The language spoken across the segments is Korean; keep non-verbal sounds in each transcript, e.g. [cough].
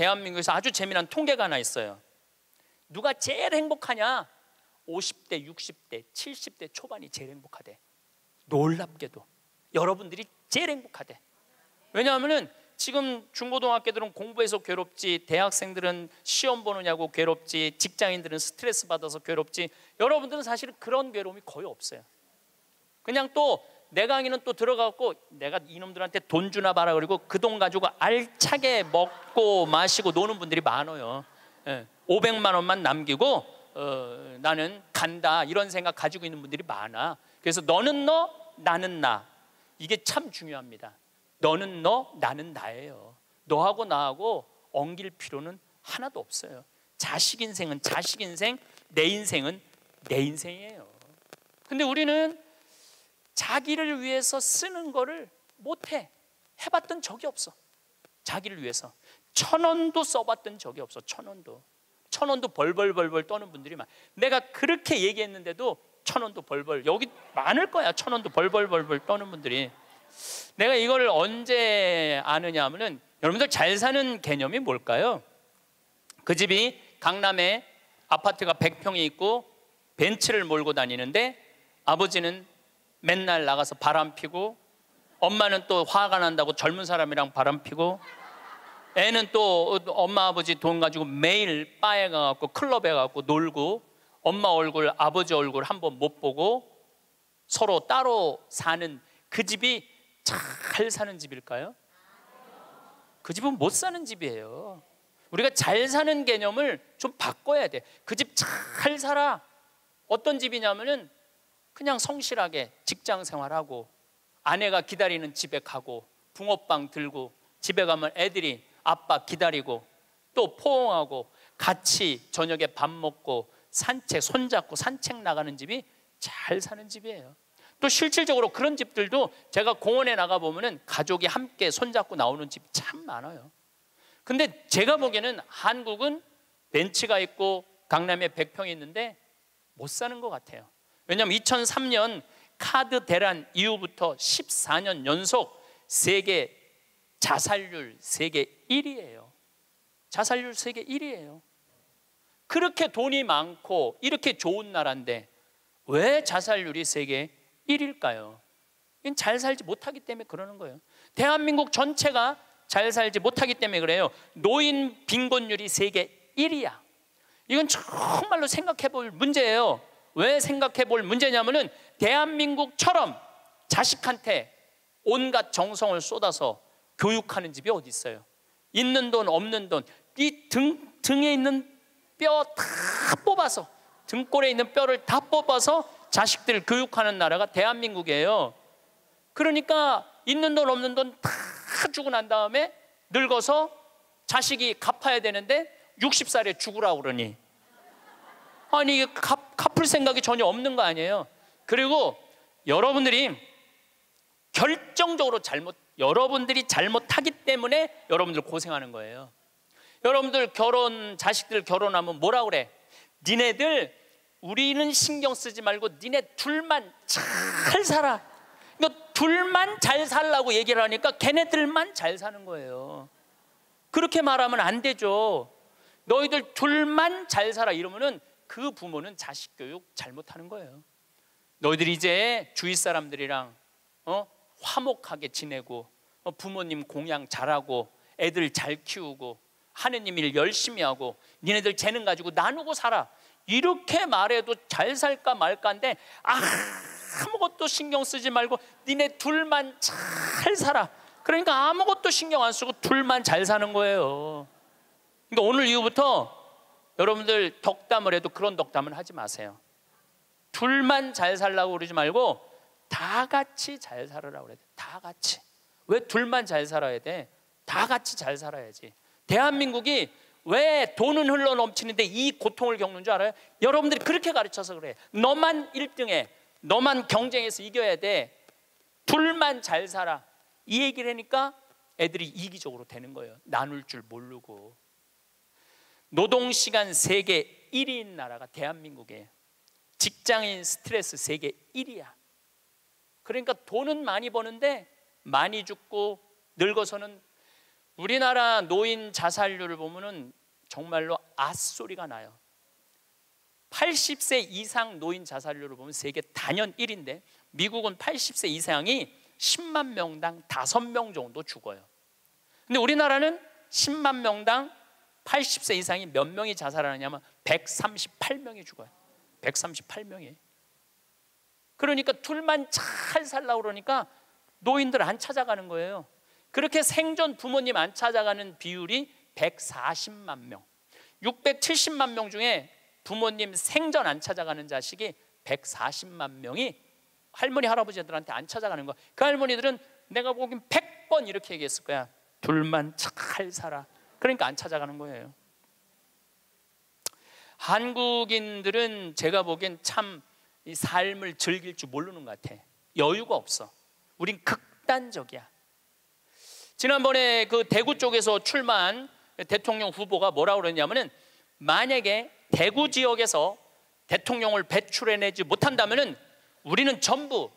대한민국에서 아주 재미난 통계가 하나 있어요. 누가 제일 행복하냐? 50대, 60대, 70대 초반이 제일 행복하대. 놀랍게도 여러분들이 제일 행복하대. 왜냐하면은 지금 중고등학교들은 공부해서 괴롭지, 대학생들은 시험 보느냐고 괴롭지, 직장인들은 스트레스 받아서 괴롭지. 여러분들은 사실 그런 괴로움이 거의 없어요. 그냥 또내 강의는 또 들어가고 내가 이놈들한테 돈 주나 봐라 그리고 그 돈 가지고 알차게 먹고 마시고 노는 분들이 많아요. 예, 500만 원만 남기고 어, 나는 간다 이런 생각 가지고 있는 분들이 많아. 그래서 너는 너 나는 나 이게 참 중요합니다. 너는 너 나는 나예요. 너하고 나하고 엉길 필요는 하나도 없어요. 자식 인생은 자식 인생, 내 인생은 내 인생이에요. 근데 우리는 자기를 위해서 쓰는 거를 못해. 해봤던 적이 없어. 자기를 위해서. 천 원도 써봤던 적이 없어. 천 원도. 천 원도 벌벌벌벌 떠는 분들이 많아. 내가 그렇게 얘기했는데도 천 원도 벌벌. 여기 많을 거야. 천 원도 벌벌벌벌 떠는 분들이. 내가 이걸 언제 아느냐 하면은 여러분들 잘 사는 개념이 뭘까요? 그 집이 강남에 아파트가 100평이 있고 벤츠를 몰고 다니는데 아버지는 맨날 나가서 바람 피고 엄마는 또 화가 난다고 젊은 사람이랑 바람 피고 애는 또 엄마 아버지 돈 가지고 매일 바에 가갖고 클럽에 가갖고 놀고 엄마 얼굴 아버지 얼굴 한 번 못 보고 서로 따로 사는 그 집이 잘 사는 집일까요? 그 집은 못 사는 집이에요. 우리가 잘 사는 개념을 좀 바꿔야 돼. 그 집 잘 살아. 어떤 집이냐면은 그냥 성실하게 직장 생활하고 아내가 기다리는 집에 가고 붕어빵 들고 집에 가면 애들이 아빠 기다리고 또 포옹하고 같이 저녁에 밥 먹고 산책 손잡고 산책 나가는 집이 잘 사는 집이에요. 또 실질적으로 그런 집들도 제가 공원에 나가 보면은 가족이 함께 손잡고 나오는 집이 참 많아요. 근데 제가 보기에는 한국은 벤치가 있고 강남에 백평이 있는데 못 사는 것 같아요. 왜냐하면 2003년 카드 대란 이후부터 14년 연속 세계 자살률 세계 1위예요. 자살률 세계 1위예요. 그렇게 돈이 많고 이렇게 좋은 나라인데 왜 자살률이 세계 1일까요? 위 이건 잘 살지 못하기 때문에 그러는 거예요. 대한민국 전체가 잘 살지 못하기 때문에 그래요. 노인 빈곤율이 세계 1위야. 이건 정말로 생각해 볼 문제예요. 왜 생각해 볼 문제냐면은 대한민국처럼 자식한테 온갖 정성을 쏟아서 교육하는 집이 어디 있어요? 있는 돈 없는 돈이등 등에 있는 뼈 다 뽑아서 등골에 있는 뼈를 다 뽑아서 자식들 교육하는 나라가 대한민국이에요. 그러니까 있는 돈 없는 돈 다 주고 난 다음에 늙어서 자식이 갚아야 되는데 60살에 죽으라고 그러니 아니 이게 갚을 생각이 전혀 없는 거 아니에요. 그리고 여러분들이 결정적으로 잘못 여러분들이 잘못하기 때문에 여러분들 고생하는 거예요. 여러분들 결혼 자식들 결혼하면 뭐라 그래? 니네들 우리는 신경 쓰지 말고 니네 둘만 잘 살아. 그러니까 둘만 잘 살라고 얘기를 하니까 걔네들만 잘 사는 거예요. 그렇게 말하면 안 되죠. 너희들 둘만 잘 살아 이러면은 그 부모는 자식 교육 잘못하는 거예요. 너희들이 이제 주위 사람들이랑 어? 화목하게 지내고 어? 부모님 공양 잘하고 애들 잘 키우고 하느님 일 열심히 하고 니네들 재능 가지고 나누고 살아. 이렇게 말해도 잘 살까 말까인데 아, 아무것도 신경 쓰지 말고 니네 둘만 잘 살아. 그러니까 아무것도 신경 안 쓰고 둘만 잘 사는 거예요. 그러니까 오늘 이후부터 여러분들 덕담을 해도 그런 덕담은 하지 마세요. 둘만 잘 살라고 그러지 말고 다 같이 잘 살으라고 그래. 다 같이. 왜 둘만 잘 살아야 돼? 다 같이 잘 살아야지. 대한민국이 왜 돈은 흘러 넘치는데 이 고통을 겪는 줄 알아요? 여러분들이 그렇게 가르쳐서 그래. 너만 1등해. 너만 경쟁해서 이겨야 돼. 둘만 잘 살아. 이 얘기를 하니까 애들이 이기적으로 되는 거예요. 나눌 줄 모르고. 노동시간 세계 1위인 나라가 대한민국이에요. 직장인 스트레스 세계 1위야. 그러니까 돈은 많이 버는데 많이 죽고 늙어서는 우리나라 노인 자살률을 보면 정말로 앗소리가 나요. 80세 이상 노인 자살률을 보면 세계 단연 1인데 위 미국은 80세 이상이 10만 명당 5명 정도 죽어요. 근데 우리나라는 10만 명당 80세 이상이 몇 명이 자살하느냐면 138명이 죽어요. 138명이. 그러니까 둘만 잘 살라고 그러니까 노인들 안 찾아가는 거예요. 그렇게 생존 부모님 안 찾아가는 비율이 140만 명. 670만 명 중에 부모님 생전 안 찾아가는 자식이 140만 명이 할머니 할아버지들한테 안 찾아가는 거그 할머니들은 내가 보기엔 100번 이렇게 얘기했을 거야. 둘만 잘 살아. 그러니까 안 찾아가는 거예요. 한국인들은 제가 보기엔 참 이 삶을 즐길 줄 모르는 것 같아. 여유가 없어. 우린 극단적이야. 지난번에 그 대구 쪽에서 출마한 대통령 후보가 뭐라고 그러냐면은 만약에 대구 지역에서 대통령을 배출해내지 못한다면은 우리는 전부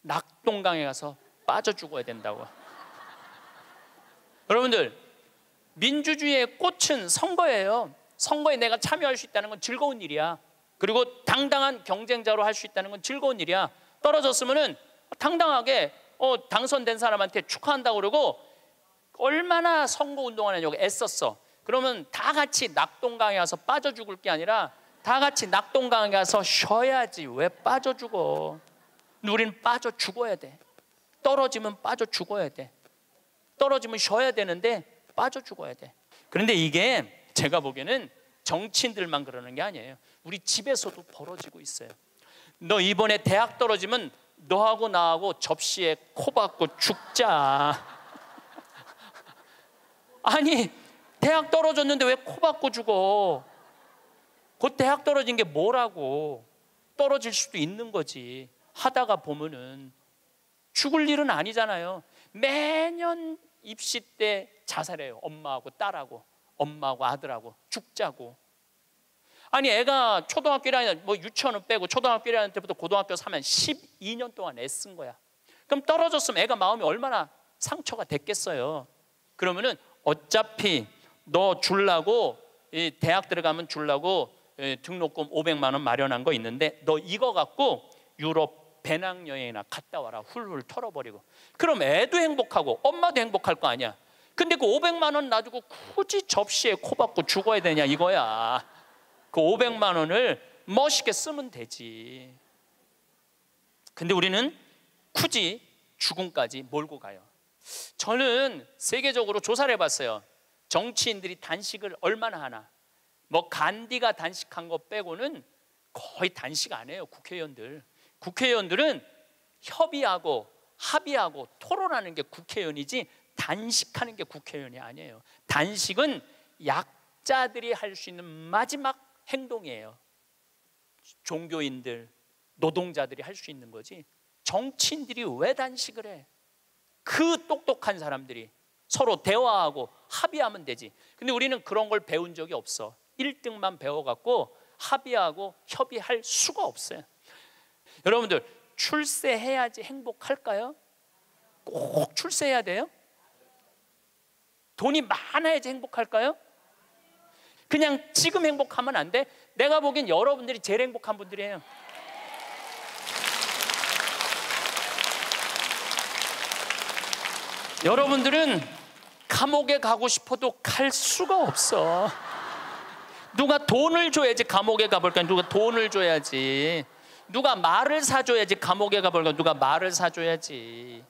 낙동강에 가서 빠져 죽어야 된다고. [laughs] 여러분들 민주주의의 꽃은 선거예요. 선거에 내가 참여할 수 있다는 건 즐거운 일이야. 그리고 당당한 경쟁자로 할 수 있다는 건 즐거운 일이야. 떨어졌으면은 당당하게 어, 당선된 사람한테 축하한다고 그러고 얼마나 선거 운동하냐고 애썼어. 그러면 다 같이 낙동강에 가서 빠져 죽을 게 아니라 다 같이 낙동강에 가서 쉬어야지. 왜 빠져 죽어? 우린 빠져 죽어야 돼. 떨어지면 빠져 죽어야 돼. 떨어지면 쉬어야 되는데 빠져 죽어야 돼. 그런데 이게 제가 보기에는 정치인들만 그러는 게 아니에요. 우리 집에서도 벌어지고 있어요. 너 이번에 대학 떨어지면 너하고 나하고 접시에 코 박고 죽자. [laughs] 아니, 대학 떨어졌는데 왜 코 박고 죽어? 곧 대학 떨어진 게 뭐라고? 떨어질 수도 있는 거지. 하다가 보면은 죽을 일은 아니잖아요. 매년 입시 때 자살해요. 엄마하고 딸하고 엄마하고 아들하고 죽자고. 아니 애가 초등학교 1학년 뭐 유치원은 빼고 초등학교 1학년 때부터 고등학교 3학년 12년 동안 애쓴 거야. 그럼 떨어졌으면 애가 마음이 얼마나 상처가 됐겠어요. 그러면은 어차피 너 줄라고 이 대학 들어가면 줄라고 등록금 500만 원 마련한 거 있는데 너 이거 갖고 유럽 배낭여행이나 갔다 와라 훌훌 털어버리고 그럼 애도 행복하고 엄마도 행복할 거 아니야 근데 그 500만 원 놔두고 굳이 접시에 코 박고 죽어야 되냐 이거야. 그 500만 원을 멋있게 쓰면 되지. 근데 우리는 굳이 죽음까지 몰고 가요. 저는 세계적으로 조사를 해봤어요. 정치인들이 단식을 얼마나 하나. 뭐 간디가 단식한 거 빼고는 거의 단식 안 해요. 국회의원들. 국회의원들은 협의하고 합의하고 토론하는 게 국회의원이지 단식하는 게 국회의원이 아니에요. 단식은 약자들이 할 수 있는 마지막 행동이에요. 종교인들, 노동자들이 할 수 있는 거지. 정치인들이 왜 단식을 해? 그 똑똑한 사람들이 서로 대화하고 합의하면 되지. 근데 우리는 그런 걸 배운 적이 없어. 1등만 배워갖고 합의하고 협의할 수가 없어요. 여러분들, 출세해야지 행복할까요? 꼭 출세해야 돼요? 돈이 많아야지 행복할까요? 그냥 지금 행복하면 안 돼? 내가 보기엔 여러분들이 제일 행복한 분들이에요. 여러분들은 감옥에 가고 싶어도 갈 수가 없어. 누가 돈을 줘야지 감옥에 가볼까? 누가 돈을 줘야지. 누가 말을 사줘야지 감옥에 가볼까? 누가 말을 사줘야지.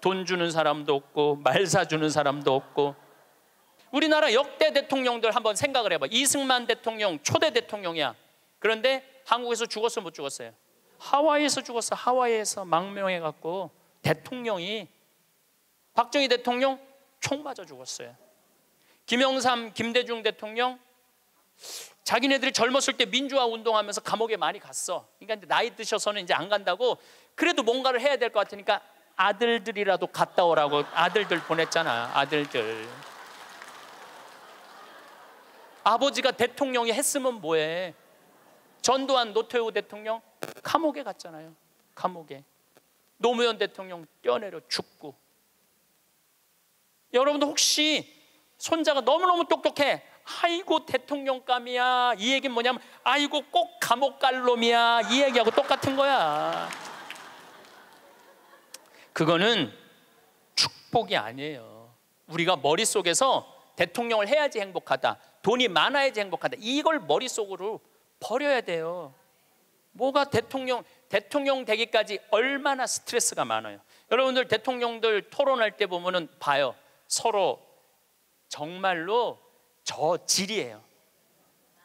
돈 주는 사람도 없고 말 사주는 사람도 없고 우리나라 역대 대통령들 한번 생각을 해봐 이승만 대통령 초대 대통령이야 그런데 한국에서 죽었어 못 죽었어요? 하와이에서 죽었어 하와이에서 망명해갖고 대통령이 박정희 대통령 총 맞아 죽었어요 김영삼 김대중 대통령 자기네들이 젊었을 때 민주화 운동하면서 감옥에 많이 갔어. 그러니까 나이 드셔서는 이제 안 간다고 그래도 뭔가를 해야 될 것 같으니까 아들들이라도 갔다 오라고 아들들 보냈잖아. 아들들. 아버지가 대통령이 했으면 뭐해? 전두환 노태우 대통령 감옥에 갔잖아요. 감옥에. 노무현 대통령 뛰어내려 죽고. 여러분도 혹시 손자가 너무너무 똑똑해. 아이고 대통령감이야. 이 얘기는 뭐냐면 아이고 꼭 감옥 갈 놈이야. 이 얘기하고 똑같은 거야. 그거는 축복이 아니에요. 우리가 머릿속에서 대통령을 해야지 행복하다. 돈이 많아야지 행복하다. 이걸 머릿속으로 버려야 돼요. 뭐가 대통령 대통령 되기까지 얼마나 스트레스가 많아요. 여러분들 대통령들 토론할 때 보면은 봐요. 서로 정말로 저 질이에요.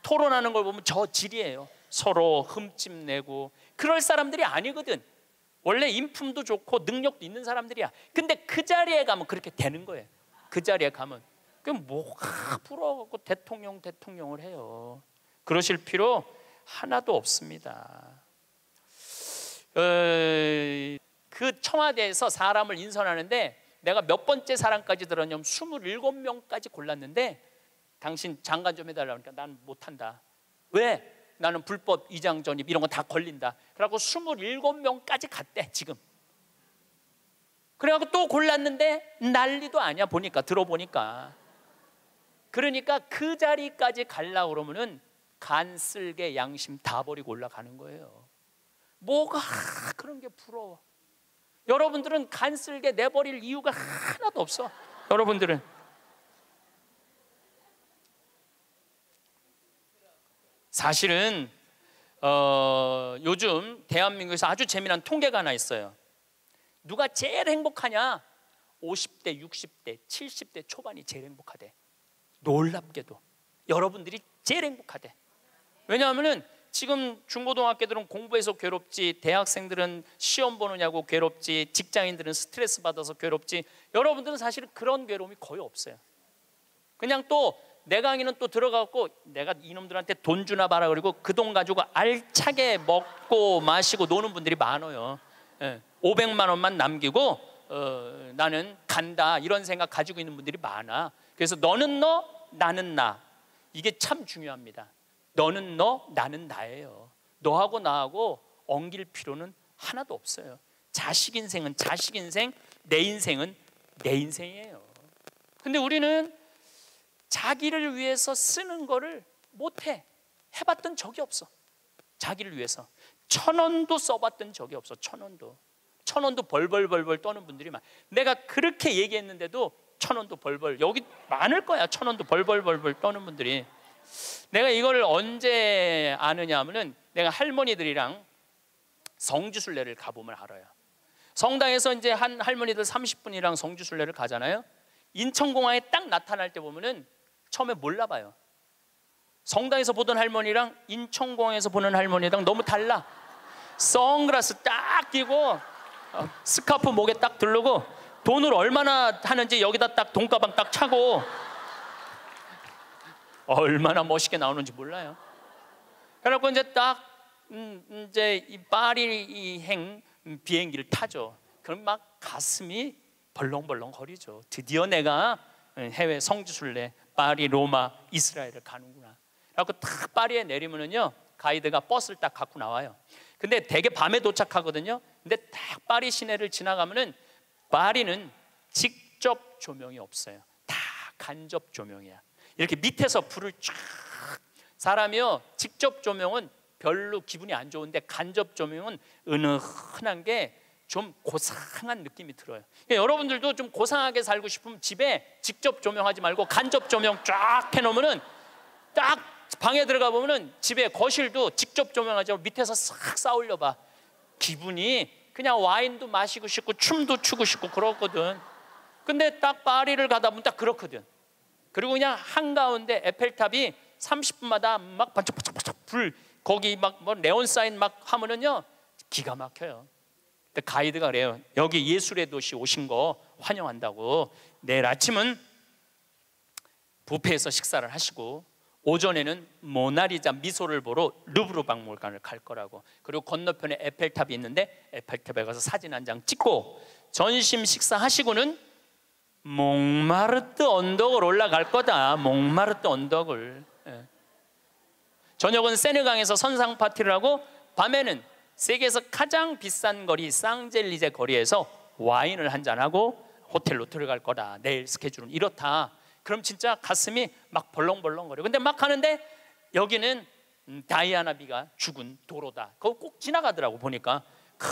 토론하는 걸 보면 저 질이에요. 서로 흠집 내고 그럴 사람들이 아니거든. 원래 인품도 좋고 능력도 있는 사람들이야. 근데 그 자리에 가면 그렇게 되는 거예요. 그 자리에 가면. 그 뭐가 부러워갖고 대통령 대통령을 해요. 그러실 필요 하나도 없습니다. 어, 그 청와대에서 사람을 인선하는데 내가 몇 번째 사람까지 들었냐면 27명까지 골랐는데 당신 장관 좀 해달라 그러니까 난 못한다. 왜? 나는 불법 이장 전입 이런 거 다 걸린다. 그러고 27명까지 갔대 지금. 그래갖고 또 골랐는데 난리도 아니야 보니까 들어보니까. 그러니까 그 자리까지 갈라 그러면은 간 쓸개 양심 다 버리고 올라가는 거예요. 뭐가 그런 게 부러워. 여러분들은 간 쓸개 내버릴 이유가 하나도 없어. 여러분들은 사실은 어, 요즘 대한민국에서 아주 재미난 통계가 하나 있어요. 누가 제일 행복하냐? 50대, 60대, 70대 초반이 제일 행복하대. 놀랍게도 여러분들이 제일 행복하대. 왜냐하면은 지금 중고등학교들은 공부해서 괴롭지, 대학생들은 시험 보느냐고 괴롭지, 직장인들은 스트레스 받아서 괴롭지. 여러분들은 사실 그런 괴로움이 거의 없어요. 그냥 또내 강의는 또 들어가고 내가 이놈들한테 돈 주나 봐라 그리고 그 돈 가지고 알차게 먹고 마시고 노는 분들이 많아요. 예, 500만 원만 남기고 어, 나는 간다 이런 생각 가지고 있는 분들이 많아. 그래서 너는 너, 나는 나. 이게 참 중요합니다. 너는 너, 나는 나예요. 너하고 나하고 엉길 필요는 하나도 없어요. 자식 인생은 자식 인생, 내 인생은 내 인생이에요. 근데 우리는 자기를 위해서 쓰는 거를 못해. 해봤던 적이 없어. 자기를 위해서. 천 원도 써봤던 적이 없어. 천 원도. 천 원도 벌벌벌벌 떠는 분들이 많아. 내가 그렇게 얘기했는데도 천 원도 벌벌. 여기 많을 거야. 천 원도 벌벌벌벌 떠는 분들이. 내가 이걸 언제 아느냐 하면은 내가 할머니들이랑 성주순례를 가보면 알아요. 성당에서 이제 한 할머니들 30분이랑 성주순례를 가잖아요. 인천공항에 딱 나타날 때 보면은 처음에 몰라봐요. 성당에서 보던 할머니랑 인천공항에서 보는 할머니랑 너무 달라. 선글라스 딱 끼고 어, 스카프 목에 딱 두르고 돈을 얼마나 하는지 여기다 딱 돈가방 딱 차고 얼마나 멋있게 나오는지 몰라요. 그래갖고 이제 딱 음, 이제 이 파리행 음, 비행기를 타죠. 그럼 막 가슴이 벌렁벌렁 거리죠. 드디어 내가 예, 해외 성지순례 파리, 로마, 이스라엘을 가는구나. 라고 탁 파리에 내리면은요 가이드가 버스를 딱 갖고 나와요. 근데 되게 밤에 도착하거든요. 근데 딱 파리 시내를 지나가면은 파리는 직접 조명이 없어요. 다 간접 조명이야. 이렇게 밑에서 불을 쫙 사람이요 직접 조명은 별로 기분이 안 좋은데 간접 조명은 은은한 게좀 고상한 느낌이 들어요. 그러니까 여러분들도 좀 고상하게 살고 싶으면 집에 직접 조명하지 말고 간접 조명 쫙 해놓으면은 딱 방에 들어가 보면은 집에 거실도 직접 조명하지 말고 밑에서 싹쌓올려 봐. 기분이 그냥 와인도 마시고 싶고 춤도 추고 싶고 그렇거든. 근데 딱 파리를 가다 보면 딱 그렇거든. 그리고 그냥 한가운데 에펠탑이 30분마다 막 반짝반짝 불 거기 막 뭐 네온 사인 막 하면은요 기가 막혀요. 그 가이드가 그래요. 여기 예술의 도시 오신 거 환영한다고. 내일 아침은 부페에서 식사를 하시고 오전에는 모나리자 미소를 보러 루브르 박물관을 갈 거라고. 그리고 건너편에 에펠탑이 있는데 에펠탑에 가서 사진 한 장 찍고 전심 식사하시고는 몽마르트 언덕을 올라갈 거다. 몽마르트 언덕을. 예. 저녁은 세느강에서 선상 파티를 하고 밤에는 세계에서 가장 비싼 거리 쌍젤리제 거리에서 와인을 한잔하고 호텔로 들어갈 거다. 내일 스케줄은 이렇다. 그럼 진짜 가슴이 막 벌렁벌렁거려. 근데 막 하는데 여기는 음, 다이아나비가 죽은 도로다. 그거 꼭 지나가더라고 보니까 크,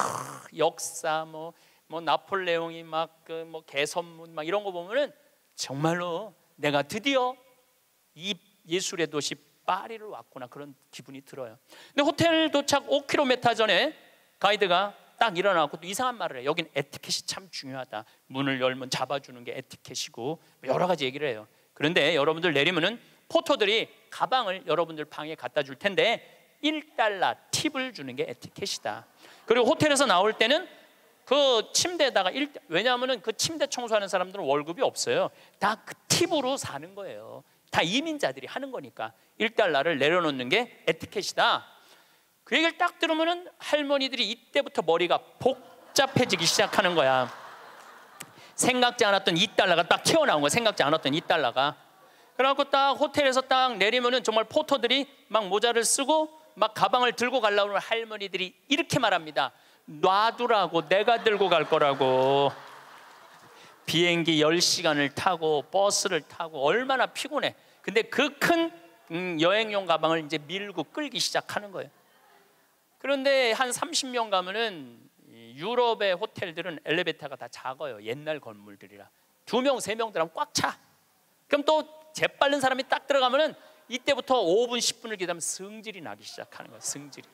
역사 뭐, 뭐 나폴레옹이 막그뭐 개선문 막 이런 거 보면은 정말로 내가 드디어 이 예술의 도시 파리를 왔구나 그런 기분이 들어요. 근데 호텔 도착 5km 전에 가이드가 딱 일어나고 또 이상한 말을 해. 여긴 에티켓이 참 중요하다. 문을 열면 잡아주는 게 에티켓이고 뭐 여러 가지 얘기를 해요. 그런데 여러분들 내리면은 포터들이 가방을 여러분들 방에 갖다 줄 텐데 1달러 팁을 주는 게 에티켓이다. 그리고 호텔에서 나올 때는 그 침대에다가 일, 왜냐하면은 그 침대 청소하는 사람들은 월급이 없어요. 다 그 팁으로 사는 거예요. 다 이민자들이 하는 거니까. 1달러를 내려놓는 게 에티켓이다. 그 얘기를 딱들으면 할머니들이 이때부터 머리가 복잡해지기 시작하는 거야. 생각지 않았던 2달러가 딱 튀어나온 거야. 생각지 않았던 2달러가. 그래갖고 딱 호텔에서 딱 내리면은 정말 포터들이 막 모자를 쓰고 막 가방을 들고 갈라오는 할머니들이 이렇게 말합니다. 놔두라고 내가 들고 갈 거라고. 비행기 10시간을 타고 버스를 타고 얼마나 피곤해. 근데 그큰 음, 여행용 가방을 이제 밀고 끌기 시작하는 거예요. 그런데 한 30명 가면은 유럽의 호텔들은 엘리베이터가 다 작아요. 옛날 건물들이라. 두 명, 세명들어면꽉 차. 그럼 또 재빨른 사람이 딱 들어가면은 이때부터 5분, 10분을 기다리면 승질이 나기 시작하는 거예요. 승질이.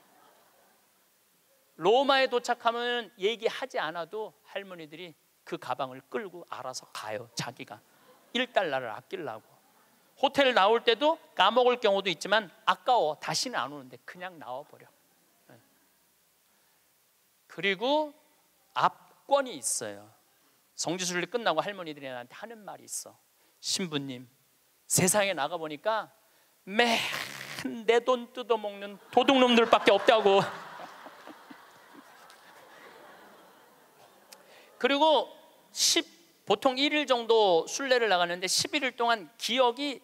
로마에 도착하면 얘기하지 않아도 할머니들이 그 가방을 끌고 알아서 가요. 자기가 1달러를 아끼려고. 호텔 나올 때도 까먹을 경우도 있지만 아까워 다시는 안 오는데 그냥 나와버려 예. 그리고 압권이 있어요 성지순례 끝나고 할머니들이 나한테 하는 말이 있어 신부님 세상에 나가보니까 맨 내 돈 뜯어먹는 도둑놈들밖에 없다고 [laughs] 그리고 10, 보통 1일 정도 순례를 나가는데 11일 동안 기억이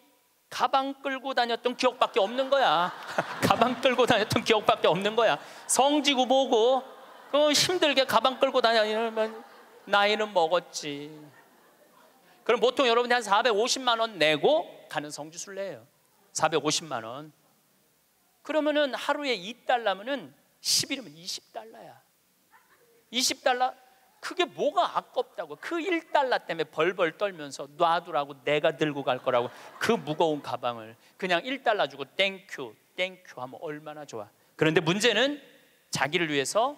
가방 끌고 다녔던 기억밖에 없는 거야. 가방 끌고 다녔던 기억밖에 없는 거야. 성지고 보고 어, 그 힘들게 가방 끌고 다니면 나이는 먹었지. 그럼 보통 여러분이 한 450만 원 내고 가는 성지 순례예요. 450만 원. 그러면은 하루에 2달러면은 10일이면 20달러야. 20달러 그게 뭐가 아깝다고 그 1달러 때문에 벌벌 떨면서 놔두라고 내가 들고 갈 거라고 그 무거운 가방을 그냥 1달러 주고 땡큐 땡큐 하면 얼마나 좋아 그런데 문제는 자기를 위해서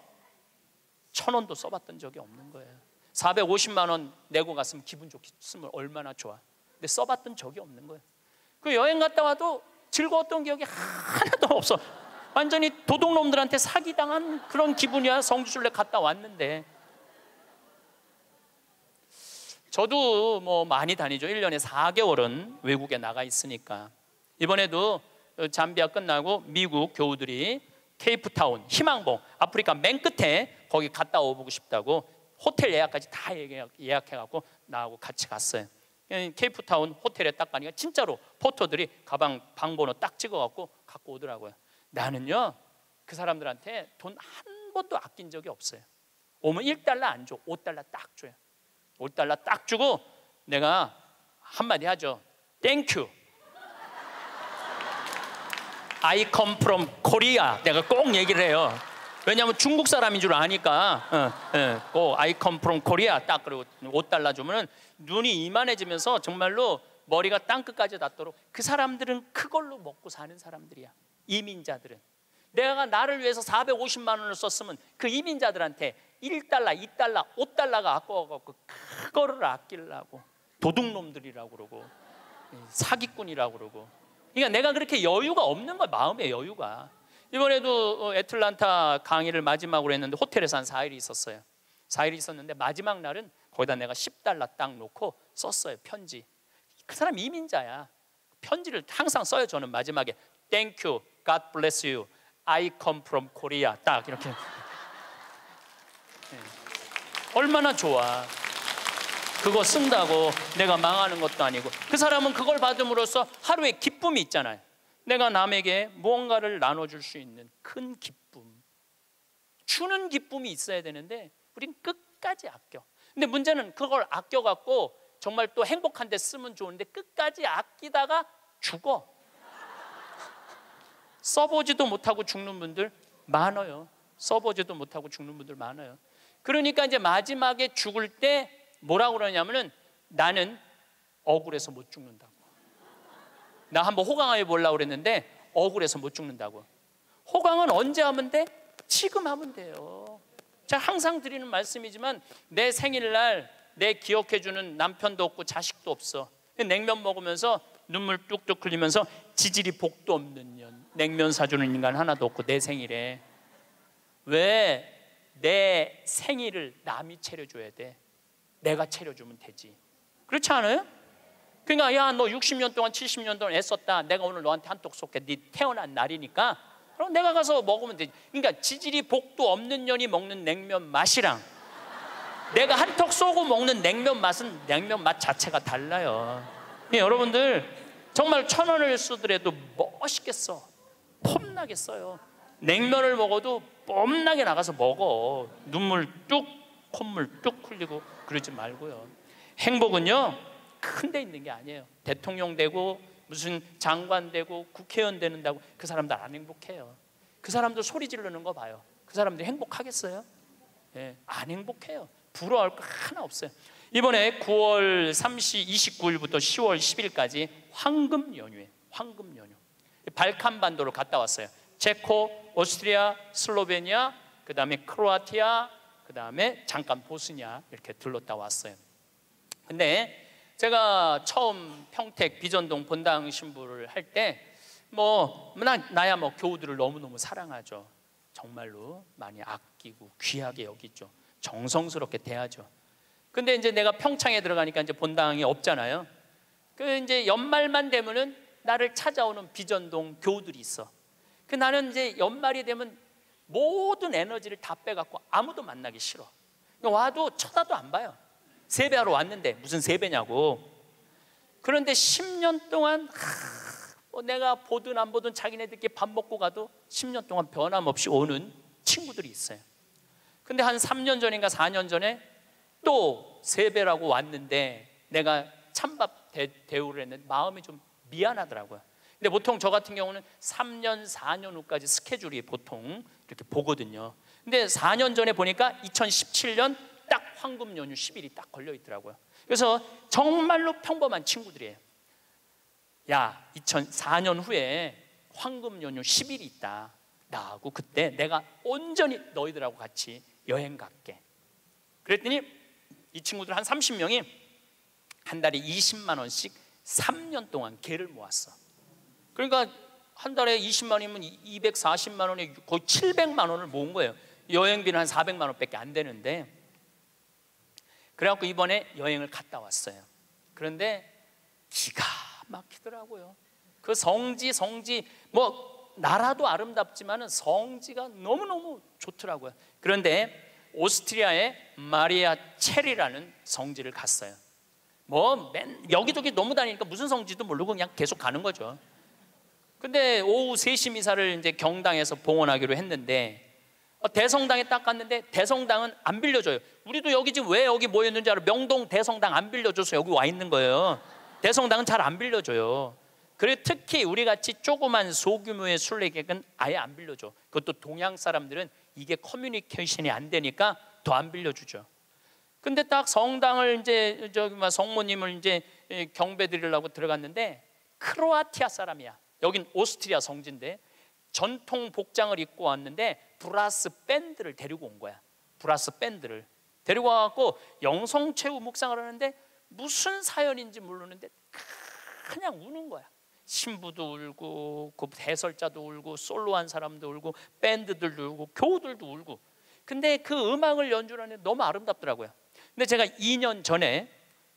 천 원도 써봤던 적이 없는 거예요 450만 원 내고 갔으면 기분 좋겠으면 얼마나 좋아 근데 써봤던 적이 없는 거예요 그 여행 갔다 와도 즐거웠던 기억이 하나도 없어 완전히 도둑놈들한테 사기당한 그런 기분이야 성주순래 갔다 왔는데 저도 뭐 많이 다니죠. 1년에 4개월은 외국에 나가 있으니까. 이번에도 잠비아 끝나고 미국 교우들이 케이프타운, 희망봉, 아프리카 맨 끝에 거기 갔다 오고 싶다고 호텔 예약까지 다 예약해갖고 나하고 같이 갔어요. 케이프타운 호텔에 딱 가니까 진짜로 포터들이 가방 방번호 딱 찍어갖고 갖고 오더라고요. 나는요 그 사람들한테 돈 한 번도 아낀 적이 없어요. 오면 1달러 안 줘, 5달러 딱 줘요. 5달러 딱 주고 내가 한마디 하죠. 땡큐. I come from Korea. 내가 꼭 얘기를 해요. 왜냐하면 중국 사람인 줄 아니까. 어, 어, 꼭 I come from Korea. 딱 그리고 5달러 주면은 눈이 이만해지면서 정말로 머리가 땅끝까지 닿도록 그 사람들은 그걸로 먹고 사는 사람들이야. 이민자들은. 내가 나를 위해서 450만 원을 썼으면 그 이민자들한테 1달러, 2달러, 5달러가 아까워갖고 그거를 아끼려고 도둑놈들이라고 그러고 사기꾼이라고 그러고 그러니까 내가 그렇게 여유가 없는 거야 마음의 여유가 이번에도 어, 애틀란타 강의를 마지막으로 했는데 호텔에서 한 4일 있었어요 4일 있었는데 마지막 날은 거기다 내가 10달러 딱 놓고 썼어요 편지 그 사람 이민자야 편지를 항상 써요 저는 마지막에 Thank y o I come from Korea 딱 이렇게 얼마나 좋아. 그거 쓴다고 내가 망하는 것도 아니고 그 사람은 그걸 받음으로써 하루에 기쁨이 있잖아요. 내가 남에게 무언가를 나눠줄 수 있는 큰 기쁨. 주는 기쁨이 있어야 되는데 우린 끝까지 아껴. 근데 문제는 그걸 아껴갖고 정말 또 행복한 데 쓰면 좋은데 끝까지 아끼다가 죽어. [laughs] 써보지도 못하고 죽는 분들 많아요. 써보지도 못하고 죽는 분들 많아요. 그러니까 이제 마지막에 죽을 때 뭐라고 그러냐면은 나는 억울해서 못 죽는다고. 나 한번 호강해 보려고 그랬는데 억울해서 못 죽는다고. 호강은 언제 하면 돼? 지금 하면 돼요. 제 항상 드리는 말씀이지만 내 생일날 내 기억해 주는 남편도 없고 자식도 없어. 냉면 먹으면서 눈물 뚝뚝 흘리면서 지질이 복도 없는 년 냉면 사주는 인간 하나도 없고 내 생일에 왜내 생일을 남이 차려줘야 돼. 내가 차려주면 되지. 그렇지 않아요? 그러니까 야너 60년 동안 70년 동안 애썼다. 내가 오늘 너한테 한턱 쏠게. 네 태어난 날이니까 그럼 내가 가서 먹으면 되지. 그러니까 지질이 복도 없는 년이 먹는 냉면 맛이랑 내가 한 턱 쏘고 먹는 냉면 맛은 냉면 맛 자체가 달라요. 네, 여러분들 정말 천 원을 쓰더라도 멋있겠어. 폼나겠어요. 냉면을 먹어도 뽐나게 나가서 먹어. 눈물 뚝, 콧물 뚝 흘리고 그러지 말고요. 행복은요, 큰 데 있는 게 아니에요. 대통령 되고 무슨 장관 되고 국회의원 되는다고 그 사람들 안 행복해요. 그 사람들 소리 지르는 거 봐요. 그 사람들 행복하겠어요? 예, 안 행복해요. 부러울거 하나 없어요. 이번에 9월 30, 29일부터 10월 10일까지 황금 연휴에 황금 연휴. 발칸반도를 갔다 왔어요. 체코, 오스트리아, 슬로베니아, 그 다음에 크로아티아, 그 다음에 잠깐 보스니아 이렇게 둘렀다 왔어요. 근데 제가 처음 평택 비전동 본당 신부를 할때뭐 뭐 나야 뭐 교우들을 너무너무 사랑하죠. 정말로 많이 아끼고 귀하게 여기죠. 정성스럽게 대하죠. 근데 이제 내가 평창에 들어가니까 이제 본당이 없잖아요. 그 이제 연말만 되면은 나를 찾아오는 비전동 교우들이 있어. 그 나는 이제 연말이 되면 모든 에너지를 다 빼갖고 아무도 만나기 싫어. 와도 쳐다도 안 봐요. 세배하러 왔는데 무슨 세배냐고. 그런데 10년 동안 하, 뭐 내가 보든 안 보든 자기네들끼리 밥 먹고 가도 10년 동안 변함없이 오는 친구들이 있어요. 근데 한 3년 전인가 4년 전에 또 세배라고 왔는데 내가 찬밥 대우를 했는데 마음이 좀 미안하더라고요. 근데 보통 저 같은 경우는 3년, 4년 후까지 스케줄이 보통 이렇게 보거든요. 근데 4년 전에 보니까 2017년 딱 황금 연휴 10일이 딱 걸려 있더라고요. 그래서 정말로 평범한 친구들이에요. 야, 2004년 후에 황금 연휴 10일이 있다. 나고 그때 내가 온전히 너희들하고 같이 여행 갈게. 그랬더니 이 친구들 한 30명이 한 달에 20만 원씩 3년 동안 개를 모았어. 그러니까 한 달에 20만이면 240만 원에 거의 700만 원을 모은 거예요. 여행비는 한 400만 원밖에 안 되는데 그래갖고 이번에 여행을 갔다 왔어요. 그런데 기가 막히더라고요. 그 성지 성지 뭐 나라도 아름답지만 성지가 너무너무 좋더라고요. 그런데 오스트리아의 마리아 체리라는 성지를 갔어요. 뭐 맨 여기저기 너무 다니니까 무슨 성지도 모르고 그냥 계속 가는 거죠. 근데 오후 3시 미사를 이제 경당에서 봉헌하기로 했는데 어, 대성당에 딱 갔는데 대성당은 안 빌려줘요. 우리도 여기 지금 왜 여기 모였는지 알아? 명동 대성당 안 빌려줘서 여기 와 있는 거예요. 대성당은 잘 안 빌려줘요. 그리고 특히 우리 같이 조그만 소규모의 순례객은 아예 안 빌려줘. 그것도 동양 사람들은 이게 커뮤니케이션이 안 되니까 더 안 빌려주죠. 근데 딱 성당을 이제 저기 막 뭐 성모님을 이제 경배 드리려고 들어갔는데 크로아티아 사람이야. 여긴 오스트리아 성지인데 전통 복장을 입고 왔는데 브라스 밴드를 데리고 온 거야. 브라스 밴드를 데리고 와갖고 영성 최후 묵상을 하는데 무슨 사연인지 모르는데 그냥 우는 거야. 신부도 울고 그대설자도 울고 솔로한 사람도 울고 밴드들도 울고 교우들도 울고. 근데 그 음악을 연주하는 너무 아름답더라고요. 근데 제가 2년 전에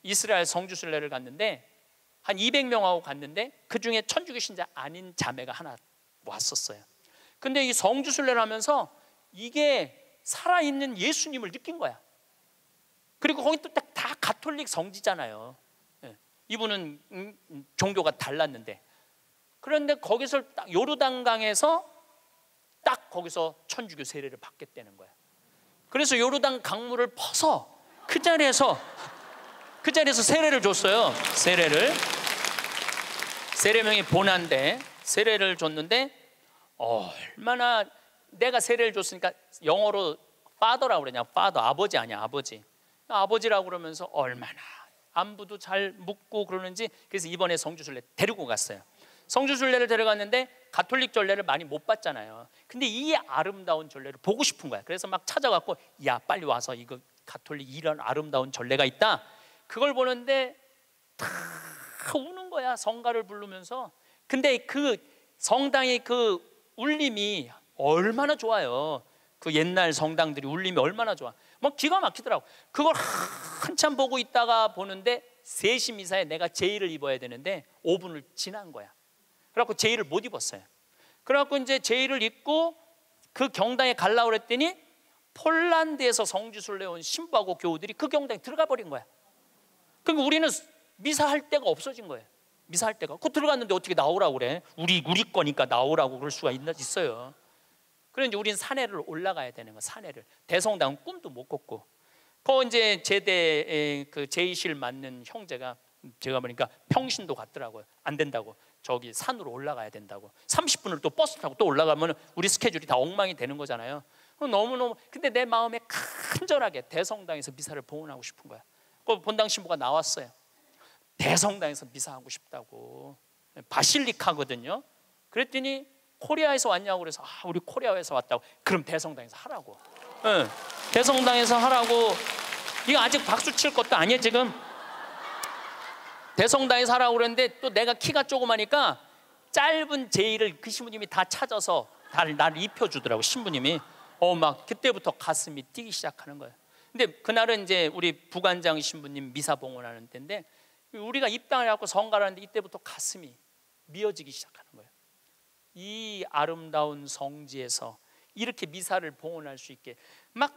이스라엘 성주순례를 갔는데 한 200명하고 갔는데 그 중에 천주교 신자 아닌 자매가 하나 왔었어요. 근데 이 성주순례를 하면서 이게 살아있는 예수님을 느낀 거야. 그리고 거기 또다 가톨릭 성지잖아요. 예. 이분은 음, 음, 종교가 달랐는데 그런데 거기서 딱 요르단강에서 딱 거기서 천주교 세례를 받게 되는 거야. 그래서 요르단 강물을 퍼서 그 자리에서 그 자리에서 세례를 줬어요. 세례를. 세례명이 보난데 세례를 줬는데 얼마나 내가 세례를 줬으니까 영어로 파더라고 그러냐. 파더 아버지 아니야, 아버지. 아버지라고 그러면서 얼마나 안부도 잘 묻고 그러는지 그래서 이번에 성주순례 데리고 갔어요. 성주순례를 데려갔는데 가톨릭 전례를 많이 못 봤잖아요. 근데 이 아름다운 전례를 보고 싶은 거야. 그래서 막 찾아갖고 야 빨리 와서 이거 가톨릭 이런 아름다운 전례가 있다. 그걸 보는데 다 우는 거야 성가를 부르면서 근데 그 성당의 그 울림이 얼마나 좋아요 그 옛날 성당들이 울림이 얼마나 좋아 뭐 기가 막히더라고 그걸 한참 보고 있다가 보는데 3시 미사에 내가 제의를 입어야 되는데 5분을 지난 거야 그래갖고 제의를 못 입었어요 그래갖고 이제 제의를 입고 그 경당에 갈라 그랬더니 폴란드에서 성지순례 온 신부하고 교우들이 그 경당에 들어가 버린 거야 그러니까 우리는 미사할 데가 없어진 거예요. 미사할 데가. 그 들어갔는데 어떻게 나오라고 그래? 우리 우리 거니까 나오라고 그럴 수가 있나 있어요. 그런데 그러니까 우린사내를 올라가야 되는 거예요사내를 대성당은 꿈도 못 꿨고. 그 이제 제대 그 제의실 맞는 형제가 제가 보니까 평신도 갔더라고요. 안 된다고. 저기 산으로 올라가야 된다고. 30분을 또 버스 타고 또 올라가면 우리 스케줄이 다 엉망이 되는 거잖아요. 너무너무 근데 내 마음에 간절하게 대성당에서 미사를 봉헌하고 싶은 거야. 헌법 그 본당 신부가 나왔어요. 대성당에서 미사하고 싶다고 네, 바실리카거든요. 그랬더니 코리아에서 왔냐고 그래서 아 우리 코리아에서 왔다고 그럼 대성당에서 하라고. 응. 네, 대성당에서 하라고 이거 아직 박수 칠 것도 아니에요 지금. 대성당에서 하라고 그랬는데 또 내가 키가 조그마니까 짧은 제의를 그 신부님이 다 찾아서 나를 입혀주더라고 신부님이. 어 막 그때부터 가슴이 뛰기 시작하는 거예요. 근데 그날은 이제 우리 부관장 신부님 미사 봉헌하는 때인데 우리가 입당을 해갖고 성가하는데 이때부터 가슴이 미어지기 시작하는 거예요. 이 아름다운 성지에서 이렇게 미사를 봉헌할 수 있게 막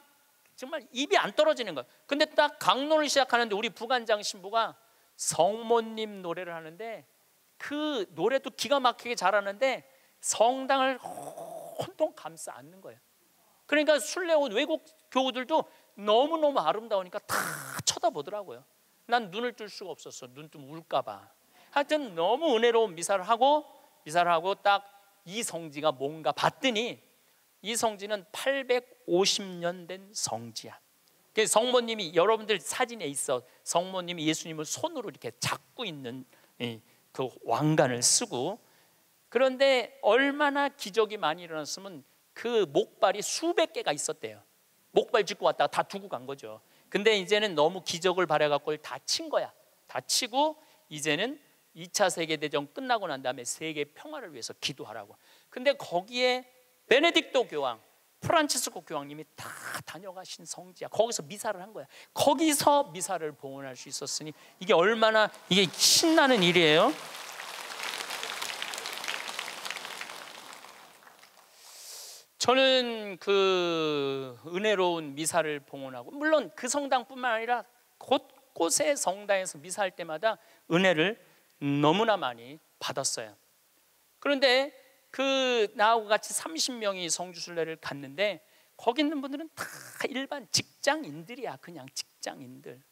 정말 입이 안 떨어지는 거예요. 근데 딱 강론을 시작하는데 우리 부관장 신부가 성모님 노래를 하는데 그 노래도 기가 막히게 잘하는데 성당을 혼통 감싸 안는 거예요. 그러니까 순례 온 외국 교우들도 너무너무 아름다우니까 다 쳐다보더라고요. 난 눈을 뜰 수가 없었어. 눈뜨 울까 봐. 하여튼 너무 은혜로운 미사를 하고 미사를 하고 딱 이 성지가 뭔가 봤더니 이 성지는 850년 된 성지야. 그 성모님이 여러분들 사진에 있어 성모님이 예수님을 손으로 이렇게 잡고 있는 그 왕관을 쓰고 그런데 얼마나 기적이 많이 일어났으면 그 목발이 수백 개가 있었대요. 목발 짚고 왔다가 다 두고 간 거죠. 근데 이제는 너무 기적을 발해갖고다친 거야. 다 치고 이제는 2차 세계대전 끝나고 난 다음에 세계 평화를 위해서 기도하라고. 근데 거기에 베네딕토 교황, 프란치스코 교황님이 다 다녀가신 성지야. 거기서 미사를 한 거야. 거기서 미사를 봉헌할 수 있었으니 이게 얼마나 이게 신나는 일이에요. 저는 그 은혜로운 미사를 봉헌하고 물론 그 성당뿐만 아니라 곳곳의 성당에서 미사할 때마다 은혜를 너무나 많이 받았어요. 그런데 그 나하고 같이 30명이 성주순례를 갔는데 거기 있는 분들은 다 일반 직장인들이야 그냥 직장인들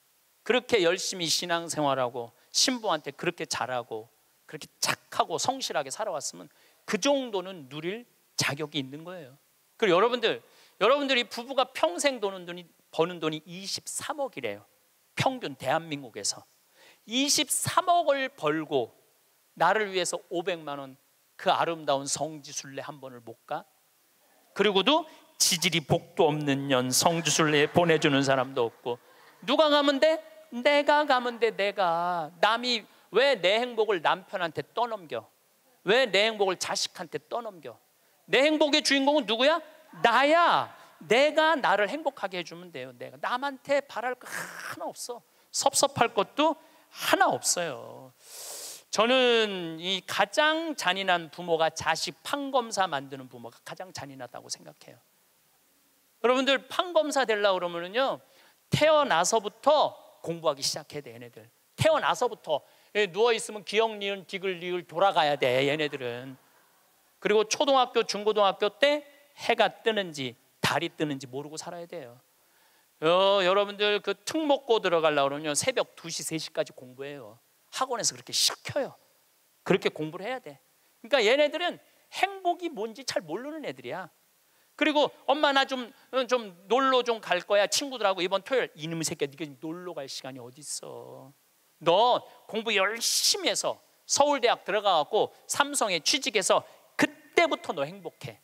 그렇게 열심히 신앙생활하고 신부한테 그렇게 잘하고 그렇게 착하고 성실하게 살아왔으면 그 정도는 누릴 자격이 있는 거예요 그리고 여러분들, 여러분들이 부부가 평생 도는 돈이, 버는 돈이 23억이래요. 평균 대한민국에서. 23억을 벌고 나를 위해서 500만 원 그 아름다운 성지순례 한 번을 못 가? 그리고도 지질이 복도 없는 년 성지순례 보내주는 사람도 없고 누가 가면 돼? 내가 가면 돼 내가 남이 왜 내 행복을 남편한테 떠넘겨? 왜 내 행복을 자식한테 떠넘겨? 내 행복의 주인공은 누구야? 나야. 내가 나를 행복하게 해주면 돼요. 내가 남한테 바랄 거 하나 없어. 섭섭할 것도 하나 없어요. 저는 이 가장 잔인한 부모가 자식 판검사 만드는 부모가 가장 잔인하다고 생각해요. 여러분들 판검사 되려 그러면은요 태어나서부터 공부하기 시작해야 돼 얘네들. 태어나서부터 예, 누워 있으면 기억 니은 디귿 리을 돌아가야 돼 얘네들은. 그리고 초등학교, 중고등학교 때 해가 뜨는지 달이 뜨는지 모르고 살아야 돼요. 어, 여러분들 그 특목고 들어가려고 그러면 새벽 2시, 3시까지 공부해요. 학원에서 그렇게 시켜요. 그렇게 공부를 해야 돼. 그러니까 얘네들은 행복이 뭔지 잘 모르는 애들이야. 그리고 엄마 나 좀좀 어, 놀러 좀 갈 거야 친구들하고 이번 토요일 이놈새끼 네가 놀러 갈 시간이 어디 있어? 너 공부 열심히 해서 서울대학 들어가 갖고 삼성에 취직해서 그때부터 너 행복해.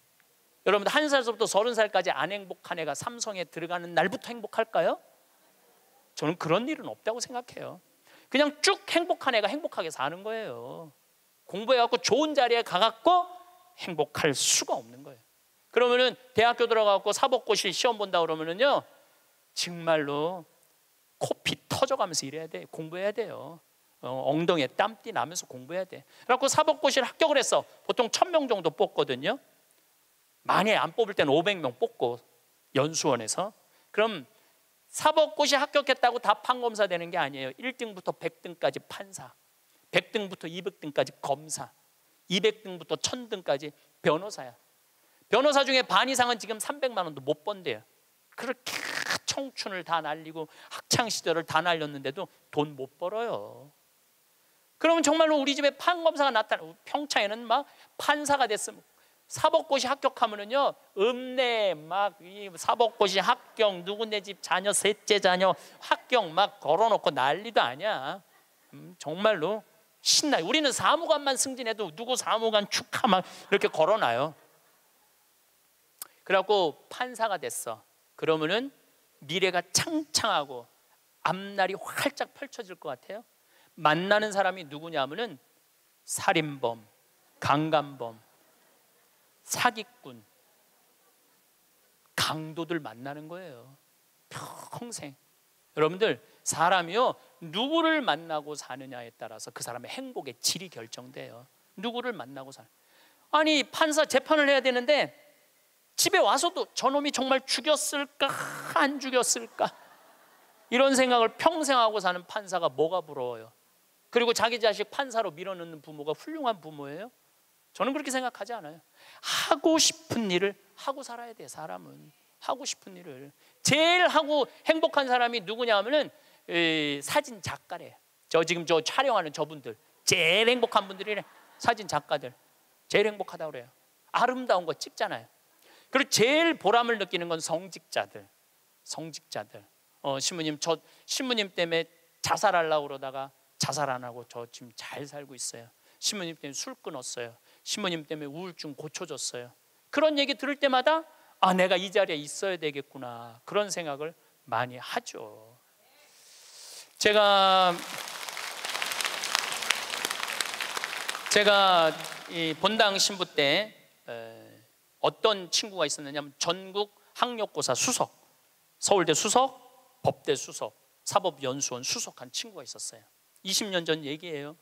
여러분들 한 살부터 서 서른 살까지 안 행복한 애가 삼성에 들어가는 날부터 행복할까요? 저는 그런 일은 없다고 생각해요. 그냥 쭉 행복한 애가 행복하게 사는 거예요. 공부해갖고 좋은 자리에 가갖고 행복할 수가 없는 거예요. 그러면은 대학교 들어가고 사법고시 시험 본다 그러면은요 정말로 코피 터져가면서 일해야 돼 공부해야 돼요. 어, 엉덩이에 땀띠 나면서 공부해야 돼. 그래갖고 사법고시를 합격을 했어. 보통 천 명 정도 뽑거든요. 만에안 뽑을 때는 오백 명 뽑고 연수원에서. 그럼 사법고시 합격했다고 다 판검사 되는 게 아니에요. 일등부터백등까지 판사, 백등부터 이백 등까지 검사, 이백 등부터천등까지 변호사야. 변호사 중에 반 이상은 지금 삼백만 원도 못 번대요. 그렇게 청춘을 다 날리고 학창 시절을 다 날렸는데도 돈 못 벌어요. 그러면 정말로 우리 집에 판검사가 나타나 평창에는 막 판사가 됐습니 사법고시 합격하면은요 읍내 막 사법고시 합격 누구네 집 자녀 셋째 자녀 합격 막 걸어놓고 난리도 아니야 음, 정말로 신나 요 우리는 사무관만 승진해도 누구 사무관 축하 막 이렇게 걸어놔요 그래갖고 판사가 됐어 그러면은 미래가 창창하고 앞날이 활짝 펼쳐질 것 같아요 만나는 사람이 누구냐면은 살인범, 강간범, 사기꾼, 강도들 만나는 거예요. 평생. 여러분들 사람이요 누구를 만나고 사느냐에 따라서 그 사람의 행복의 질이 결정돼요. 누구를 만나고 사 아니 판사 재판을 해야 되는데 집에 와서도 저놈이 정말 죽였을까 안 죽였을까 이런 생각을 평생 하고 사는 판사가 뭐가 부러워요? 그리고 자기 자식 판사로 밀어넣는 부모가 훌륭한 부모예요? 저는 그렇게 생각하지 않아요. 하고 싶은 일을 하고 살아야 돼, 사람은. 하고 싶은 일을. 제일 하고 행복한 사람이 누구냐 하면은 사진 작가래저 지금 저 촬영하는 저분들 제일 행복한 분들이래. 사진 작가들 제일 행복하다 그래요. 아름다운 거 찍잖아요. 그리고 제일 보람을 느끼는 건 성직자들. 성직자들. 어, 신부님 저 신부님 때문에 자살하려고 그러다가 자살 안 하고 저 지금 잘 살고 있어요. 신부님 때문에 술 끊었어요. 신부님 때문에 우울증 고쳐졌어요. 그런 얘기 들을 때마다 아 내가 이 자리에 있어야 되겠구나 그런 생각을 많이 하죠. 제가 제가 본당 신부 때 어떤 친구가 있었느냐면 전국 학력고사 수석, 서울대 수석, 법대 수석, 사법연수원 수석한 친구가 있었어요. 20년 전 얘기예요.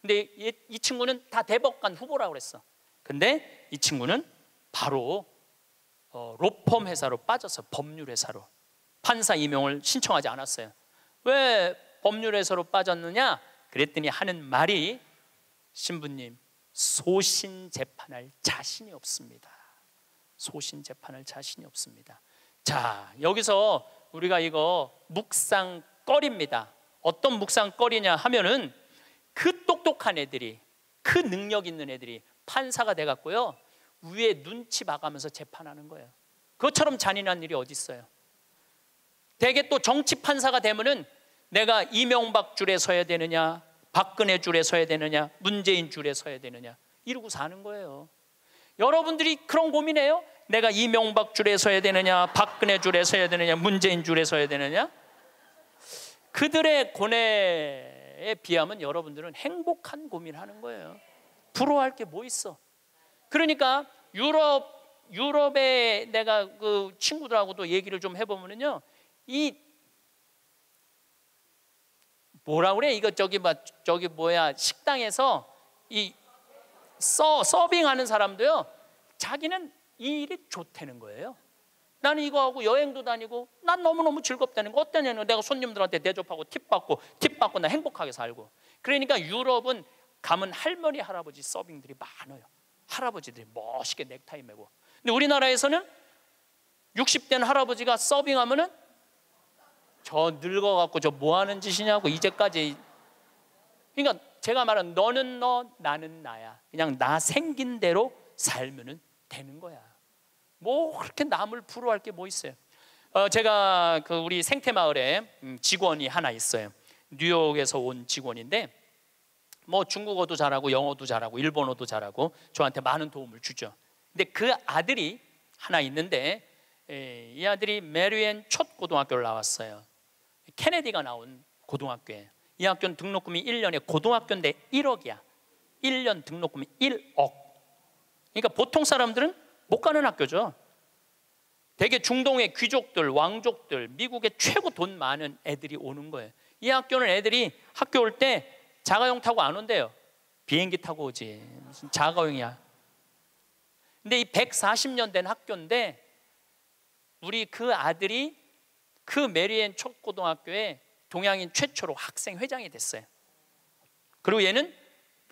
근데 이, 이 친구는 다 대법관 후보라고 그랬어. 근데 이 친구는 바로 어, 로펌 회사로 빠져서 법률 회사로 판사 임용을 신청하지 않았어요. 왜 법률 회사로 빠졌느냐? 그랬더니 하는 말이 신부님 소신 재판할 자신이 없습니다. 소신 재판할 자신이 없습니다. 자, 여기서 우리가 이거 묵상거리입니다. 어떤 묵상거리냐 하면은 그 똑똑한 애들이 그 능력 있는 애들이 판사가 돼 갖고요. 위에 눈치 봐가면서 재판하는 거예요. 그것처럼 잔인한 일이 어디 있어요? 대개 또 정치 판사가 되면은 내가 이명박 줄에 서야 되느냐, 박근혜 줄에 서야 되느냐, 문재인 줄에 서야 되느냐 이러고 사는 거예요. 여러분들이 그런 고민해요? 내가 이명박 줄에 서야 되느냐, 박근혜 줄에 서야 되느냐, 문재인 줄에 서야 되느냐? 그들의 고뇌에 비하면 여러분들은 행복한 고민을 하는 거예요. 부러워할 게 뭐 있어? 그러니까 유럽 유럽에 내가 그 친구들하고도 얘기를 좀 해보면요, 이 뭐라 그래? 이거 저기 막 저기 뭐야 식당에서 이 서, 서빙하는 사람도요. 자기는 이 일이 좋다는 거예요. 나는 이거 하고 여행도 다니고 난 너무너무 즐겁다는 거 어떠냐면 내가 손님들한테 대접하고 팁 받고 팁 받고 나 행복하게 살고 그러니까 유럽은 가면 할머니 할아버지 서빙들이 많아요 할아버지들이 멋있게 넥타이 메고 근데 우리나라에서는 60된 할아버지가 서빙하면은 저 늙어갖고 저 뭐 하는 짓이냐고 이제까지 그러니까 제가 말한 너는 너 나는 나야 그냥 나 생긴 대로 살면은 되는 거야 뭐 그렇게 남을 부러워할 게 뭐 있어요? 어, 제가 그 우리 생태 마을에 음, 직원이 하나 있어요. 뉴욕에서 온 직원인데 뭐 중국어도 잘하고 영어도 잘하고 일본어도 잘하고 저한테 많은 도움을 주죠. 근데 그 아들이 하나 있는데 에, 이 아들이 메리앤 첫 고등학교를 나왔어요. 케네디가 나온 고등학교에 이 학교는 등록금이 1년에 고등학교인데 1억이야. 1년 등록금이 1억. 그러니까 보통 사람들은 못 가는 학교죠. 대개 중동의 귀족들, 왕족들, 미국의 최고 돈 많은 애들이 오는 거예요. 이 학교는 애들이 학교 올 때 자가용 타고 안 온대요. 비행기 타고 오지. 무슨 자가용이야. 근데 이 140년 된 학교인데 우리 그 아들이 그 메리앤 초고등학교에 동양인 최초로 학생 회장이 됐어요. 그리고 얘는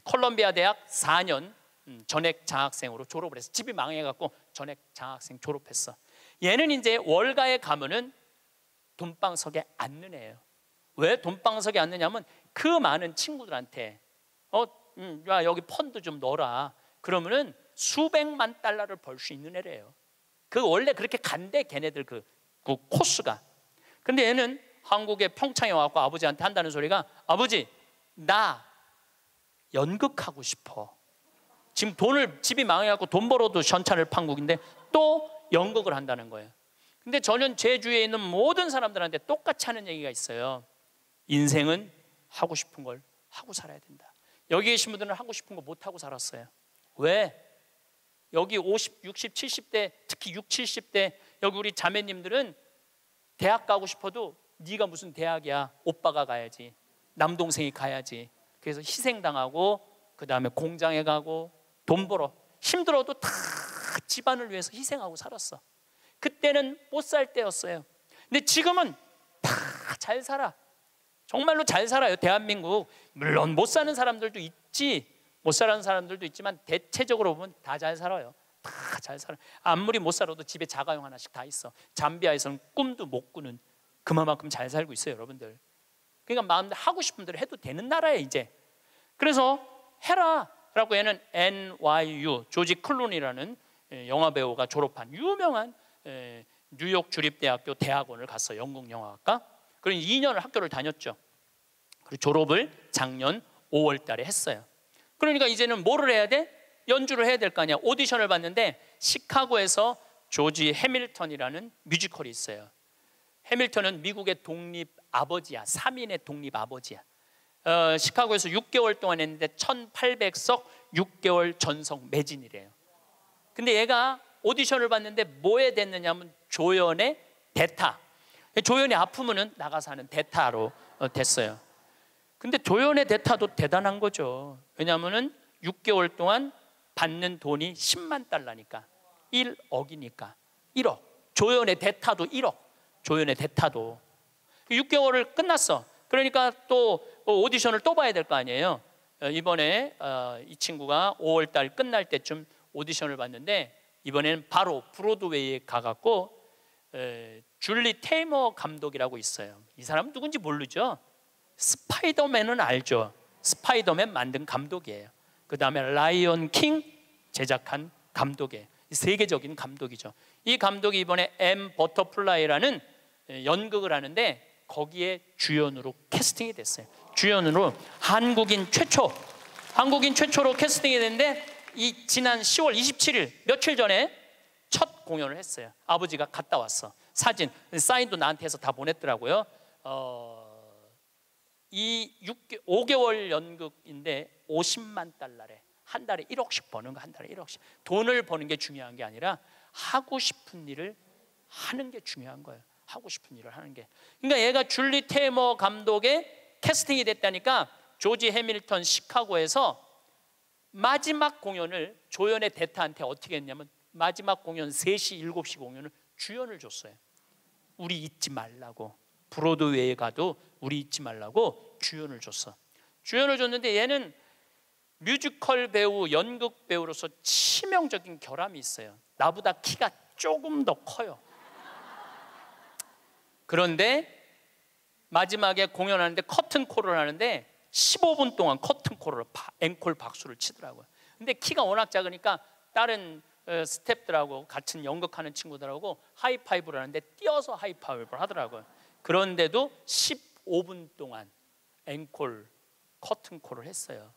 콜롬비아 대학 4년 음, 전액 장학생으로 졸업을 해서 집이 망해갖고 전액 장학생 졸업했어. 얘는 이제 월가에 가면은 돈방석에 앉는 애예요. 왜 돈방석에 앉느냐면 그 많은 친구들한테 어, 음, 야 여기 펀드 좀 넣어라. 그러면은 수백만 달러를 벌 수 있는 애래요. 그 원래 그렇게 간대 걔네들 그, 그 코스가. 근데 얘는 한국에 평창에 와갖고 아버지한테 한다는 소리가 아버지 나 연극하고 싶어. 지금 돈을 집이 망해갖고 돈 벌어도 현찰을 판국인데 또 연극을 한다는 거예요. 근데 저는 제 주위에 있는 모든 사람들한테 똑같이 하는 얘기가 있어요. 인생은 하고 싶은 걸 하고 살아야 된다. 여기 계신 분들은 하고 싶은 거 못 하고 살았어요. 왜? 여기 50, 60, 70대 특히 6, 70대 여기 우리 자매님들은 대학 가고 싶어도 네가 무슨 대학이야? 오빠가 가야지. 남동생이 가야지. 그래서 희생당하고 그 다음에 공장에 가고 돈 벌어 힘들어도 다 집안을 위해서 희생하고 살았어. 그때는 못 살 때였어요. 근데 지금은 다 잘 살아. 정말로 잘 살아요. 대한민국. 물론 못 사는 사람들도 있지. 못 사는 사람들도 있지만 대체적으로 보면 다 잘 살아요. 다 잘 살아. 아무리 못 살아도 집에 자가용 하나씩 다 있어. 잠비아에서는 꿈도 못 꾸는 그만큼 잘 살고 있어요, 여러분들. 그러니까 마음 대로 하고 싶은 대로 해도 되는 나라에 이제. 그래서 해라. 그 라고 얘는 NYU 조지 클론이라는 예, 영화 배우가 졸업한 유명한 예, 뉴욕 주립대학교 대학원을 갔어 영국 영화학과. 그리 2년을 학교를 다녔죠. 그리고 졸업을 작년 5월달에 했어요. 그러니까 이제는 뭐를 해야 돼? 연주를 해야 될 거 아니야. 오디션을 봤는데 시카고에서 조지 해밀턴이라는 뮤지컬이 있어요. 해밀턴은 미국의 독립 아버지야. 3인의 독립 아버지야. 어, 시카고에서 6개월 동안 했는데 1800석 6개월 전성 매진이래요. 근데 얘가 오디션을 봤는데 뭐에 됐느냐 하면 조연의 대타. 조연이 아프면은 나가서 하는 대타로 어, 됐어요. 근데 조연의 대타도 대단한 거죠. 왜냐면은 6개월 동안 받는 돈이 10만 달러니까 1억이니까 1억. 조연의 대타도 1억. 조연의 대타도 6개월을 끝났어. 그러니까 또그 오디션을 또 봐야 될 거 아니에요. 어, 이번에 어, 이 친구가 5월 달 끝날 때쯤 오디션을 봤는데 이번에는 바로 브로드웨이에 가갖고 줄리 테이머 감독이라고 있어요. 이 사람 누군지 모르죠. 스파이더맨은 알죠. 스파이더맨 만든 감독이에요. 그 다음에 라이언 킹 제작한 감독이에요. 세계적인 감독이죠. 이 감독이 이번에 M 버터플라이라는 연극을 하는데 거기에 주연으로 캐스팅이 됐어요. 주연으로 한국인 최초 한국인 최초로 캐스팅이 됐는데 이 지난 10월 27일 며칠 전에 첫 공연을 했어요. 아버지가 갔다 왔어. 사진 사인도 나한테 해서 다 보냈더라고요. 어, 이 6개, 5개월 연극인데 50만 달러래. 한 달에 1억씩 버는 거 한 달에 1억씩. 돈을 버는 게 중요한 게 아니라 하고 싶은 일을 하는 게 중요한 거예요. 하고 싶은 일을 하는 게. 그러니까 얘가 줄리 테머 감독의 캐스팅이 됐다니까 조지 해밀턴 시카고에서 마지막 공연을 조연의 대타한테 어떻게 했냐면 마지막 공연 3시, 7시 공연을 주연을 줬어요. 우리 잊지 말라고. 브로드웨이에 가도 우리 잊지 말라고 주연을 줬어. 주연을 줬는데 얘는 뮤지컬 배우, 연극 배우로서 치명적인 결함이 있어요. 나보다 키가 조금 더 커요. 그런데 마지막에 공연하는데 커튼콜을 하는데 15분 동안 커튼콜을 앵콜 박수를 치더라고요. 근데 키가 워낙 작으니까 다른 어, 스탭들하고 같은 연극하는 친구들하고 하이파이브를 하는데 뛰어서 하이파이브를 하더라고요. 그런데도 15분 동안 앵콜 커튼콜을 했어요.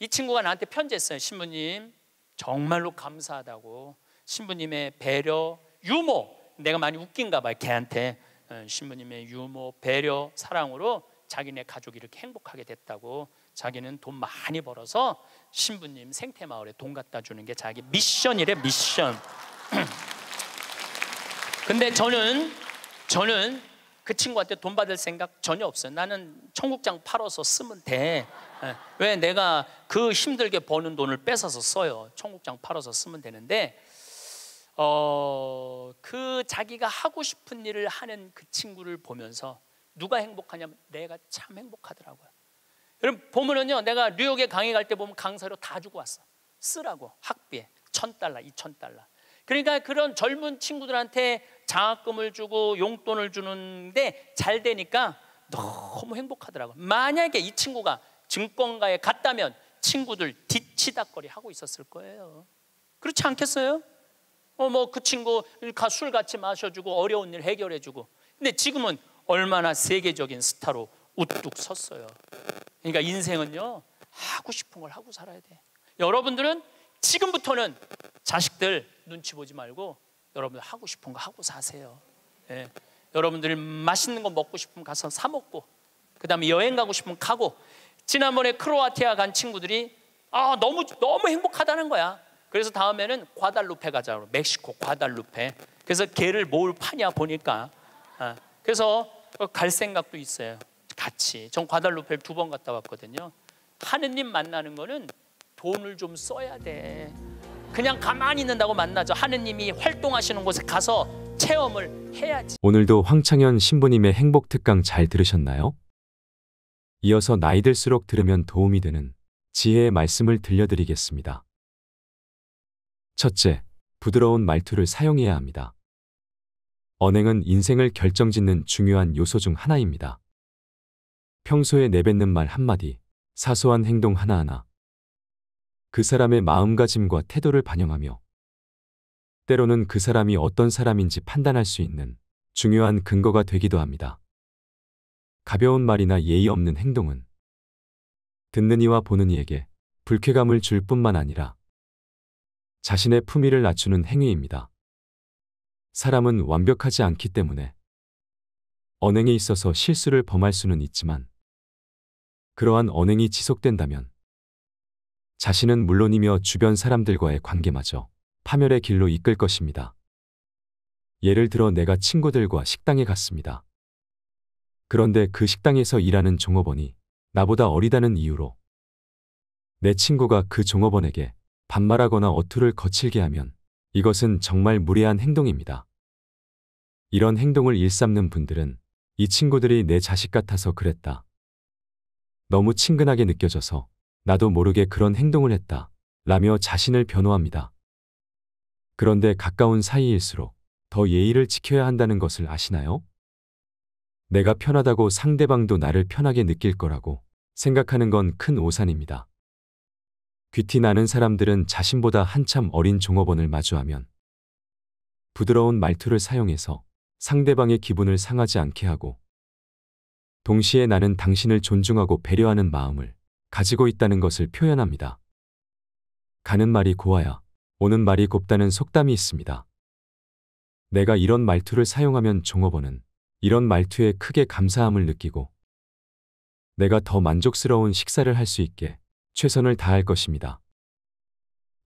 이 친구가 나한테 편지했어요. 신부님 정말로 감사하다고 신부님의 배려, 유머 내가 많이 웃긴가 봐요. 걔한테 어, 신부님의 유모, 배려, 사랑으로 자기네 가족이 이렇게 행복하게 됐다고 자기는 돈 많이 벌어서 신부님 생태 마을에 돈 갖다 주는 게 자기 미션이래 미션. [clears throat] 근데 저는 저는 그 친구한테 돈 받을 생각 전혀 없어요. 나는 청국장 팔아서 쓰면 돼. 어, 왜 내가 그 힘들게 버는 돈을 뺏어서 써요. 청국장 팔아서 쓰면 되는데 어, 그 자기가 하고 싶은 일을 하는 그 친구를 보면서 누가 행복하냐면 내가 참 행복하더라고요. 여러분 보면은요, 내가 뉴욕에 강의 갈 때 보면 강사료 다 주고 왔어. 쓰라고 학비에 천 달러, 이천 달러. 그러니까 그런 젊은 친구들한테 장학금을 주고 용돈을 주는데 잘 되니까 너무 행복하더라고 만약에 이 친구가 증권가에 갔다면 친구들 뒤치다거리 하고 있었을 거예요. 그렇지 않겠어요? 어, 뭐그 친구 술 같이 마셔주고 어려운 일 해결해주고. 근데 지금은 얼마나 세계적인 스타로 우뚝 섰어요. 그러니까 인생은요 하고 싶은 걸 하고 살아야 돼. 여러분들은 지금부터는 자식들 눈치 보지 말고 여러분들 하고 싶은 거 하고 사세요. 예. 여러분들 맛있는 거 먹고 싶으면 가서 사 먹고 그다음에 여행 가고 싶으면 가고 지난번에 크로아티아 간 친구들이 아 너무 너무 행복하다는 거야. 그래서 다음에는 과달루페 가자고 멕시코 과달루페. 그래서 개를 뭘 파냐 보니까 아, 그래서 어, 갈 생각도 있어요. 같이 전 과달루페를 두 번 갔다 왔거든요. 하느님 만나는 거는 돈을 좀 써야 돼. 그냥 가만히 있는다고 만나죠. 하느님이 활동하시는 곳에 가서 체험을 해야지. 오늘도 황창현 신부님의 행복 특강 잘 들으셨나요? 이어서 나이 들수록 들으면 도움이 되는 지혜의 말씀을 들려드리겠습니다. 첫째, 부드러운 말투를 사용해야 합니다. 언행은 인생을 결정짓는 중요한 요소 중 하나입니다. 평소에 내뱉는 말 한마디, 사소한 행동 하나하나, 그 사람의 마음가짐과 태도를 반영하며 때로는 그 사람이 어떤 사람인지 판단할 수 있는 중요한 근거가 되기도 합니다. 가벼운 말이나 예의 없는 행동은 듣는 이와 보는 이에게 불쾌감을 줄 뿐만 아니라 자신의 품위를 낮추는 행위입니다. 사람은 완벽하지 않기 때문에 언행에 있어서 실수를 범할 수는 있지만 그러한 언행이 지속된다면 자신은 물론이며 주변 사람들과의 관계마저 파멸의 길로 이끌 것입니다. 예를 들어 내가 친구들과 식당에 갔습니다. 그런데 그 식당에서 일하는 종업원이 나보다 어리다는 이유로 내 친구가 그 종업원에게 반말하거나 어투를 거칠게 하면 이것은 정말 무례한 행동입니다. 이런 행동을 일삼는 분들은 이 친구들이 내 자식 같아서 그랬다. 너무 친근하게 느껴져서 나도 모르게 그런 행동을 했다. 라며 자신을 변호합니다. 그런데 가까운 사이일수록 더 예의를 지켜야 한다는 것을 아시나요? 내가 편하다고 상대방도 나를 편하게 느낄 거라고 생각하는 건 큰 오산입니다. 귀티 나는 사람들은 자신보다 한참 어린 종업원을 마주하면 부드러운 말투를 사용해서 상대방의 기분을 상하지 않게 하고 동시에 나는 당신을 존중하고 배려하는 마음을 가지고 있다는 것을 표현합니다. 가는 말이 고와야 오는 말이 곱다는 속담이 있습니다. 내가 이런 말투를 사용하면 종업원은 이런 말투에 크게 감사함을 느끼고 내가 더 만족스러운 식사를 할 수 있게 최선을 다할 것입니다.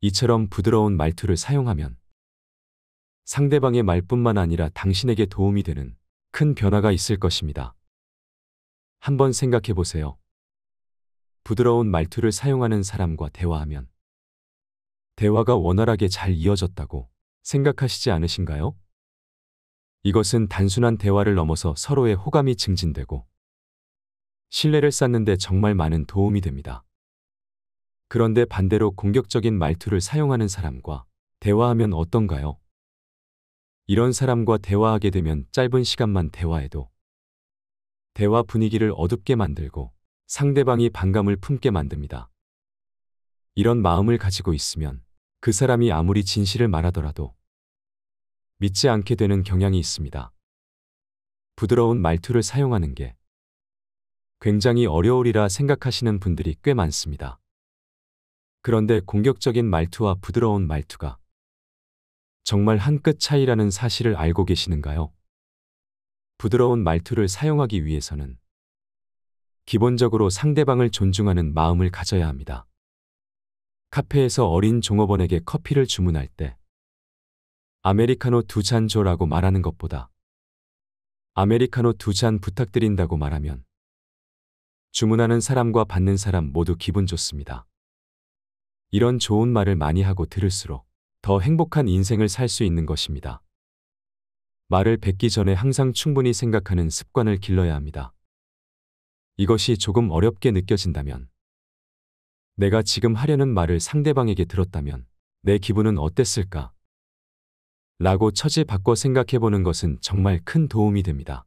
이처럼 부드러운 말투를 사용하면 상대방의 말뿐만 아니라 당신에게 도움이 되는 큰 변화가 있을 것입니다. 한번 생각해 보세요. 부드러운 말투를 사용하는 사람과 대화하면 대화가 원활하게 잘 이어졌다고 생각하시지 않으신가요? 이것은 단순한 대화를 넘어서 서로의 호감이 증진되고 신뢰를 쌓는데 정말 많은 도움이 됩니다. 그런데 반대로 공격적인 말투를 사용하는 사람과 대화하면 어떤가요? 이런 사람과 대화하게 되면 짧은 시간만 대화해도 대화 분위기를 어둡게 만들고 상대방이 반감을 품게 만듭니다. 이런 마음을 가지고 있으면 그 사람이 아무리 진실을 말하더라도 믿지 않게 되는 경향이 있습니다. 부드러운 말투를 사용하는 게 굉장히 어려우리라 생각하시는 분들이 꽤 많습니다. 그런데 공격적인 말투와 부드러운 말투가 정말 한 끗 차이라는 사실을 알고 계시는가요? 부드러운 말투를 사용하기 위해서는 기본적으로 상대방을 존중하는 마음을 가져야 합니다. 카페에서 어린 종업원에게 커피를 주문할 때 아메리카노 두 잔 줘라고 말하는 것보다 아메리카노 두 잔 부탁드린다고 말하면 주문하는 사람과 받는 사람 모두 기분 좋습니다. 이런 좋은 말을 많이 하고 들을수록 더 행복한 인생을 살 수 있는 것입니다. 말을 뱉기 전에 항상 충분히 생각하는 습관을 길러야 합니다. 이것이 조금 어렵게 느껴진다면, 내가 지금 하려는 말을 상대방에게 들었다면 내 기분은 어땠을까? 라고 처지 바꿔 생각해보는 것은 정말 큰 도움이 됩니다.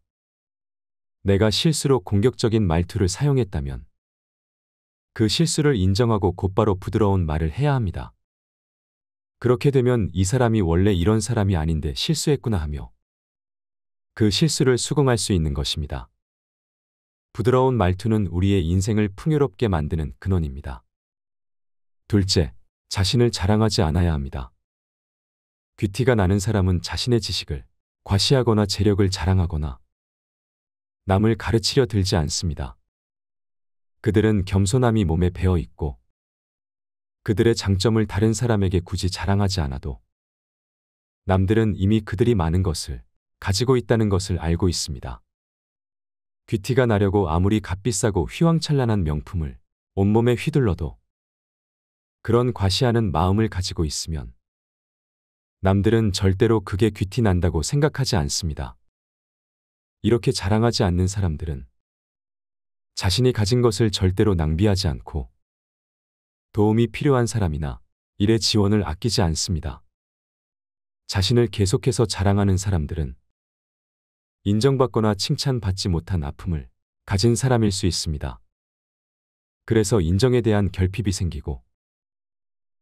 내가 실수로 공격적인 말투를 사용했다면 그 실수를 인정하고 곧바로 부드러운 말을 해야 합니다. 그렇게 되면 이 사람이 원래 이런 사람이 아닌데 실수했구나 하며 그 실수를 수긍할 수 있는 것입니다. 부드러운 말투는 우리의 인생을 풍요롭게 만드는 근원입니다. 둘째, 자신을 자랑하지 않아야 합니다. 귀티가 나는 사람은 자신의 지식을 과시하거나 재력을 자랑하거나 남을 가르치려 들지 않습니다. 그들은 겸손함이 몸에 배어 있고 그들의 장점을 다른 사람에게 굳이 자랑하지 않아도 남들은 이미 그들이 많은 것을 가지고 있다는 것을 알고 있습니다. 귀티가 나려고 아무리 값비싸고 휘황찬란한 명품을 온몸에 휘둘러도 그런 과시하는 마음을 가지고 있으면 남들은 절대로 그게 귀티 난다고 생각하지 않습니다. 이렇게 자랑하지 않는 사람들은 자신이 가진 것을 절대로 낭비하지 않고 도움이 필요한 사람이나 일의 지원을 아끼지 않습니다. 자신을 계속해서 자랑하는 사람들은 인정받거나 칭찬받지 못한 아픔을 가진 사람일 수 있습니다. 그래서 인정에 대한 결핍이 생기고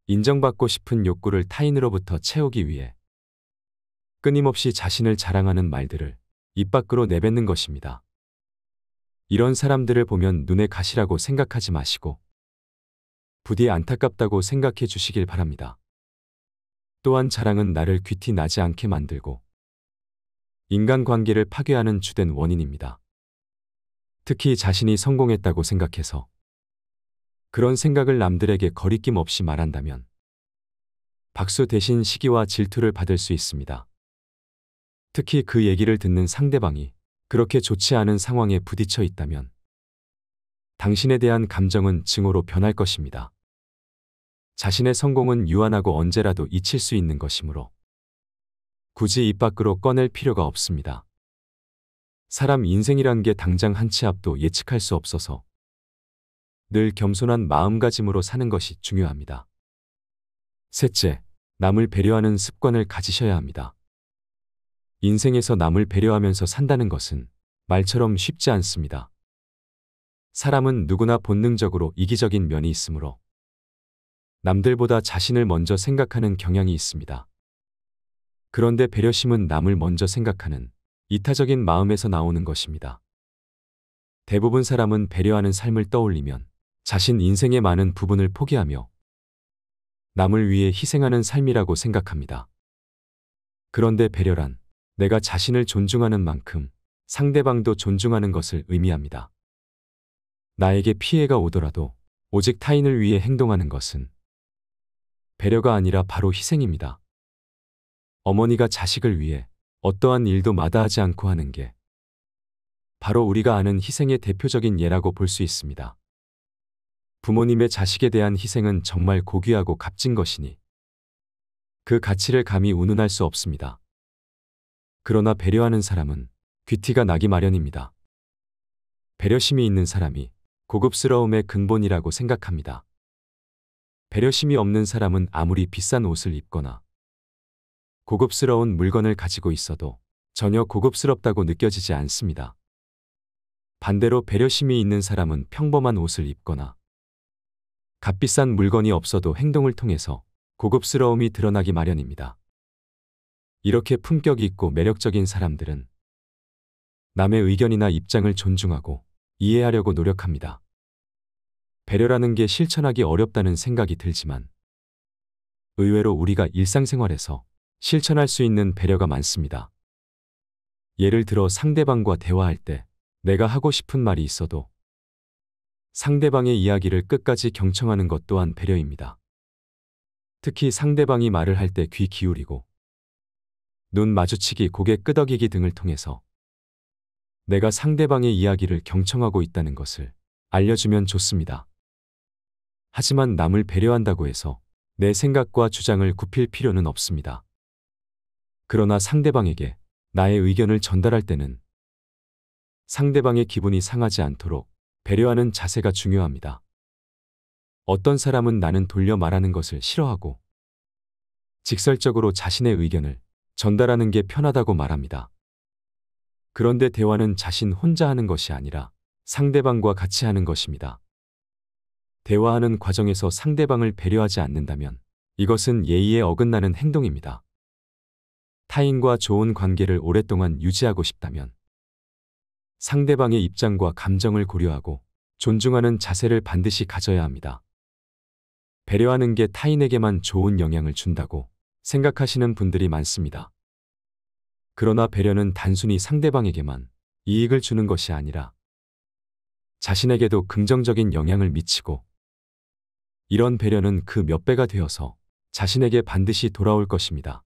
인정받고 싶은 욕구를 타인으로부터 채우기 위해 끊임없이 자신을 자랑하는 말들을 입 밖으로 내뱉는 것입니다. 이런 사람들을 보면 눈에 가시라고 생각하지 마시고 부디 안타깝다고 생각해 주시길 바랍니다. 또한 자랑은 나를 귀티 나지 않게 만들고 인간관계를 파괴하는 주된 원인입니다. 특히 자신이 성공했다고 생각해서 그런 생각을 남들에게 거리낌 없이 말한다면 박수 대신 시기와 질투를 받을 수 있습니다. 특히 그 얘기를 듣는 상대방이 그렇게 좋지 않은 상황에 부딪혀 있다면 당신에 대한 감정은 증오로 변할 것입니다. 자신의 성공은 유한하고 언제라도 잊힐 수 있는 것이므로 굳이 입 밖으로 꺼낼 필요가 없습니다. 사람 인생이란 게 당장 한 치 앞도 예측할 수 없어서 늘 겸손한 마음가짐으로 사는 것이 중요합니다. 셋째, 남을 배려하는 습관을 가지셔야 합니다. 인생에서 남을 배려하면서 산다는 것은 말처럼 쉽지 않습니다. 사람은 누구나 본능적으로 이기적인 면이 있으므로 남들보다 자신을 먼저 생각하는 경향이 있습니다. 그런데 배려심은 남을 먼저 생각하는 이타적인 마음에서 나오는 것입니다. 대부분 사람은 배려하는 삶을 떠올리면 자신 인생의 많은 부분을 포기하며 남을 위해 희생하는 삶이라고 생각합니다. 그런데 배려란 내가 자신을 존중하는 만큼 상대방도 존중하는 것을 의미합니다. 나에게 피해가 오더라도 오직 타인을 위해 행동하는 것은 배려가 아니라 바로 희생입니다. 어머니가 자식을 위해 어떠한 일도 마다하지 않고 하는 게 바로 우리가 아는 희생의 대표적인 예라고 볼 수 있습니다. 부모님의 자식에 대한 희생은 정말 고귀하고 값진 것이니 그 가치를 감히 운운할 수 없습니다. 그러나 배려하는 사람은 귀티가 나기 마련입니다. 배려심이 있는 사람이 고급스러움의 근본이라고 생각합니다. 배려심이 없는 사람은 아무리 비싼 옷을 입거나 고급스러운 물건을 가지고 있어도 전혀 고급스럽다고 느껴지지 않습니다. 반대로 배려심이 있는 사람은 평범한 옷을 입거나 값비싼 물건이 없어도 행동을 통해서 고급스러움이 드러나기 마련입니다. 이렇게 품격이 있고 매력적인 사람들은 남의 의견이나 입장을 존중하고 이해하려고 노력합니다. 배려라는 게 실천하기 어렵다는 생각이 들지만 의외로 우리가 일상생활에서 실천할 수 있는 배려가 많습니다. 예를 들어 상대방과 대화할 때 내가 하고 싶은 말이 있어도 상대방의 이야기를 끝까지 경청하는 것 또한 배려입니다. 특히 상대방이 말을 할 때 귀 기울이고 눈 마주치기, 고개 끄덕이기 등을 통해서 내가 상대방의 이야기를 경청하고 있다는 것을 알려주면 좋습니다. 하지만 남을 배려한다고 해서 내 생각과 주장을 굽힐 필요는 없습니다. 그러나 상대방에게 나의 의견을 전달할 때는 상대방의 기분이 상하지 않도록 배려하는 자세가 중요합니다. 어떤 사람은 나는 돌려 말하는 것을 싫어하고 직설적으로 자신의 의견을 전달하는 게 편하다고 말합니다. 그런데 대화는 자신 혼자 하는 것이 아니라 상대방과 같이 하는 것입니다. 대화하는 과정에서 상대방을 배려하지 않는다면 이것은 예의에 어긋나는 행동입니다. 타인과 좋은 관계를 오랫동안 유지하고 싶다면 상대방의 입장과 감정을 고려하고 존중하는 자세를 반드시 가져야 합니다. 배려하는 게 타인에게만 좋은 영향을 준다고 생각하시는 분들이 많습니다. 그러나 배려는 단순히 상대방에게만 이익을 주는 것이 아니라 자신에게도 긍정적인 영향을 미치고 이런 배려는 그 몇 배가 되어서 자신에게 반드시 돌아올 것입니다.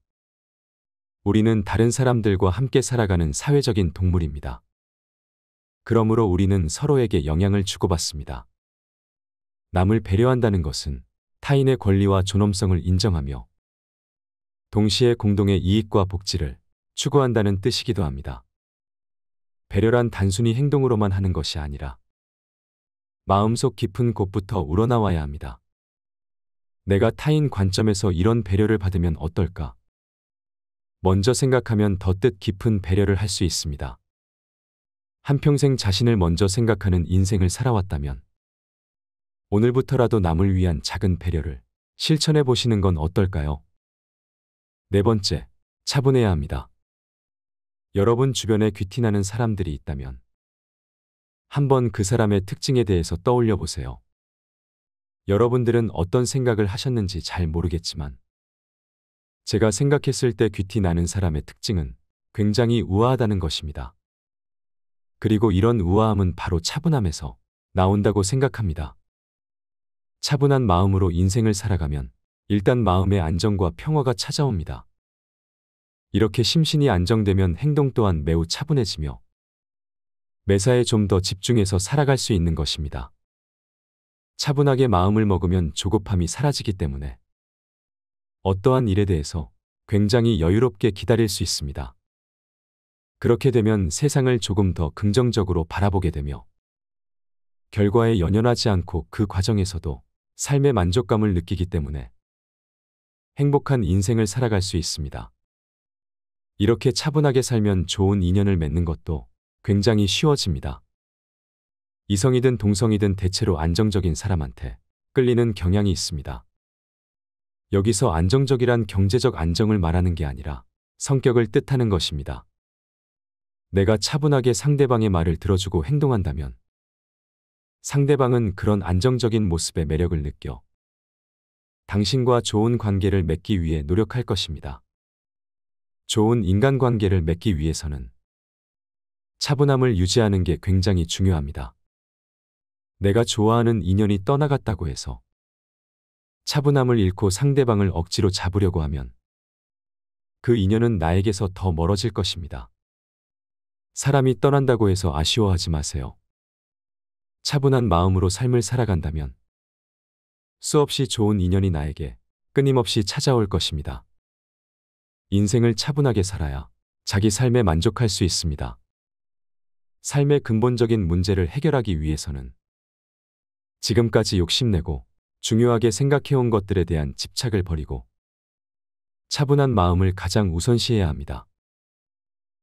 우리는 다른 사람들과 함께 살아가는 사회적인 동물입니다. 그러므로 우리는 서로에게 영향을 주고받습니다. 남을 배려한다는 것은 타인의 권리와 존엄성을 인정하며 동시에 공동의 이익과 복지를 추구한다는 뜻이기도 합니다. 배려란 단순히 행동으로만 하는 것이 아니라 마음속 깊은 곳부터 우러나와야 합니다. 내가 타인 관점에서 이런 배려를 받으면 어떨까? 먼저 생각하면 더 뜻 깊은 배려를 할 수 있습니다. 한평생 자신을 먼저 생각하는 인생을 살아왔다면 오늘부터라도 남을 위한 작은 배려를 실천해 보시는 건 어떨까요? 네 번째, 차분해야 합니다. 여러분 주변에 귀티나는 사람들이 있다면 한번 그 사람의 특징에 대해서 떠올려 보세요. 여러분들은 어떤 생각을 하셨는지 잘 모르겠지만 제가 생각했을 때 귀티나는 사람의 특징은 굉장히 우아하다는 것입니다. 그리고 이런 우아함은 바로 차분함에서 나온다고 생각합니다. 차분한 마음으로 인생을 살아가면 일단 마음의 안정과 평화가 찾아옵니다. 이렇게 심신이 안정되면 행동 또한 매우 차분해지며 매사에 좀 더 집중해서 살아갈 수 있는 것입니다. 차분하게 마음을 먹으면 조급함이 사라지기 때문에 어떠한 일에 대해서 굉장히 여유롭게 기다릴 수 있습니다. 그렇게 되면 세상을 조금 더 긍정적으로 바라보게 되며 결과에 연연하지 않고 그 과정에서도 삶의 만족감을 느끼기 때문에 행복한 인생을 살아갈 수 있습니다. 이렇게 차분하게 살면 좋은 인연을 맺는 것도 굉장히 쉬워집니다. 이성이든 동성이든 대체로 안정적인 사람한테 끌리는 경향이 있습니다. 여기서 안정적이란 경제적 안정을 말하는 게 아니라 성격을 뜻하는 것입니다. 내가 차분하게 상대방의 말을 들어주고 행동한다면 상대방은 그런 안정적인 모습의 매력을 느껴 당신과 좋은 관계를 맺기 위해 노력할 것입니다. 좋은 인간관계를 맺기 위해서는 차분함을 유지하는 게 굉장히 중요합니다. 내가 좋아하는 인연이 떠나갔다고 해서 차분함을 잃고 상대방을 억지로 잡으려고 하면 그 인연은 나에게서 더 멀어질 것입니다. 사람이 떠난다고 해서 아쉬워하지 마세요. 차분한 마음으로 삶을 살아간다면 수없이 좋은 인연이 나에게 끊임없이 찾아올 것입니다. 인생을 차분하게 살아야 자기 삶에 만족할 수 있습니다. 삶의 근본적인 문제를 해결하기 위해서는 지금까지 욕심내고 중요하게 생각해온 것들에 대한 집착을 버리고 차분한 마음을 가장 우선시해야 합니다.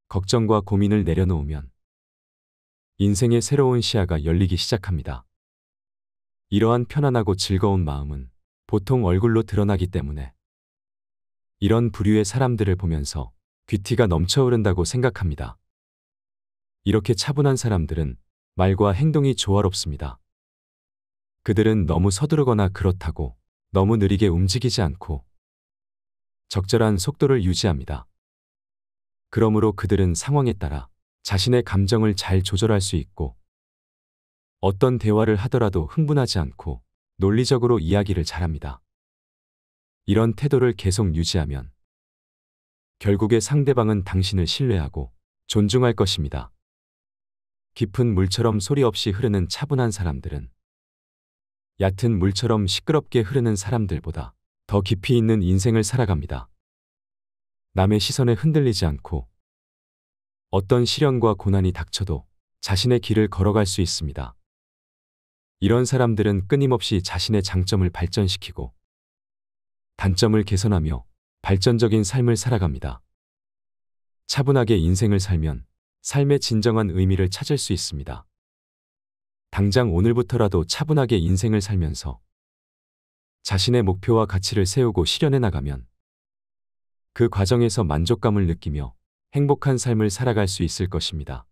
걱정과 고민을 내려놓으면 인생의 새로운 시야가 열리기 시작합니다. 이러한 편안하고 즐거운 마음은 보통 얼굴로 드러나기 때문에 이런 부류의 사람들을 보면서 귀티가 넘쳐 흐른다고 생각합니다. 이렇게 차분한 사람들은 말과 행동이 조화롭습니다. 그들은 너무 서두르거나 그렇다고 너무 느리게 움직이지 않고 적절한 속도를 유지합니다. 그러므로 그들은 상황에 따라 자신의 감정을 잘 조절할 수 있고 어떤 대화를 하더라도 흥분하지 않고 논리적으로 이야기를 잘합니다. 이런 태도를 계속 유지하면 결국에 상대방은 당신을 신뢰하고 존중할 것입니다. 깊은 물처럼 소리 없이 흐르는 차분한 사람들은 얕은 물처럼 시끄럽게 흐르는 사람들보다 더 깊이 있는 인생을 살아갑니다. 남의 시선에 흔들리지 않고 어떤 시련과 고난이 닥쳐도 자신의 길을 걸어갈 수 있습니다. 이런 사람들은 끊임없이 자신의 장점을 발전시키고 단점을 개선하며 발전적인 삶을 살아갑니다. 차분하게 인생을 살면 삶의 진정한 의미를 찾을 수 있습니다. 당장 오늘부터라도 차분하게 인생을 살면서 자신의 목표와 가치를 세우고 실현해 나가면 그 과정에서 만족감을 느끼며 행복한 삶을 살아갈 수 있을 것입니다.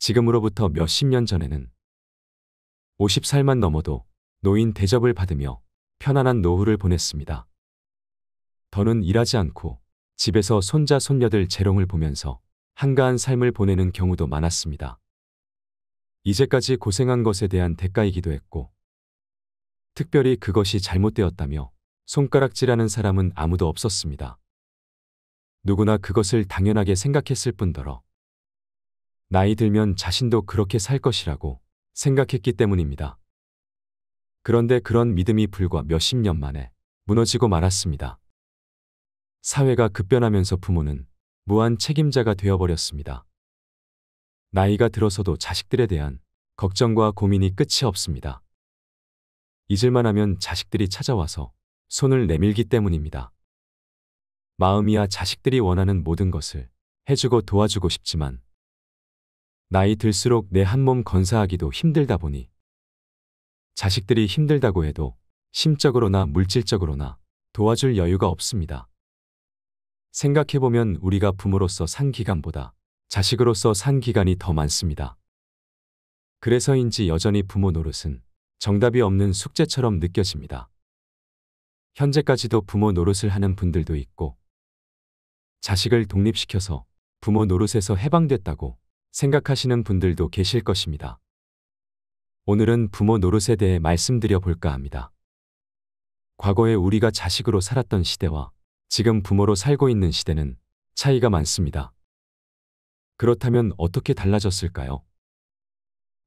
지금으로부터 몇 십 년 전에는 50살만 넘어도 노인 대접을 받으며 편안한 노후를 보냈습니다. 더는 일하지 않고 집에서 손자 손녀들 재롱을 보면서 한가한 삶을 보내는 경우도 많았습니다. 이제까지 고생한 것에 대한 대가이기도 했고 특별히 그것이 잘못되었다며 손가락질하는 사람은 아무도 없었습니다. 누구나 그것을 당연하게 생각했을 뿐더러 나이 들면 자신도 그렇게 살 것이라고 생각했기 때문입니다. 그런데 그런 믿음이 불과 몇 십 년 만에 무너지고 말았습니다. 사회가 급변하면서 부모는 무한 책임자가 되어버렸습니다. 나이가 들어서도 자식들에 대한 걱정과 고민이 끝이 없습니다. 잊을만 하면 자식들이 찾아와서 손을 내밀기 때문입니다. 마음이야 자식들이 원하는 모든 것을 해주고 도와주고 싶지만 나이 들수록 내 한 몸 건사하기도 힘들다 보니 자식들이 힘들다고 해도 심적으로나 물질적으로나 도와줄 여유가 없습니다. 생각해보면 우리가 부모로서 산 기간보다 자식으로서 산 기간이 더 많습니다. 그래서인지 여전히 부모 노릇은 정답이 없는 숙제처럼 느껴집니다. 현재까지도 부모 노릇을 하는 분들도 있고 자식을 독립시켜서 부모 노릇에서 해방됐다고 생각하시는 분들도 계실 것입니다. 오늘은 부모 노릇에 대해 말씀드려 볼까 합니다. 과거에 우리가 자식으로 살았던 시대와 지금 부모로 살고 있는 시대는 차이가 많습니다. 그렇다면 어떻게 달라졌을까요?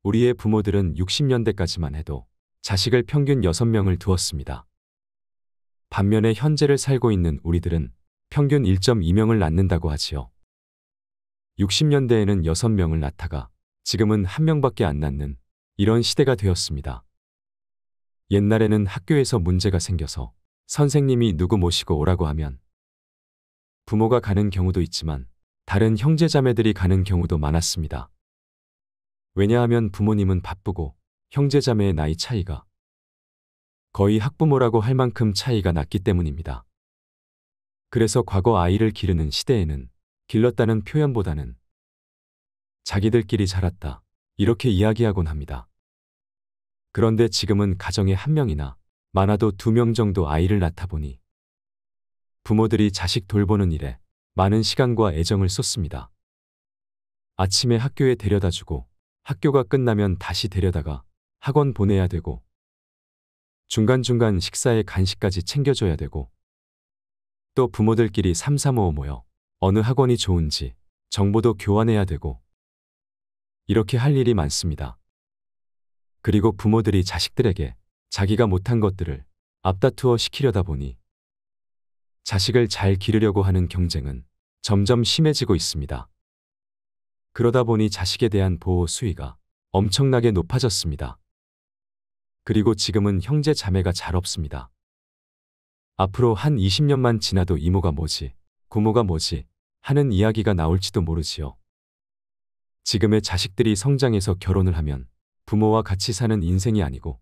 우리의 부모들은 60년대까지만 해도 자식을 평균 6명을 두었습니다. 반면에 현재를 살고 있는 우리들은 평균 1.2명을 낳는다고 하지요. 60년대에는 6명을 낳다가 지금은 1명밖에 안 낳는 이런 시대가 되었습니다. 옛날에는 학교에서 문제가 생겨서 선생님이 누구 모시고 오라고 하면 부모가 가는 경우도 있지만 다른 형제자매들이 가는 경우도 많았습니다. 왜냐하면 부모님은 바쁘고 형제자매의 나이 차이가 거의 학부모라고 할 만큼 차이가 났기 때문입니다. 그래서 과거 아이를 기르는 시대에는 길렀다는 표현보다는 자기들끼리 자랐다 이렇게 이야기하곤 합니다. 그런데 지금은 가정에 한 명이나 많아도 두 명 정도 아이를 낳다 보니 부모들이 자식 돌보는 일에 많은 시간과 애정을 쏟습니다. 아침에 학교에 데려다 주고 학교가 끝나면 다시 데려다가 학원 보내야 되고 중간중간 식사에 간식까지 챙겨줘야 되고 또 부모들끼리 삼삼오오 모여 어느 학원이 좋은지 정보도 교환해야 되고 이렇게 할 일이 많습니다. 그리고 부모들이 자식들에게 자기가 못한 것들을 앞다투어 시키려다 보니 자식을 잘 기르려고 하는 경쟁은 점점 심해지고 있습니다. 그러다 보니 자식에 대한 보호 수위가 엄청나게 높아졌습니다. 그리고 지금은 형제 자매가 잘 없습니다. 앞으로 한 20년만 지나도 이모가 뭐지? 고모가 뭐지 하는 이야기가 나올지도 모르지요. 지금의 자식들이 성장해서 결혼을 하면 부모와 같이 사는 인생이 아니고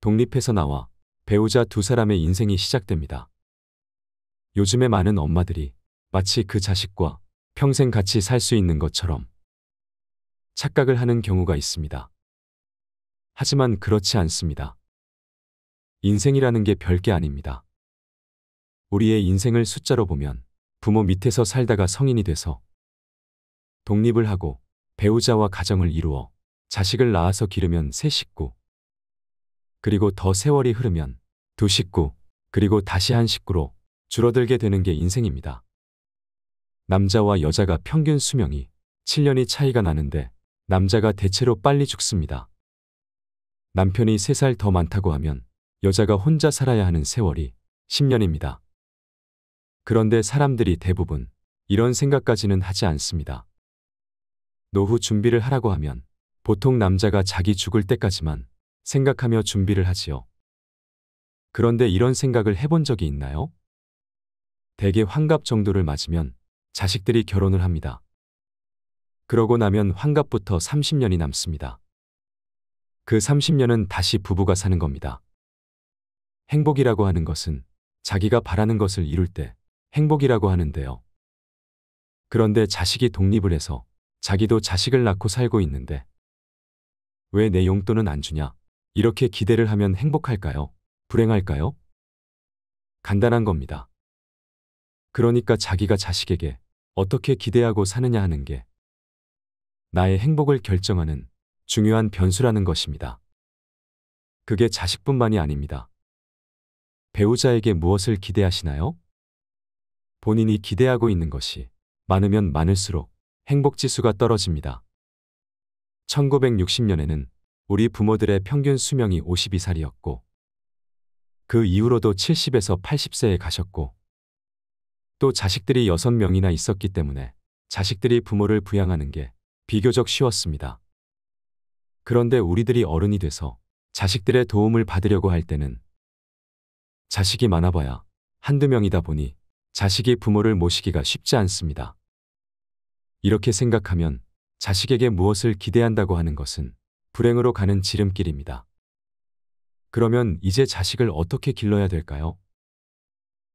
독립해서 나와 배우자 두 사람의 인생이 시작됩니다. 요즘에 많은 엄마들이 마치 그 자식과 평생 같이 살 수 있는 것처럼 착각을 하는 경우가 있습니다. 하지만 그렇지 않습니다. 인생이라는 게 별게 아닙니다. 우리의 인생을 숫자로 보면 부모 밑에서 살다가 성인이 돼서 독립을 하고 배우자와 가정을 이루어 자식을 낳아서 기르면 세 식구 그리고 더 세월이 흐르면 두 식구 그리고 다시 한 식구로 줄어들게 되는 게 인생입니다. 남자와 여자가 평균 수명이 7년이 차이가 나는데 남자가 대체로 빨리 죽습니다. 남편이 3살 더 많다고 하면 여자가 혼자 살아야 하는 세월이 10년입니다. 그런데 사람들이 대부분 이런 생각까지는 하지 않습니다. 노후 준비를 하라고 하면 보통 남자가 자기 죽을 때까지만 생각하며 준비를 하지요. 그런데 이런 생각을 해본 적이 있나요? 대개 환갑 정도를 맞으면 자식들이 결혼을 합니다. 그러고 나면 환갑부터 30년이 남습니다. 그 30년은 다시 부부가 사는 겁니다. 행복이라고 하는 것은 자기가 바라는 것을 이룰 때 행복이라고 하는데요. 그런데 자식이 독립을 해서 자기도 자식을 낳고 살고 있는데 왜 내 용돈은 안 주냐? 이렇게 기대를 하면 행복할까요? 불행할까요? 간단한 겁니다. 그러니까 자기가 자식에게 어떻게 기대하고 사느냐 하는 게 나의 행복을 결정하는 중요한 변수라는 것입니다. 그게 자식뿐만이 아닙니다. 배우자에게 무엇을 기대하시나요? 본인이 기대하고 있는 것이 많으면 많을수록 행복 지수가 떨어집니다. 1960년에는 우리 부모들의 평균 수명이 52살이었고 그 이후로도 70에서 80세에 가셨고 또 자식들이 6명이나 있었기 때문에 자식들이 부모를 부양하는 게 비교적 쉬웠습니다. 그런데 우리들이 어른이 돼서 자식들의 도움을 받으려고 할 때는 자식이 많아봐야 한두 명이다 보니 자식이 부모를 모시기가 쉽지 않습니다. 이렇게 생각하면 자식에게 무엇을 기대한다고 하는 것은 불행으로 가는 지름길입니다. 그러면 이제 자식을 어떻게 길러야 될까요?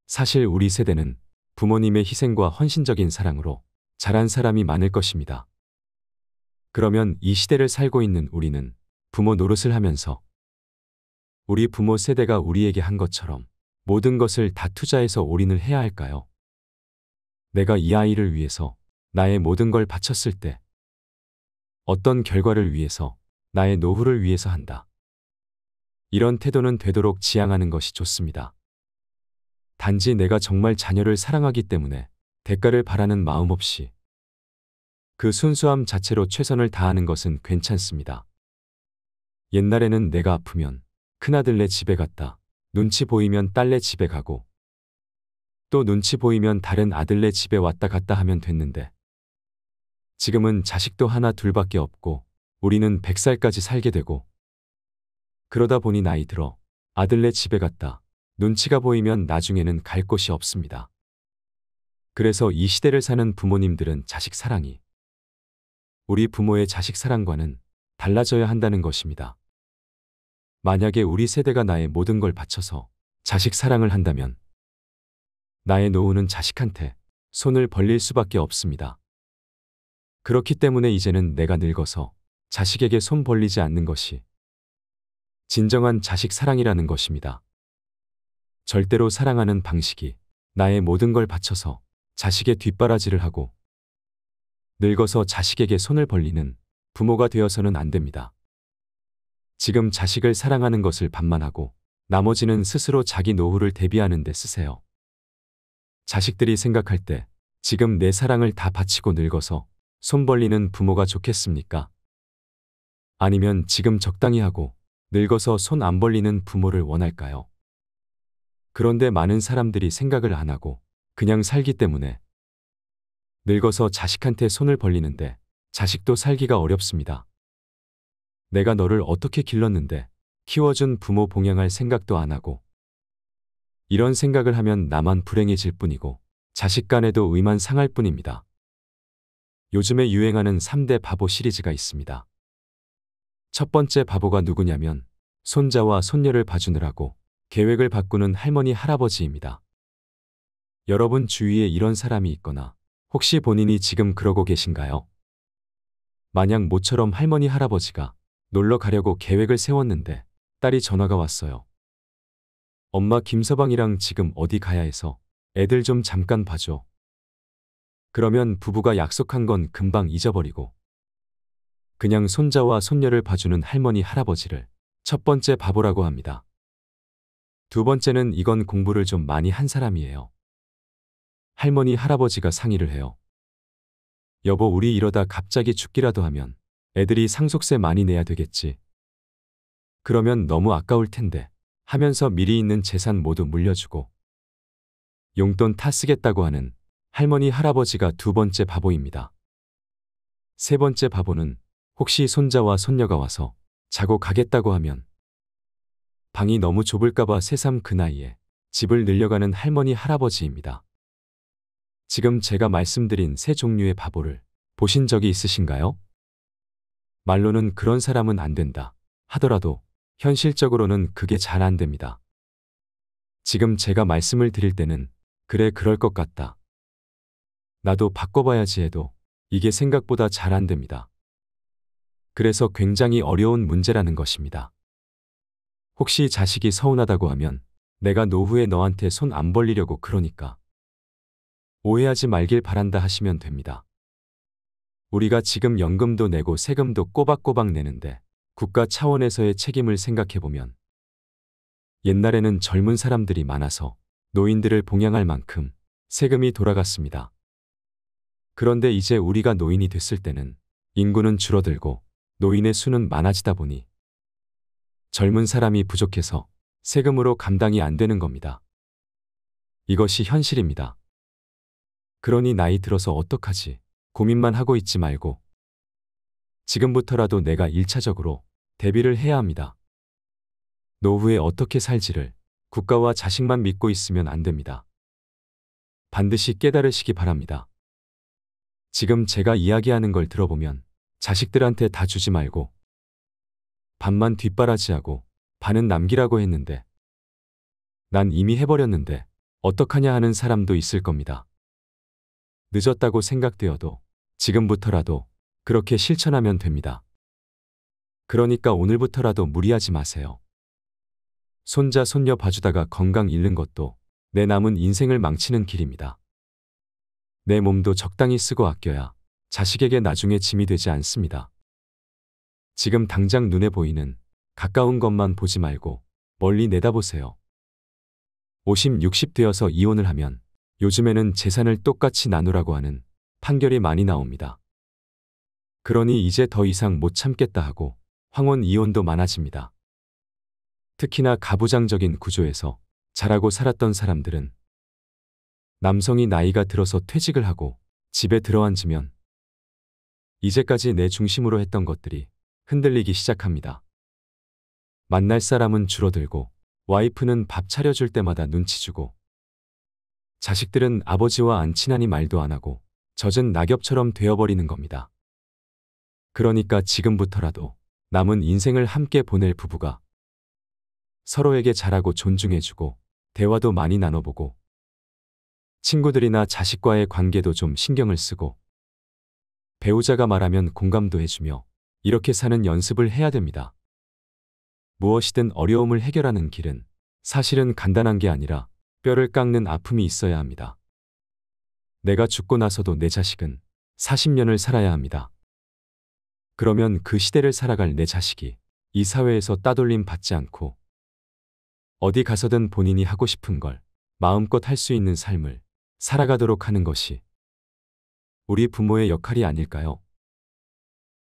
사실 우리 세대는 부모님의 희생과 헌신적인 사랑으로 자란 사람이 많을 것입니다. 그러면 이 시대를 살고 있는 우리는 부모 노릇을 하면서 우리 부모 세대가 우리에게 한 것처럼 모든 것을 다 투자해서 올인을 해야 할까요? 내가 이 아이를 위해서 나의 모든 걸 바쳤을 때 어떤 결과를 위해서 나의 노후를 위해서 한다. 이런 태도는 되도록 지양하는 것이 좋습니다. 단지 내가 정말 자녀를 사랑하기 때문에 대가를 바라는 마음 없이 그 순수함 자체로 최선을 다하는 것은 괜찮습니다. 옛날에는 내가 아프면 큰아들네 집에 갔다. 눈치 보이면 딸네 집에 가고 또 눈치 보이면 다른 아들네 집에 왔다 갔다 하면 됐는데 지금은 자식도 하나 둘밖에 없고 우리는 100살까지 살게 되고 그러다 보니 나이 들어 아들네 집에 갔다 눈치가 보이면 나중에는 갈 곳이 없습니다. 그래서 이 시대를 사는 부모님들은 자식 사랑이 우리 부모의 자식 사랑과는 달라져야 한다는 것입니다. 만약에 우리 세대가 나의 모든 걸 바쳐서 자식 사랑을 한다면 나의 노후는 자식한테 손을 벌릴 수밖에 없습니다. 그렇기 때문에 이제는 내가 늙어서 자식에게 손 벌리지 않는 것이 진정한 자식 사랑이라는 것입니다. 절대로 사랑하는 방식이 나의 모든 걸 바쳐서 자식의 뒷바라지를 하고 늙어서 자식에게 손을 벌리는 부모가 되어서는 안 됩니다. 지금 자식을 사랑하는 것을 반만하고 나머지는 스스로 자기 노후를 대비하는 데 쓰세요. 자식들이 생각할 때 지금 내 사랑을 다 바치고 늙어서 손 벌리는 부모가 좋겠습니까? 아니면 지금 적당히 하고 늙어서 손 안 벌리는 부모를 원할까요? 그런데 많은 사람들이 생각을 안 하고 그냥 살기 때문에 늙어서 자식한테 손을 벌리는데 자식도 살기가 어렵습니다. 내가 너를 어떻게 길렀는데 키워준 부모 봉양할 생각도 안 하고 이런 생각을 하면 나만 불행해질 뿐이고 자식 간에도 의만 상할 뿐입니다. 요즘에 유행하는 3대 바보 시리즈가 있습니다. 첫 번째 바보가 누구냐면 손자와 손녀를 봐주느라고 계획을 바꾸는 할머니 할아버지입니다. 여러분 주위에 이런 사람이 있거나 혹시 본인이 지금 그러고 계신가요? 만약 모처럼 할머니 할아버지가 놀러 가려고 계획을 세웠는데 딸이 전화가 왔어요. 엄마 김서방이랑 지금 어디 가야 해서 애들 좀 잠깐 봐줘. 그러면 부부가 약속한 건 금방 잊어버리고 그냥 손자와 손녀를 봐주는 할머니 할아버지를 첫 번째 바보라고 합니다. 두 번째는 이건 공부를 좀 많이 한 사람이에요. 할머니 할아버지가 상의를 해요. 여보 우리 이러다 갑자기 죽기라도 하면 애들이 상속세 많이 내야 되겠지. 그러면 너무 아까울 텐데 하면서 미리 있는 재산 모두 물려주고 용돈 타 쓰겠다고 하는 할머니 할아버지가 두 번째 바보입니다. 세 번째 바보는 혹시 손자와 손녀가 와서 자고 가겠다고 하면 방이 너무 좁을까봐 새삼 그 나이에 집을 늘려가는 할머니 할아버지입니다. 지금 제가 말씀드린 세 종류의 바보를 보신 적이 있으신가요? 말로는 그런 사람은 안 된다 하더라도 현실적으로는 그게 잘 안 됩니다. 지금 제가 말씀을 드릴 때는 그래 그럴 것 같다. 나도 바꿔봐야지 해도 이게 생각보다 잘 안 됩니다. 그래서 굉장히 어려운 문제라는 것입니다. 혹시 자식이 서운하다고 하면 내가 노후에 너한테 손 안 벌리려고 그러니까 오해하지 말길 바란다 하시면 됩니다. 우리가 지금 연금도 내고 세금도 꼬박꼬박 내는데 국가 차원에서의 책임을 생각해보면 옛날에는 젊은 사람들이 많아서 노인들을 봉양할 만큼 세금이 돌아갔습니다. 그런데 이제 우리가 노인이 됐을 때는 인구는 줄어들고 노인의 수는 많아지다 보니 젊은 사람이 부족해서 세금으로 감당이 안 되는 겁니다. 이것이 현실입니다. 그러니 나이 들어서 어떡하지? 고민만 하고 있지 말고 지금부터라도 내가 일차적으로 대비를 해야 합니다. 노후에 어떻게 살지를 국가와 자식만 믿고 있으면 안 됩니다. 반드시 깨달으시기 바랍니다. 지금 제가 이야기하는 걸 들어보면 자식들한테 다 주지 말고 반만 뒷바라지하고 반은 남기라고 했는데 난 이미 해버렸는데 어떡하냐 하는 사람도 있을 겁니다. 늦었다고 생각되어도 지금부터라도 그렇게 실천하면 됩니다. 그러니까 오늘부터라도 무리하지 마세요. 손자, 손녀 봐주다가 건강 잃는 것도 내 남은 인생을 망치는 길입니다. 내 몸도 적당히 쓰고 아껴야 자식에게 나중에 짐이 되지 않습니다. 지금 당장 눈에 보이는 가까운 것만 보지 말고 멀리 내다보세요. 50, 60 되어서 이혼을 하면 요즘에는 재산을 똑같이 나누라고 하는 판결이 많이 나옵니다. 그러니 이제 더 이상 못 참겠다 하고 황혼 이혼도 많아집니다. 특히나 가부장적인 구조에서 잘하고 살았던 사람들은 남성이 나이가 들어서 퇴직을 하고 집에 들어앉으면 이제까지 내 중심으로 했던 것들이 흔들리기 시작합니다. 만날 사람은 줄어들고 와이프는 밥 차려줄 때마다 눈치 주고 자식들은 아버지와 안 친하니 말도 안 하고 젖은 낙엽처럼 되어버리는 겁니다. 그러니까 지금부터라도 남은 인생을 함께 보낼 부부가 서로에게 잘하고 존중해주고 대화도 많이 나눠보고 친구들이나 자식과의 관계도 좀 신경을 쓰고 배우자가 말하면 공감도 해주며 이렇게 사는 연습을 해야 됩니다. 무엇이든 어려움을 해결하는 길은 사실은 간단한 게 아니라 뼈를 깎는 아픔이 있어야 합니다. 내가 죽고 나서도 내 자식은 40년을 살아야 합니다. 그러면 그 시대를 살아갈 내 자식이 이 사회에서 따돌림 받지 않고 어디 가서든 본인이 하고 싶은 걸 마음껏 할 수 있는 삶을 살아가도록 하는 것이 우리 부모의 역할이 아닐까요?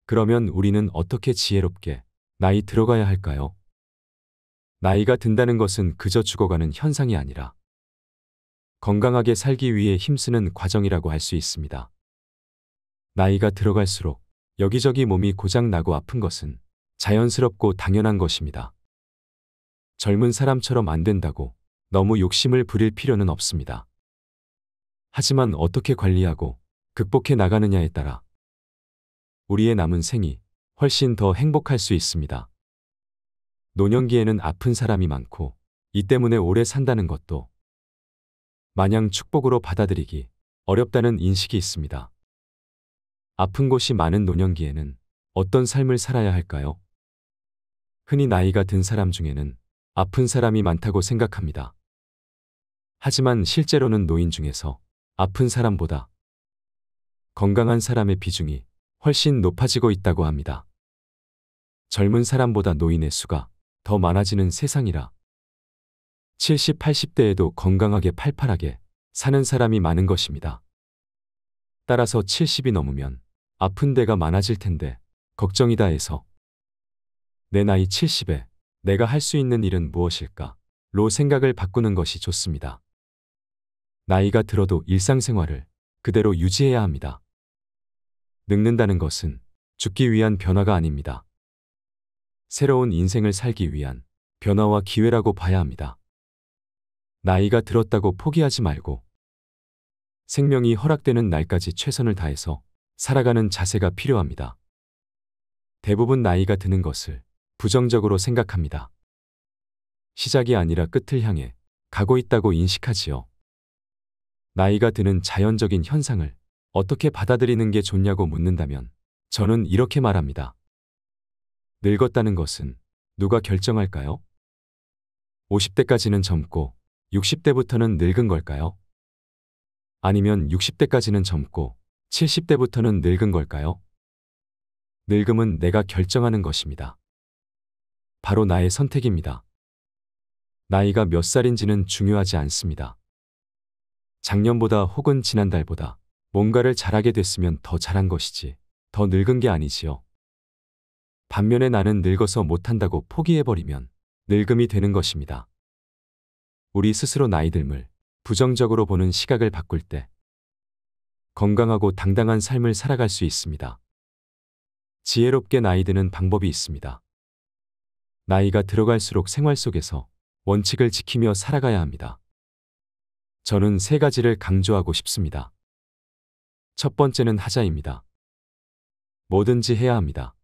그러면 우리는 어떻게 지혜롭게 나이 들어가야 할까요? 나이가 든다는 것은 그저 죽어가는 현상이 아니라 건강하게 살기 위해 힘쓰는 과정이라고 할 수 있습니다. 나이가 들어갈수록 여기저기 몸이 고장나고 아픈 것은 자연스럽고 당연한 것입니다. 젊은 사람처럼 안 된다고 너무 욕심을 부릴 필요는 없습니다. 하지만 어떻게 관리하고 극복해 나가느냐에 따라 우리의 남은 생이 훨씬 더 행복할 수 있습니다. 노년기에는 아픈 사람이 많고 이 때문에 오래 산다는 것도 마냥 축복으로 받아들이기 어렵다는 인식이 있습니다. 아픈 곳이 많은 노년기에는 어떤 삶을 살아야 할까요? 흔히 나이가 든 사람 중에는 아픈 사람이 많다고 생각합니다. 하지만 실제로는 노인 중에서 아픈 사람보다 건강한 사람의 비중이 훨씬 높아지고 있다고 합니다. 젊은 사람보다 노인의 수가 더 많아지는 세상이라 70, 80대에도 건강하게 팔팔하게 사는 사람이 많은 것입니다. 따라서 70이 넘으면 아픈 데가 많아질 텐데 걱정이다 해서 내 나이 70에 내가 할 수 있는 일은 무엇일까? 로 생각을 바꾸는 것이 좋습니다. 나이가 들어도 일상생활을 그대로 유지해야 합니다. 늙는다는 것은 죽기 위한 변화가 아닙니다. 새로운 인생을 살기 위한 변화와 기회라고 봐야 합니다. 나이가 들었다고 포기하지 말고 생명이 허락되는 날까지 최선을 다해서 살아가는 자세가 필요합니다. 대부분 나이가 드는 것을 부정적으로 생각합니다. 시작이 아니라 끝을 향해 가고 있다고 인식하지요. 나이가 드는 자연적인 현상을 어떻게 받아들이는 게 좋냐고 묻는다면 저는 이렇게 말합니다. 늙었다는 것은 누가 결정할까요? 50대까지는 젊고 60대부터는 늙은 걸까요? 아니면 60대까지는 젊고 70대부터는 늙은 걸까요? 늙음은 내가 결정하는 것입니다. 바로 나의 선택입니다. 나이가 몇 살인지는 중요하지 않습니다. 작년보다 혹은 지난달보다 뭔가를 잘하게 됐으면 더 잘한 것이지 더 늙은 게 아니지요. 반면에 나는 늙어서 못한다고 포기해버리면 늙음이 되는 것입니다. 우리 스스로 나이 듦을 부정적으로 보는 시각을 바꿀 때 건강하고 당당한 삶을 살아갈 수 있습니다. 지혜롭게 나이 드는 방법이 있습니다. 나이가 들어갈수록 생활 속에서 원칙을 지키며 살아가야 합니다. 저는 세 가지를 강조하고 싶습니다. 첫 번째는 하자입니다. 뭐든지 해야 합니다.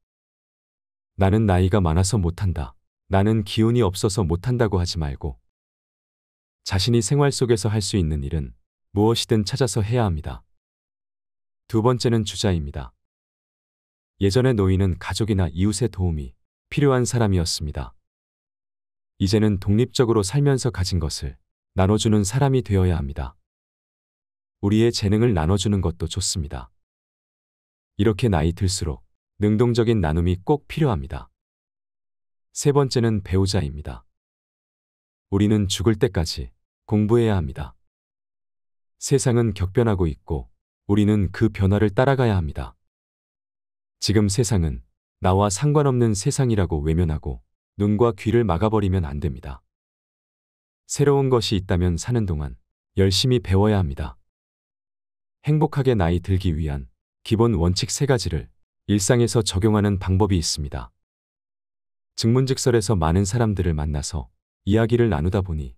나는 나이가 많아서 못한다. 나는 기운이 없어서 못한다고 하지 말고 자신이 생활 속에서 할 수 있는 일은 무엇이든 찾아서 해야 합니다. 두 번째는 주자입니다. 예전의 노인은 가족이나 이웃의 도움이 필요한 사람이었습니다. 이제는 독립적으로 살면서 가진 것을 나눠주는 사람이 되어야 합니다. 우리의 재능을 나눠주는 것도 좋습니다. 이렇게 나이 들수록 능동적인 나눔이 꼭 필요합니다. 세 번째는 배우자입니다. 우리는 죽을 때까지 공부해야 합니다. 세상은 격변하고 있고 우리는 그 변화를 따라가야 합니다. 지금 세상은 나와 상관없는 세상이라고 외면하고 눈과 귀를 막아버리면 안 됩니다. 새로운 것이 있다면 사는 동안 열심히 배워야 합니다. 행복하게 나이 들기 위한 기본 원칙 세 가지를 일상에서 적용하는 방법이 있습니다. 증문직설에서 많은 사람들을 만나서 이야기를 나누다 보니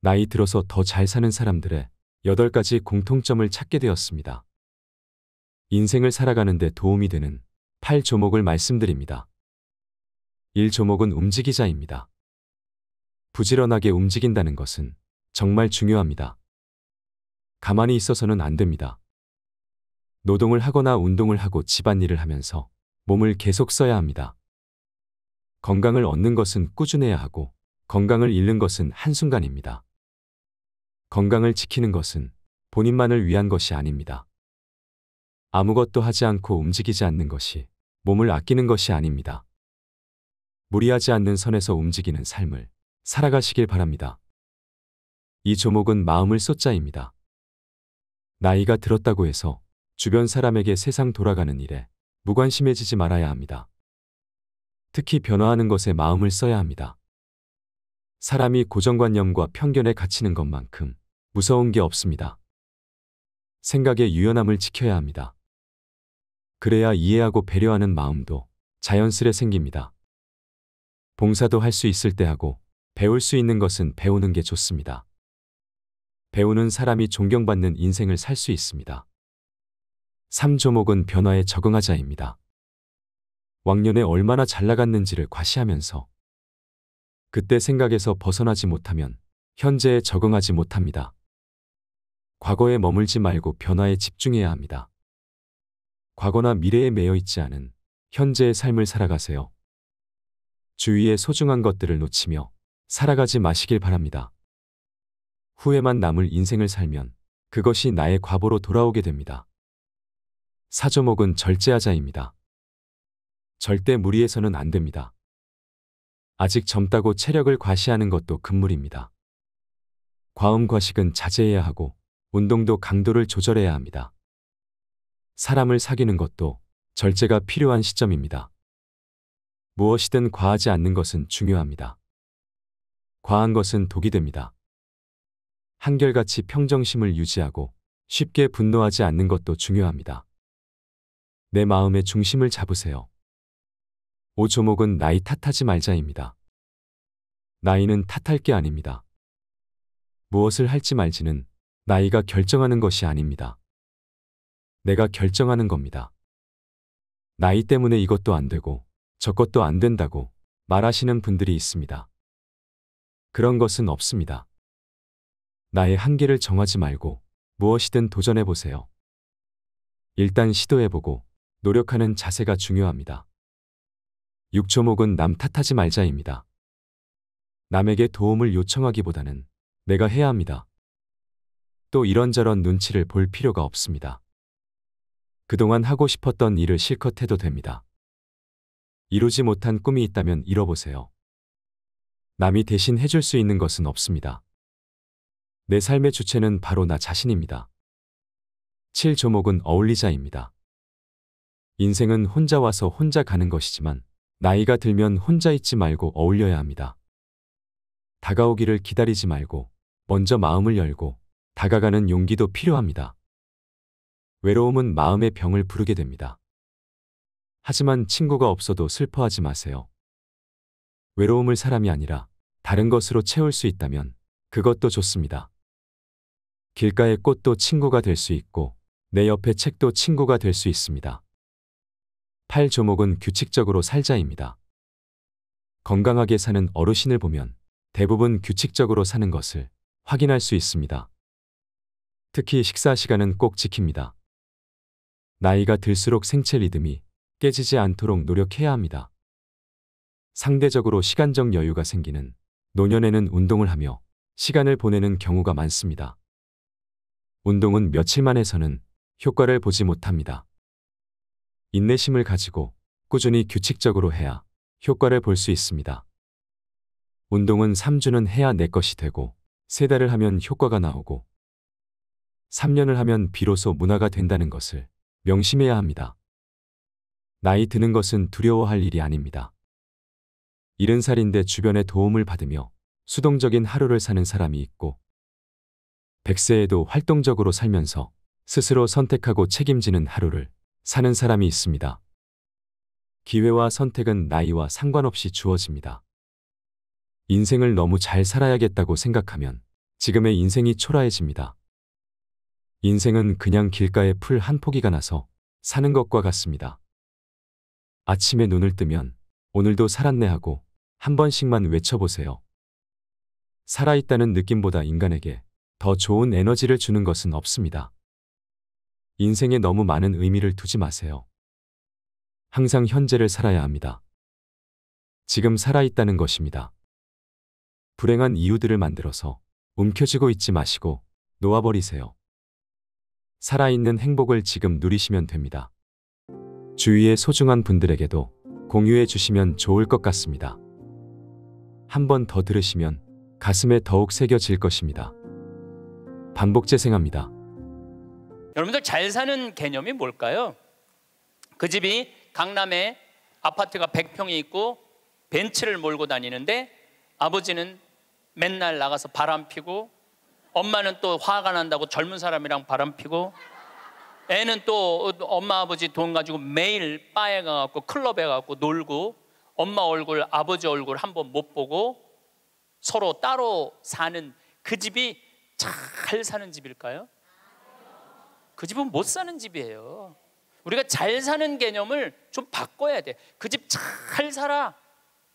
나이 들어서 더 잘 사는 사람들의 여덟 가지 공통점을 찾게 되었습니다. 인생을 살아가는데 도움이 되는 8조목을 말씀드립니다. 1조목은 움직이자입니다. 부지런하게 움직인다는 것은 정말 중요합니다. 가만히 있어서는 안 됩니다. 노동을 하거나 운동을 하고 집안일을 하면서 몸을 계속 써야 합니다. 건강을 얻는 것은 꾸준해야 하고 건강을 잃는 것은 한순간입니다. 건강을 지키는 것은 본인만을 위한 것이 아닙니다. 아무것도 하지 않고 움직이지 않는 것이 몸을 아끼는 것이 아닙니다. 무리하지 않는 선에서 움직이는 삶을 살아가시길 바랍니다. 이 조목은 마음을 쏟자입니다. 나이가 들었다고 해서 주변 사람에게 세상 돌아가는 일에 무관심해지지 말아야 합니다. 특히 변화하는 것에 마음을 써야 합니다. 사람이 고정관념과 편견에 갇히는 것만큼 무서운 게 없습니다. 생각의 유연함을 지켜야 합니다. 그래야 이해하고 배려하는 마음도 자연스레 생깁니다. 봉사도 할 수 있을 때 하고 배울 수 있는 것은 배우는 게 좋습니다. 배우는 사람이 존경받는 인생을 살 수 있습니다. 3조목은 변화에 적응하자입니다. 왕년에 얼마나 잘 나갔는지를 과시하면서 그때 생각에서 벗어나지 못하면 현재에 적응하지 못합니다. 과거에 머물지 말고 변화에 집중해야 합니다. 과거나 미래에 매여 있지 않은 현재의 삶을 살아가세요. 주위의 소중한 것들을 놓치며 살아가지 마시길 바랍니다. 후회만 남을 인생을 살면 그것이 나의 과보로 돌아오게 됩니다. 사조목은 절제하자입니다. 절대 무리해서는 안 됩니다. 아직 젊다고 체력을 과시하는 것도 금물입니다. 과음 과식은 자제해야 하고 운동도 강도를 조절해야 합니다. 사람을 사귀는 것도 절제가 필요한 시점입니다. 무엇이든 과하지 않는 것은 중요합니다. 과한 것은 독이 됩니다. 한결같이 평정심을 유지하고 쉽게 분노하지 않는 것도 중요합니다. 내 마음의 중심을 잡으세요. 오조목은 나이 탓하지 말자입니다. 나이는 탓할 게 아닙니다. 무엇을 할지 말지는 나이가 결정하는 것이 아닙니다. 내가 결정하는 겁니다. 나이 때문에 이것도 안 되고 저것도 안 된다고 말하시는 분들이 있습니다. 그런 것은 없습니다. 나의 한계를 정하지 말고 무엇이든 도전해 보세요. 일단 시도해 보고 노력하는 자세가 중요합니다. 6초목은 남 탓하지 말자입니다. 남에게 도움을 요청하기보다는 내가 해야 합니다. 또 이런저런 눈치를 볼 필요가 없습니다. 그동안 하고 싶었던 일을 실컷 해도 됩니다. 이루지 못한 꿈이 있다면 잃어보세요. 남이 대신 해줄 수 있는 것은 없습니다. 내 삶의 주체는 바로 나 자신입니다. 7조목은 어울리자입니다. 인생은 혼자 와서 혼자 가는 것이지만 나이가 들면 혼자 있지 말고 어울려야 합니다. 다가오기를 기다리지 말고 먼저 마음을 열고 다가가는 용기도 필요합니다. 외로움은 마음의 병을 부르게 됩니다. 하지만 친구가 없어도 슬퍼하지 마세요. 외로움을 사람이 아니라 다른 것으로 채울 수 있다면 그것도 좋습니다. 길가의 꽃도 친구가 될 수 있고 내 옆에 책도 친구가 될 수 있습니다. 8 조목은 규칙적으로 살자입니다. 건강하게 사는 어르신을 보면 대부분 규칙적으로 사는 것을 확인할 수 있습니다. 특히 식사 시간은 꼭 지킵니다. 나이가 들수록 생체 리듬이 깨지지 않도록 노력해야 합니다. 상대적으로 시간적 여유가 생기는 노년에는 운동을 하며 시간을 보내는 경우가 많습니다. 운동은 며칠만 해서는 효과를 보지 못합니다. 인내심을 가지고 꾸준히 규칙적으로 해야 효과를 볼 수 있습니다. 운동은 3주는 해야 내 것이 되고 3달을 하면 효과가 나오고 3년을 하면 비로소 문화가 된다는 것을 명심해야 합니다. 나이 드는 것은 두려워할 일이 아닙니다. 70살인데 주변의 도움을 받으며 수동적인 하루를 사는 사람이 있고 100세에도 활동적으로 살면서 스스로 선택하고 책임지는 하루를 사는 사람이 있습니다. 기회와 선택은 나이와 상관없이 주어집니다. 인생을 너무 잘 살아야겠다고 생각하면 지금의 인생이 초라해집니다. 인생은 그냥 길가에 풀 한 포기가 나서 사는 것과 같습니다. 아침에 눈을 뜨면 오늘도 살았네 하고 한 번씩만 외쳐보세요. 살아있다는 느낌보다 인간에게 더 좋은 에너지를 주는 것은 없습니다. 인생에 너무 많은 의미를 두지 마세요. 항상 현재를 살아야 합니다. 지금 살아있다는 것입니다. 불행한 이유들을 만들어서 움켜쥐고 있지 마시고 놓아버리세요. 살아있는 행복을 지금 누리시면 됩니다. 주위의 소중한 분들에게도 공유해 주시면 좋을 것 같습니다. 한 번 더 들으시면 가슴에 더욱 새겨질 것입니다. 반복 재생합니다. 여러분들 잘 사는 개념이 뭘까요? 그 집이 강남에 아파트가 100평이 있고 벤츠를 몰고 다니는데 아버지는 맨날 나가서 바람 피고 엄마는 또 화가 난다고 젊은 사람이랑 바람 피고 애는 또 엄마 아버지 돈 가지고 매일 바에 가갖고 클럽에 가갖고 놀고 엄마 얼굴 아버지 얼굴 한 번 못 보고 서로 따로 사는 그 집이 잘 사는 집일까요? 그 집은 못 사는 집이에요. 우리가 잘 사는 개념을 좀 바꿔야 돼. 그 집 잘 살아.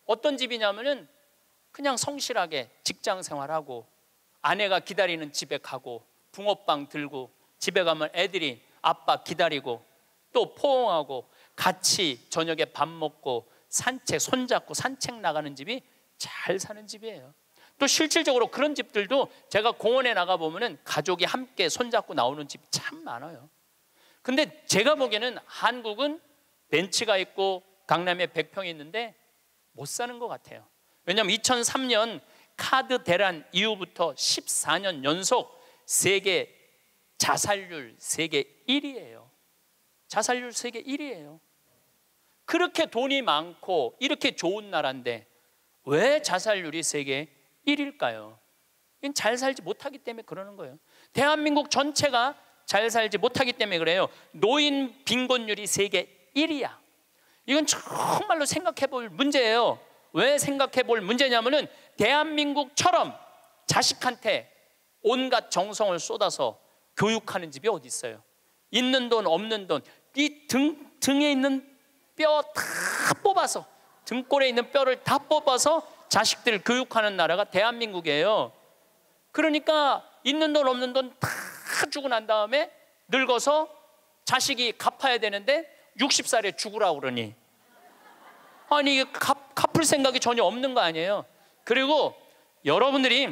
어떤 집이냐면은 그냥 성실하게 직장 생활하고 아내가 기다리는 집에 가고 붕어빵 들고 집에 가면 애들이 아빠 기다리고 또 포옹하고 같이 저녁에 밥 먹고 산책 손잡고 산책 나가는 집이 잘 사는 집이에요. 또 실질적으로 그런 집들도 제가 공원에 나가 보면은 가족이 함께 손잡고 나오는 집이참 많아요. 근데 제가 보기에는 한국은 벤치가 있고 강남에 1평이 있는데 못 사는 것 같아요. 왜냐하면 2003년 카드 대란 이후부터 14년 연속 세계 자살률 세계 1위예요. 자살률 세계 1위예요. 그렇게 돈이 많고 이렇게 좋은 나라인데 왜 자살률이 세계 1일까요? 잘 살지 못하기 때문에 그러는 거예요. 대한민국 전체가 잘 살지 못하기 때문에 그래요. 노인 빈곤율이 세계 1위야. 이건 정말로 생각해 볼 문제예요. 왜 생각해 볼 문제냐면은 대한민국처럼 자식한테 온갖 정성을 쏟아서 교육하는 집이 어디 있어요? 있는 돈 없는 돈이등 등에 있는 뼈 다 뽑아서 등골에 있는 뼈를 다 뽑아서 자식들 교육하는 나라가 대한민국이에요. 그러니까 있는 돈 없는 돈 다 주고 난 다음에 늙어서 자식이 갚아야 되는데 60살에 죽으라고 그러니 아니 갚, 갚을 생각이 전혀 없는 거 아니에요. 그리고 여러분들이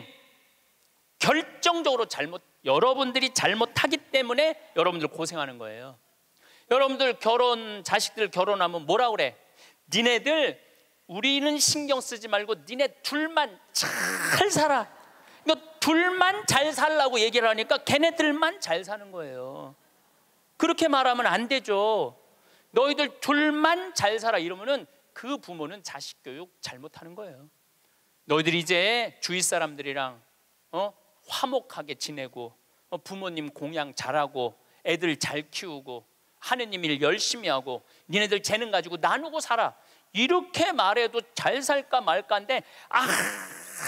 결정적으로 잘못 여러분들이 잘못하기 때문에 여러분들 고생하는 거예요. 여러분들 결혼 자식들 결혼하면 뭐라 그래? 니네들 우리는 신경 쓰지 말고 니네 둘만 잘 살아. 그러니까 둘만 잘 살라고 얘기를 하니까 걔네들만 잘 사는 거예요. 그렇게 말하면 안 되죠. 너희들 둘만 잘 살아 이러면은 그 부모는 자식 교육 잘못하는 거예요. 너희들이 제 주위 사람들이랑 어? 화목하게 지내고 어? 부모님 공양 잘하고 애들 잘 키우고 하느님 일 열심히 하고 니네들 재능 가지고 나누고 살아. 이렇게 말해도 잘 살까 말까인데 아,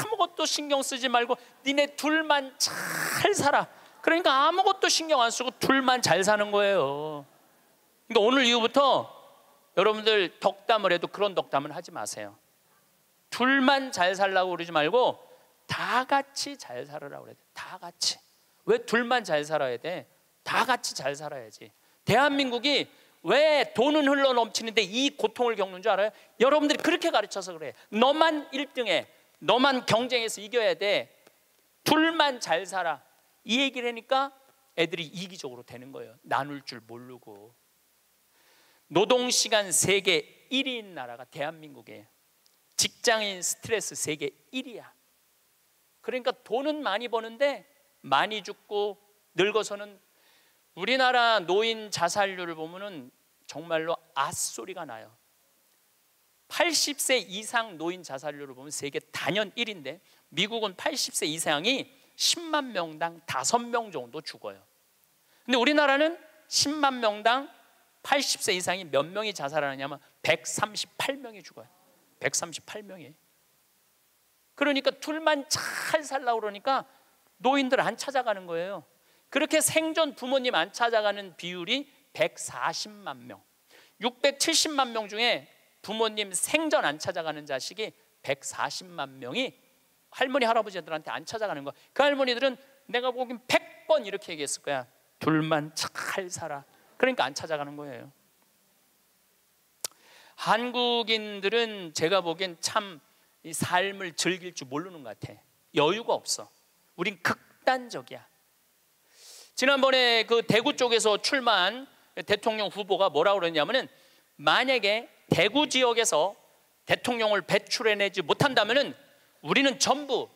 무것도 신경 쓰지 말고 니네 둘만 잘 살아. 그러니까 아무것도 신경 안 쓰고 둘만 잘 사는 거예요. 그러니까 오늘 이후부터 여러분들 덕담을 해도 그런 덕담은 하지 마세요. 둘만 잘 살라고 그러지 말고 다 같이 잘 살으라고 그래야 돼. 다 같이. 왜 둘만 잘 살아야 돼? 다 같이 잘 살아야지. 대한민국이 왜 돈은 흘러 넘치는데 이 고통을 겪는 줄 알아요? 여러분들이 그렇게 가르쳐서 그래. 너만 1등해. 너만 경쟁해서 이겨야 돼. 둘만 잘 살아. 이 얘기를 하니까 애들이 이기적으로 되는 거예요. 나눌 줄 모르고. 노동 시간 세계 1위인 나라가 대한민국에 직장인 스트레스 세계 1위야. 그러니까 돈은 많이 버는데 많이 죽고 늙어서는 우리나라 노인 자살률을 보면은 정말로 앗소리가 나요. 80세 이상 노인 자살률을 보면 세계 단연 1인데 미국은 80세 이상이 10만 명당 5명 정도 죽어요. 근데 우리나라는 10만 명당 80세 이상이 몇 명이 자살하냐면 138명이 죽어요. 138명이. 그러니까 둘만 잘살라 그러니까 노인들 안 찾아가는 거예요. 그렇게 생존 부모님 안 찾아가는 비율이 140만 명, 670만 명 중에 부모님 생전 안 찾아가는 자식이 140만 명이 할머니 할아버지들한테 안 찾아가는 거. 그 할머니들은 내가 보기엔 100번 이렇게 얘기했을 거야. 둘만 잘 살아. 그러니까 안 찾아가는 거예요. 한국인들은 제가 보기엔 참 이 삶을 즐길 줄 모르는 것 같아. 여유가 없어. 우린 극단적이야. 지난번에 그 대구 쪽에서 출마한 대통령 후보가 뭐라고 그러냐면은 만약에 대구 지역에서 대통령을 배출해내지 못한다면은 우리는 전부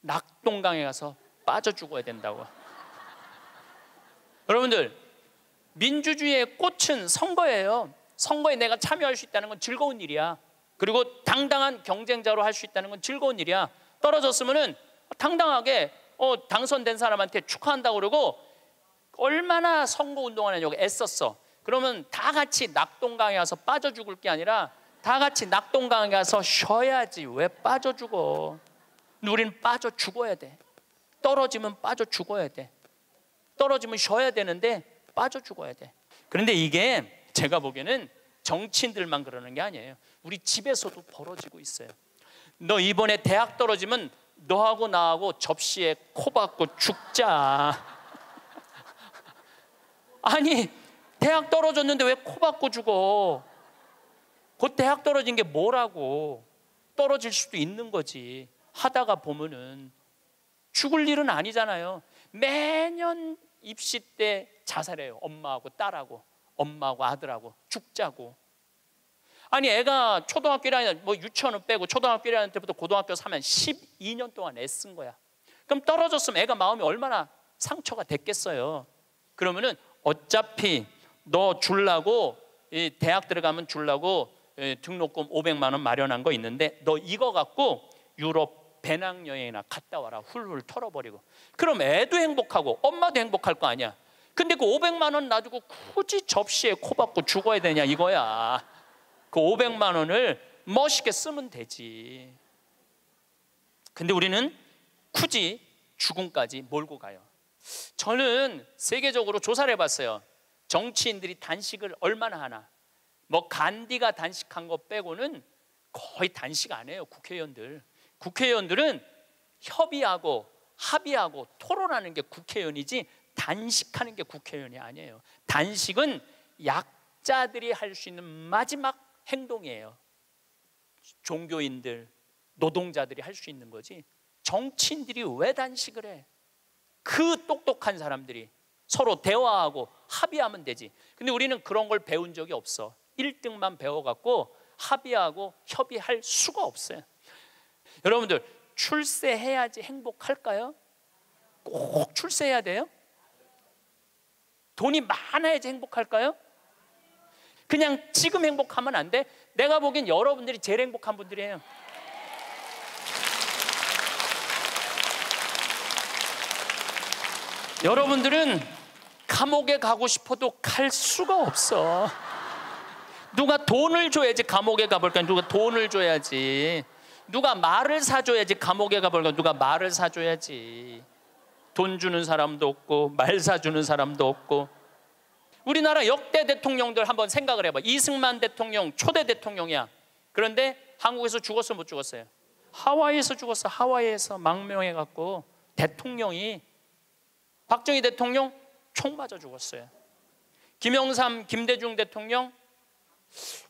낙동강에 가서 빠져 죽어야 된다고. 여러분들 민주주의의 꽃은 선거예요. 선거에 내가 참여할 수 있다는 건 즐거운 일이야. 그리고 당당한 경쟁자로 할 수 있다는 건 즐거운 일이야. 떨어졌으면은 당당하게 어, 당선된 사람한테 축하한다고 그러고 얼마나 선거 운동하는 여 애썼어. 그러면 다 같이 낙동강에 가서 빠져 죽을 게 아니라 다 같이 낙동강에 가서 쉬어야지 왜 빠져 죽어? 우리는 빠져 죽어야 돼. 떨어지면 빠져 죽어야 돼. 떨어지면 쉬어야 되는데 빠져 죽어야 돼. 그런데 이게 제가 보기에는 정치인들만 그러는 게 아니에요. 우리 집에서도 벌어지고 있어요. 너 이번에 대학 떨어지면 너하고 나하고 접시에 코 박고 죽자. 아니 대학 떨어졌는데 왜 코박고 죽어? 곧 대학 떨어진 게 뭐라고? 떨어질 수도 있는 거지. 하다가 보면은 죽을 일은 아니잖아요. 매년 입시 때 자살해요. 엄마하고 딸하고 엄마하고 아들하고 죽자고. 아니 애가 초등학교 1학년 뭐 유치원은 빼고 초등학교 1학년 때부터 고등학교 사면 12년 동안 애쓴 거야. 그럼 떨어졌으면 애가 마음이 얼마나 상처가 됐겠어요. 그러면은 어차피 너 줄라고 이 대학 들어가면 줄라고 등록금 500만 원 마련한 거 있는데 너 이거 갖고 유럽 배낭여행이나 갔다 와라 훌훌 털어버리고 그럼 애도 행복하고 엄마도 행복할 거 아니야 근데 그 500만 원 놔두고 굳이 접시에 코 박고 죽어야 되냐 이거야 그 500만 원을 멋있게 쓰면 되지 근데 우리는 굳이 죽음까지 몰고 가요 저는 세계적으로 조사를 해봤어요. 정치인들이 단식을 얼마나 하나. 뭐 간디가 단식한 거 빼고는 거의 단식 안 해요. 국회의원들. 국회의원들은 협의하고 합의하고 토론하는 게 국회의원이지 단식하는 게 국회의원이 아니에요. 단식은 약자들이 할 수 있는 마지막 행동이에요. 종교인들, 노동자들이 할 수 있는 거지. 정치인들이 왜 단식을 해? 그 똑똑한 사람들이 서로 대화하고 합의하면 되지. 근데 우리는 그런 걸 배운 적이 없어. 1등만 배워갖고 합의하고 협의할 수가 없어요. 여러분들, 출세해야지 행복할까요? 꼭 출세해야 돼요? 돈이 많아야지 행복할까요? 그냥 지금 행복하면 안 돼? 내가 보기엔 여러분들이 제일 행복한 분들이에요. 여러분들은 감옥에 가고 싶어도 갈 수가 없어. 누가 돈을 줘야지 감옥에 가볼까? 누가 돈을 줘야지. 누가 말을 사줘야지 감옥에 가볼까? 누가 말을 사줘야지. 돈 주는 사람도 없고 말 사주는 사람도 없고. 우리나라 역대 대통령들 한번 생각을 해봐. 이승만 대통령 초대 대통령이야. 그런데 한국에서 죽었어 못 죽었어요? 하와이에서 죽었어. 하와이에서 망명해 갖고 대통령이 박정희 대통령 총 맞아 죽었어요. 김영삼, 김대중 대통령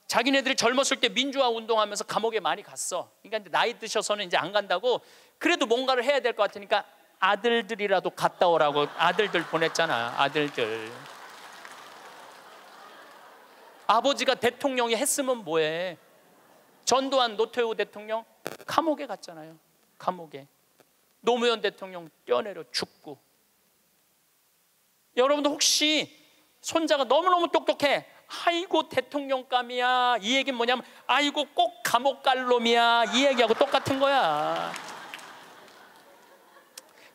자기네들이 젊었을 때 민주화 운동하면서 감옥에 많이 갔어. 그러니까 나이 드셔서는 이제 안 간다고 그래도 뭔가를 해야 될 것 같으니까 아들들이라도 갔다 오라고 아들들 보냈잖아. 아들들. 아버지가 대통령이 했으면 뭐해? 전두환 노태우 대통령 감옥에 갔잖아요. 감옥에. 노무현 대통령 뛰어내려 죽고 여러분도 혹시 손자가 너무너무 똑똑해. 아이고 대통령감이야. 이 얘기는 뭐냐면 아이고 꼭 감옥 갈 놈이야. 이 얘기하고 똑같은 거야.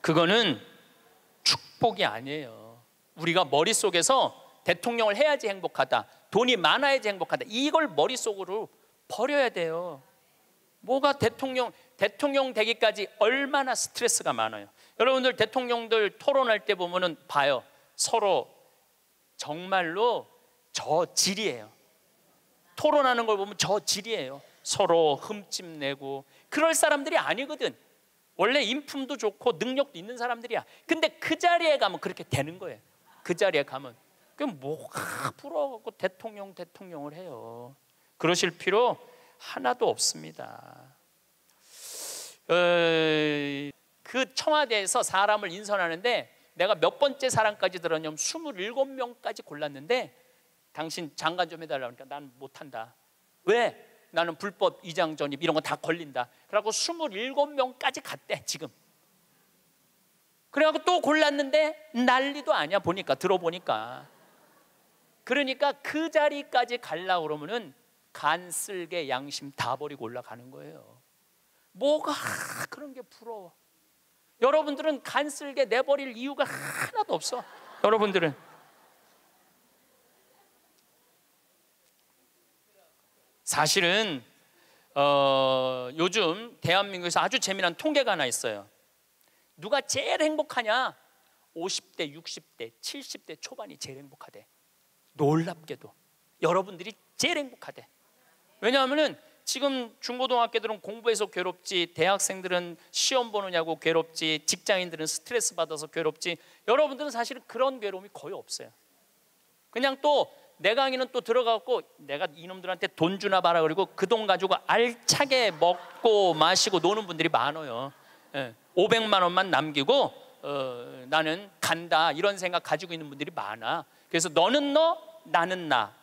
그거는 축복이 아니에요. 우리가 머릿속에서 대통령을 해야지 행복하다. 돈이 많아야지 행복하다. 이걸 머릿속으로 버려야 돼요. 뭐가 대통령 대통령 되기까지 얼마나 스트레스가 많아요. 여러분들 대통령들 토론할 때 보면은 봐요. 서로 정말로 저 질이에요. 토론하는 걸 보면 저 질이에요. 서로 흠집내고 그럴 사람들이 아니거든. 원래 인품도 좋고 능력도 있는 사람들이야. 근데 그 자리에 가면 그렇게 되는 거예요. 그 자리에 가면 그 뭐가 부러갖고 대통령 대통령을 해요. 그러실 필요 하나도 없습니다. 어, 그 청와대에서 사람을 인선하는데 내가 몇 번째 사람까지 들었냐면 27명까지 골랐는데 당신 장관 좀 해달라 그러니까 난 못한다. 왜? 나는 불법 이장 전입 이런 거 다 걸린다. 그러고 27명까지 갔대 지금. 그래갖고 또 골랐는데 난리도 아니야 보니까 들어보니까. 그러니까 그 자리까지 갈라 그러면은 간 쓸개 양심 다 버리고 올라가는 거예요. 뭐가 그런 게 부러워. 여러분들은 간쓸게 내버릴 이유가 하나도 없어. 여러분들은 사실은 어, 요즘 대한민국에서 아주 재미난 통계가 하나 있어요. 누가 제일 행복하냐? 50대, 60대, 70대 초반이 제일 행복하대. 놀랍게도 여러분들이 제일 행복하대. 왜냐하면은 지금 중고등학교들은 공부해서 괴롭지 대학생들은 시험 보느냐고 괴롭지 직장인들은 스트레스 받아서 괴롭지 여러분들은 사실 그런 괴로움이 거의 없어요 그냥 또 내 강의는 또 들어가고 내가 이놈들한테 돈 주나 봐라 그리고 그 돈 가지고 알차게 먹고 마시고 노는 분들이 많아요 예, 500만 원만 남기고 어, 나는 간다 이런 생각 가지고 있는 분들이 많아 그래서 너는 너 나는 나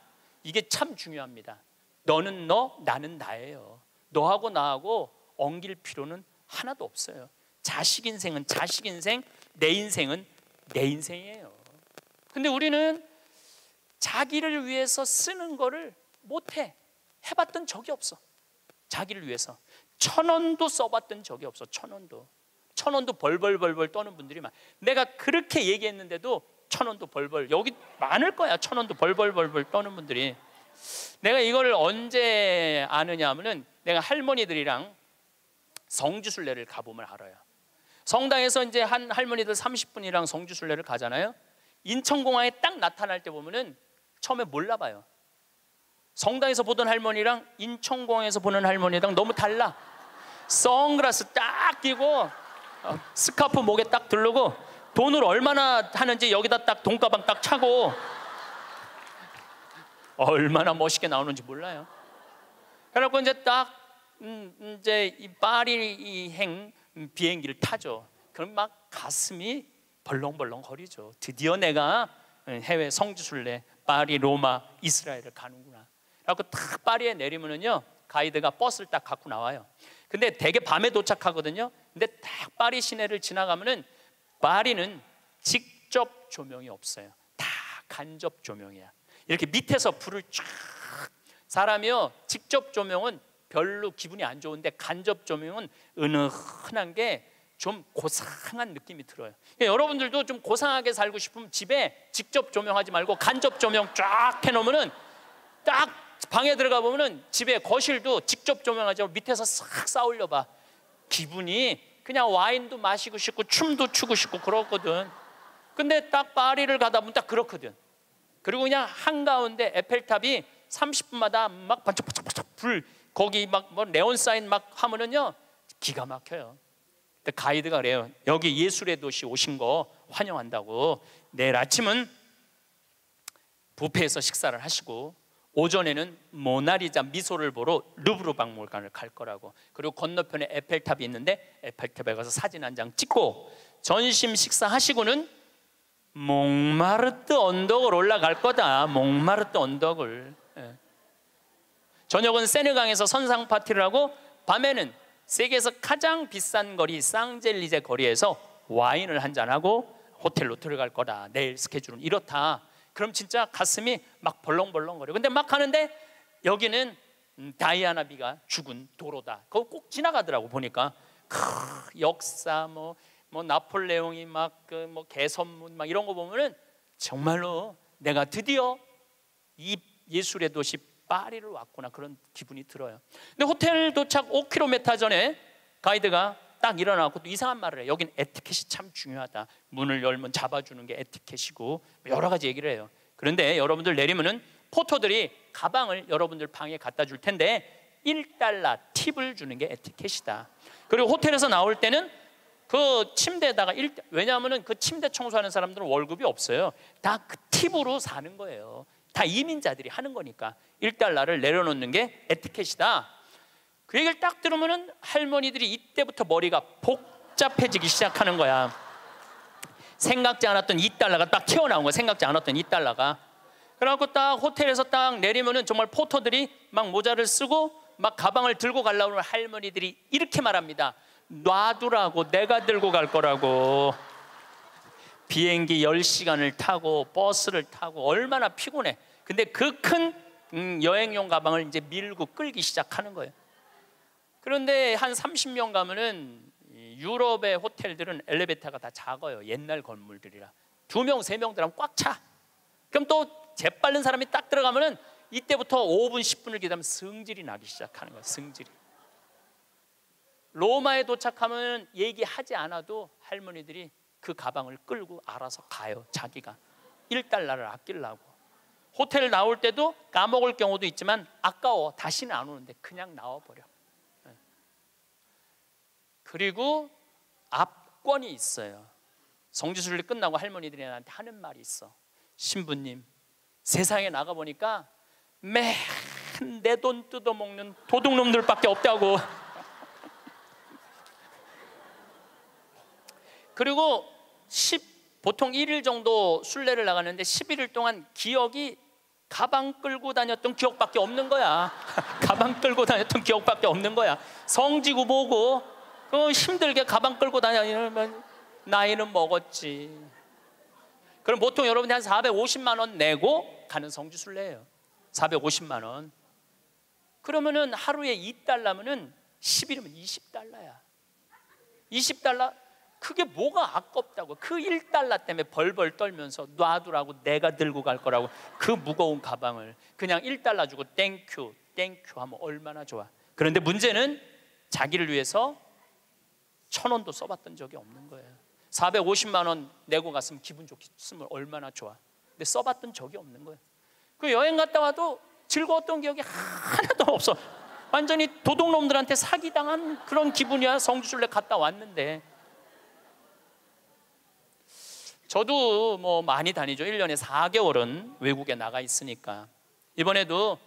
이게 참 중요합니다 너는 너, 나는 나예요. 너하고 나하고 엉길 필요는 하나도 없어요. 자식 인생은 자식 인생, 내 인생은 내 인생이에요. 근데 우리는 자기를 위해서 쓰는 거를 못해. 해봤던 적이 없어. 자기를 위해서. 천 원도 써봤던 적이 없어. 천 원도. 천 원도 벌벌벌벌 떠는 분들이 많아. 내가 그렇게 얘기했는데도 천 원도 벌벌. 여기 많을 거야. 천 원도 벌벌벌벌 떠는 분들이. 내가 이걸 언제 아느냐 하면은 내가 할머니들이랑 성주순례를 가보면 알아요. 성당에서 이제 한 할머니들 30분이랑 성주순례를 가잖아요. 인천공항에 딱 나타날 때 보면은 처음에 몰라봐요. 성당에서 보던 할머니랑 인천공항에서 보는 할머니랑 너무 달라. 선글라스 딱 끼고 어, 스카프 목에 딱 두르고 돈을 얼마나 하는지 여기다 딱 돈가방 딱 차고 얼마나 멋있게 나오는지 몰라요. 그래갖고 이제 딱 음, 이제 이 파리행 음, 비행기를 타죠. 그럼 막 가슴이 벌렁벌렁 거리죠. 드디어 내가 예, 해외 성지순례 파리, 로마, 이스라엘을 가는구나. 그래갖고 딱 파리에 내리면은요 가이드가 버스를 딱 갖고 나와요. 근데 되게 밤에 도착하거든요. 근데 딱 파리 시내를 지나가면은 파리는 직접 조명이 없어요. 다 간접 조명이야. 이렇게 밑에서 불을 쫙 사람이요 직접 조명은 별로 기분이 안 좋은데 간접 조명은 은은한 게 좀 고상한 느낌이 들어요. 그러니까 여러분들도 좀 고상하게 살고 싶으면 집에 직접 조명하지 말고 간접 조명 쫙 해놓으면은 딱 방에 들어가 보면은 집에 거실도 직접 조명하지 말고 밑에서 싹 쌓으려 봐. 기분이 그냥 와인도 마시고 싶고 춤도 추고 싶고 그렇거든. 근데 딱 파리를 가다 보면 딱 그렇거든. 그리고 그냥 한가운데 에펠탑이 30분마다 막 반짝반짝반짝 불 거기 막뭐 레온 사인 막 하면은요 기가 막혀요. 근데 가이드가 그래요. 여기 예술의 도시 오신 거 환영한다고 내일 아침은 부페에서 식사를 하시고 오전에는 모나리자 미소를 보러 루브르 박물관을 갈 거라고 그리고 건너편에 에펠탑이 있는데 에펠탑에 가서 사진 한 장 찍고 전심 식사하시고는 몽마르트 언덕을 올라갈 거다. 몽마르트 언덕을. 예. 저녁은 세느강에서 선상 파티를 하고 밤에는 세계에서 가장 비싼 거리 쌍젤리제 거리에서 와인을 한잔하고 호텔로 들어갈 거다. 내일 스케줄은 이렇다. 그럼 진짜 가슴이 막 벌렁벌렁거려. 근데 막 하는데 여기는 음, 다이아나비가 죽은 도로다. 그거 꼭 지나가더라고 보니까 크, 역사 뭐뭐 나폴레옹이 막 그 뭐 개선문 막 이런 거 보면은 정말로 내가 드디어 이 예술의 도시 파리를 왔구나 그런 기분이 들어요. 근데 호텔 도착 5km 전에 가이드가 딱 일어나고 또 이상한 말을 해. 여긴 에티켓이 참 중요하다. 문을 열면 잡아주는 게 에티켓이고 뭐 여러 가지 얘기를 해요. 그런데 여러분들 내리면은 포터들이 가방을 여러분들 방에 갖다 줄 텐데 1달러 팁을 주는 게 에티켓이다. 그리고 호텔에서 나올 때는 그 침대에다가 일, 왜냐하면 그 침대 청소하는 사람들은 월급이 없어요. 다 그 팁으로 사는 거예요. 다 이민자들이 하는 거니까 1달러를 내려놓는 게 에티켓이다. 그 얘기를 딱들으면 할머니들이 이때부터 머리가 복잡해지기 시작하는 거야. 생각지 않았던 2달러가 딱 튀어나온 거야. 생각지 않았던 2달러가. 그래갖고 딱 호텔에서 딱내리면 정말 포터들이 막 모자를 쓰고 막 가방을 들고 가려고 하는 할머니들이 이렇게 말합니다. 놔두라고 내가 들고 갈 거라고 비행기 10시간을 타고 버스를 타고 얼마나 피곤해 근데 그큰 음, 여행용 가방을 이제 밀고 끌기 시작하는 거예요 그런데 한 30명 가면은 유럽의 호텔들은 엘리베이터가 다 작아요 옛날 건물들이라 두 명, 세명들어면꽉 차 그럼 또 재빠른 사람이 딱 들어가면은 이때부터 5분, 10분을 기다리면 승질이 나기 시작하는 거예요 승질이 로마에 도착하면 얘기하지 않아도 할머니들이 그 가방을 끌고 알아서 가요. 자기가 1달러를 아끼려고. 호텔 나올 때도 까먹을 경우도 있지만 아까워. 다시는 안 오는데 그냥 나와 버려. 예. 그리고 압권이 있어요. 성지순례 끝나고 할머니들이 나한테 하는 말이 있어. 신부님, 세상에 나가 보니까 맨 내 돈 뜯어먹는 도둑놈들밖에 없다고 그리고 10, 보통 1일 정도 순례를 나갔는데 11일 동안 기억이 가방 끌고 다녔던 기억밖에 없는 거야. [laughs] 가방 끌고 다녔던 기억밖에 없는 거야. 성지고 뭐고 그 힘들게 가방 끌고 다니면 나이는 먹었지. 그럼 보통 여러분이 한 450만 원 내고 가는 성지 순례예요. 450만 원. 그러면은 하루에 2달러면은 10일이면 20달러야. 20달러 그게 뭐가 아깝다고 그 1달러 때문에 벌벌 떨면서 놔두라고 내가 들고 갈 거라고 그 무거운 가방을 그냥 1달러 주고 땡큐 땡큐 하면 얼마나 좋아 그런데 문제는 자기를 위해서 천 원도 써봤던 적이 없는 거예요 450만 원 내고 갔으면 기분 좋겠으면 얼마나 좋아 근데 써봤던 적이 없는 거예요 그 여행 갔다 와도 즐거웠던 기억이 하나도 없어 완전히 도둑놈들한테 사기당한 그런 기분이야 성주순래 갔다 왔는데 저도 뭐 많이 다니죠. 1년에 4개월은 외국에 나가 있으니까. 이번에도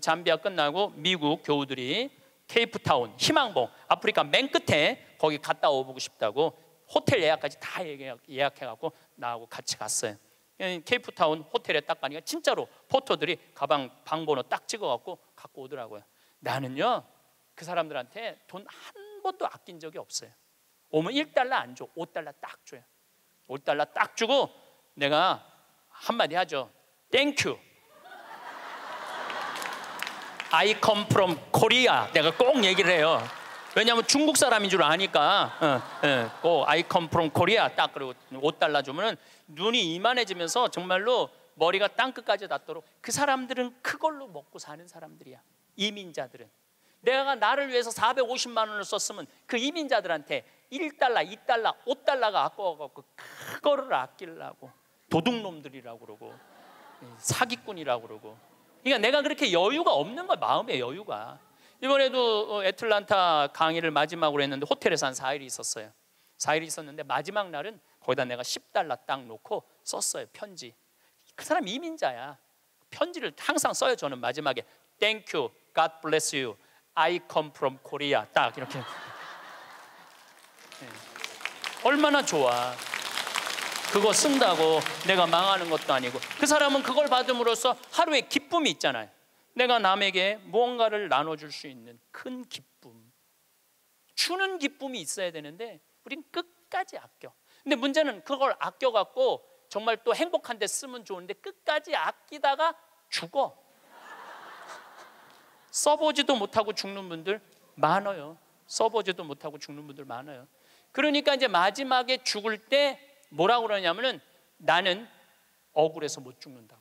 잠비아 끝나고 미국 교우들이 케이프타운, 희망봉, 아프리카 맨 끝에 거기 갔다 오고 싶다고 호텔 예약까지 다 예약해갖고 나하고 같이 갔어요. 예, 케이프타운 호텔에 딱 가니까 진짜로 포터들이 가방 방번호 딱 찍어갖고 갖고 오더라고요. 나는요 그 사람들한테 돈 한 번도 아낀 적이 없어요. 오면 1달러 안 줘, 5달러 딱 줘요. 5달러 딱 주고 내가 한마디 하죠. 땡큐. I come from Korea. 내가 꼭 얘기를 해요. 왜냐하면 중국 사람인 줄 아니까 어, 어, 고, I come from Korea 딱 그리고 5달러 주면은 눈이 이만해지면서 정말로 머리가 땅끝까지 닿도록 그 사람들은 그걸로 먹고 사는 사람들이야 이민자들은 내가 나를 위해서 450만 원을 썼으면 그 이민자들한테 1달러, 2달러, 5달러가 아까워갖고 그거를 아끼려고 도둑놈들이라고 그러고 예, 사기꾼이라고 그러고 그러니까 내가 그렇게 여유가 없는 거야 마음의 여유가 이번에도 어, 애틀란타 강의를 마지막으로 했는데 호텔에서 한 4일 있었어요 4일 있었는데 마지막 날은 거기다 내가 10달러 딱 놓고 썼어요 편지 그 사람 이민자야 편지를 항상 써요 저는 마지막에 Thank you, God bless you, I come from Korea 딱 이렇게 예. 얼마나 좋아. 그거 쓴다고 내가 망하는 것도 아니고 그 사람은 그걸 받음으로써 하루에 기쁨이 있잖아요. 내가 남에게 무언가를 나눠줄 수 있는 큰 기쁨. 주는 기쁨이 있어야 되는데 우린 끝까지 아껴. 근데 문제는 그걸 아껴갖고 정말 또 행복한 데 쓰면 좋은데 끝까지 아끼다가 죽어. [laughs] 써보지도 못하고 죽는 분들 많아요. 써보지도 못하고 죽는 분들 많아요. 그러니까 이제 마지막에 죽을 때 뭐라고 그러냐면은 나는 억울해서 못 죽는다고.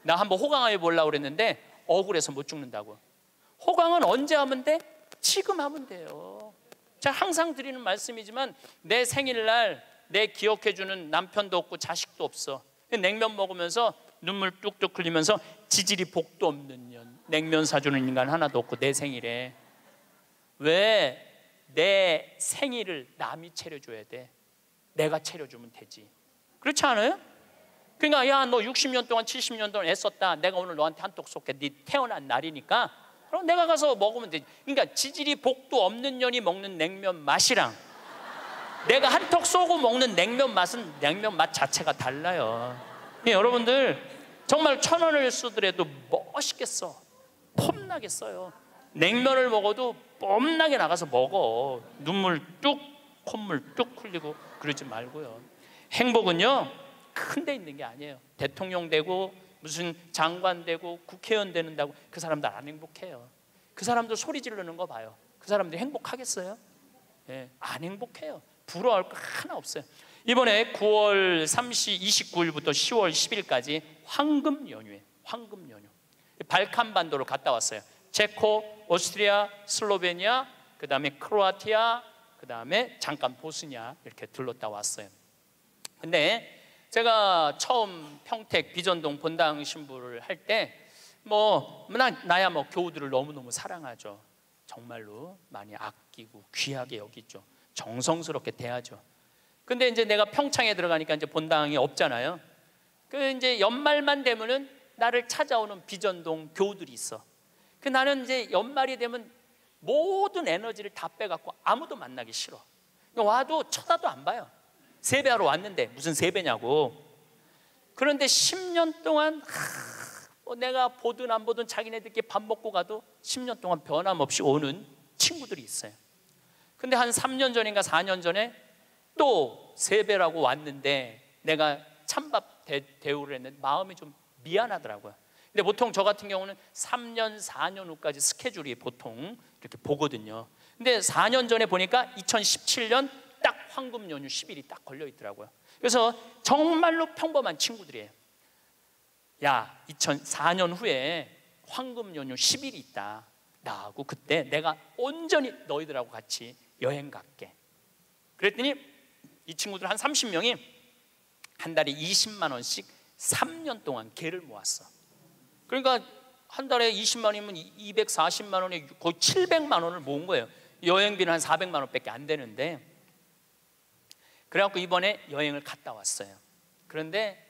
나 한번 호강하여 보려고 그랬는데 억울해서 못 죽는다고. 호강은 언제 하면 돼? 지금 하면 돼요. 자, 항상 드리는 말씀이지만 내 생일날 내 기억해 주는 남편도 없고 자식도 없어. 냉면 먹으면서 눈물 뚝뚝 흘리면서 지질이 복도 없는 년. 냉면 사주는 인간 하나도 없고 내 생일에. 왜내 생일을 남이 차려줘야 돼. 내가 차려주면 되지. 그렇지 않아요? 그러니까 야 너 60년 동안 70년 동안 애썼다. 내가 오늘 너한테 한턱 쏠게. 네 태어난 날이니까 그럼 내가 가서 먹으면 되지. 그러니까 지질이 복도 없는 년이 먹는 냉면 맛이랑 내가 한 턱 쏘고 먹는 냉면 맛은 냉면 맛 자체가 달라요. 네, 여러분들 정말 천 원을 쓰더라도 멋있겠어. 폼나겠어요. 냉면을 먹어도 뽐나게 나가서 먹어. 눈물 뚝, 콧물 뚝 흘리고 그러지 말고요. 행복은요, 큰 데 있는 게 아니에요. 대통령 되고 무슨 장관 되고 국회의원 되는다고 그 사람들 안 행복해요. 그 사람들 소리 지르는 거 봐요. 그 사람들 행복하겠어요? 예, 안 행복해요. 부러울거 하나 없어요. 이번에 9월 30, 29일부터 10월 10일까지 황금 연휴에 황금 연휴. 발칸반도를 갔다 왔어요. 체코, 오스트리아, 슬로베니아, 그 다음에 크로아티아, 그 다음에 잠깐 보스니아 이렇게 들렀다 왔어요. 근데 제가 처음 평택 비전동 본당 신부를 할 때 뭐 나야 뭐 교우들을 너무너무 사랑하죠. 정말로 많이 아끼고 귀하게 여기죠. 정성스럽게 대하죠. 근데 이제 내가 평창에 들어가니까 이제 본당이 없잖아요. 그 이제 연말만 되면은 나를 찾아오는 비전동 교우들이 있어. 그 나는 이제 연말이 되면 모든 에너지를 다 빼갖고 아무도 만나기 싫어. 와도 쳐다도 안 봐요. 세배하러 왔는데 무슨 세배냐고. 그런데 10년 동안 하, 뭐 내가 보든 안 보든 자기네들끼리 밥 먹고 가도 10년 동안 변함없이 오는 친구들이 있어요. 근데 한 3년 전인가 4년 전에 또 세배라고 왔는데 내가 찬밥 대우를 했는데 마음이 좀 미안하더라고요. 근데 보통 저 같은 경우는 3년, 4년 후까지 스케줄이 보통 이렇게 보거든요. 근데 4년 전에 보니까 2017년 딱 황금 연휴 10일이 딱 걸려 있더라고요. 그래서 정말로 평범한 친구들이에요. 야, 2004년 후에 황금 연휴 10일이 있다. 라고 그때 내가 온전히 너희들하고 같이 여행 갈게. 그랬더니 이 친구들 한 30명이 한 달에 20만 원씩 3년 동안 개를 모았어. 그러니까 한 달에 20만이면 240만 원에 거의 700만 원을 모은 거예요. 여행비는 한 400만 원밖에 안 되는데 그래갖고 이번에 여행을 갔다 왔어요. 그런데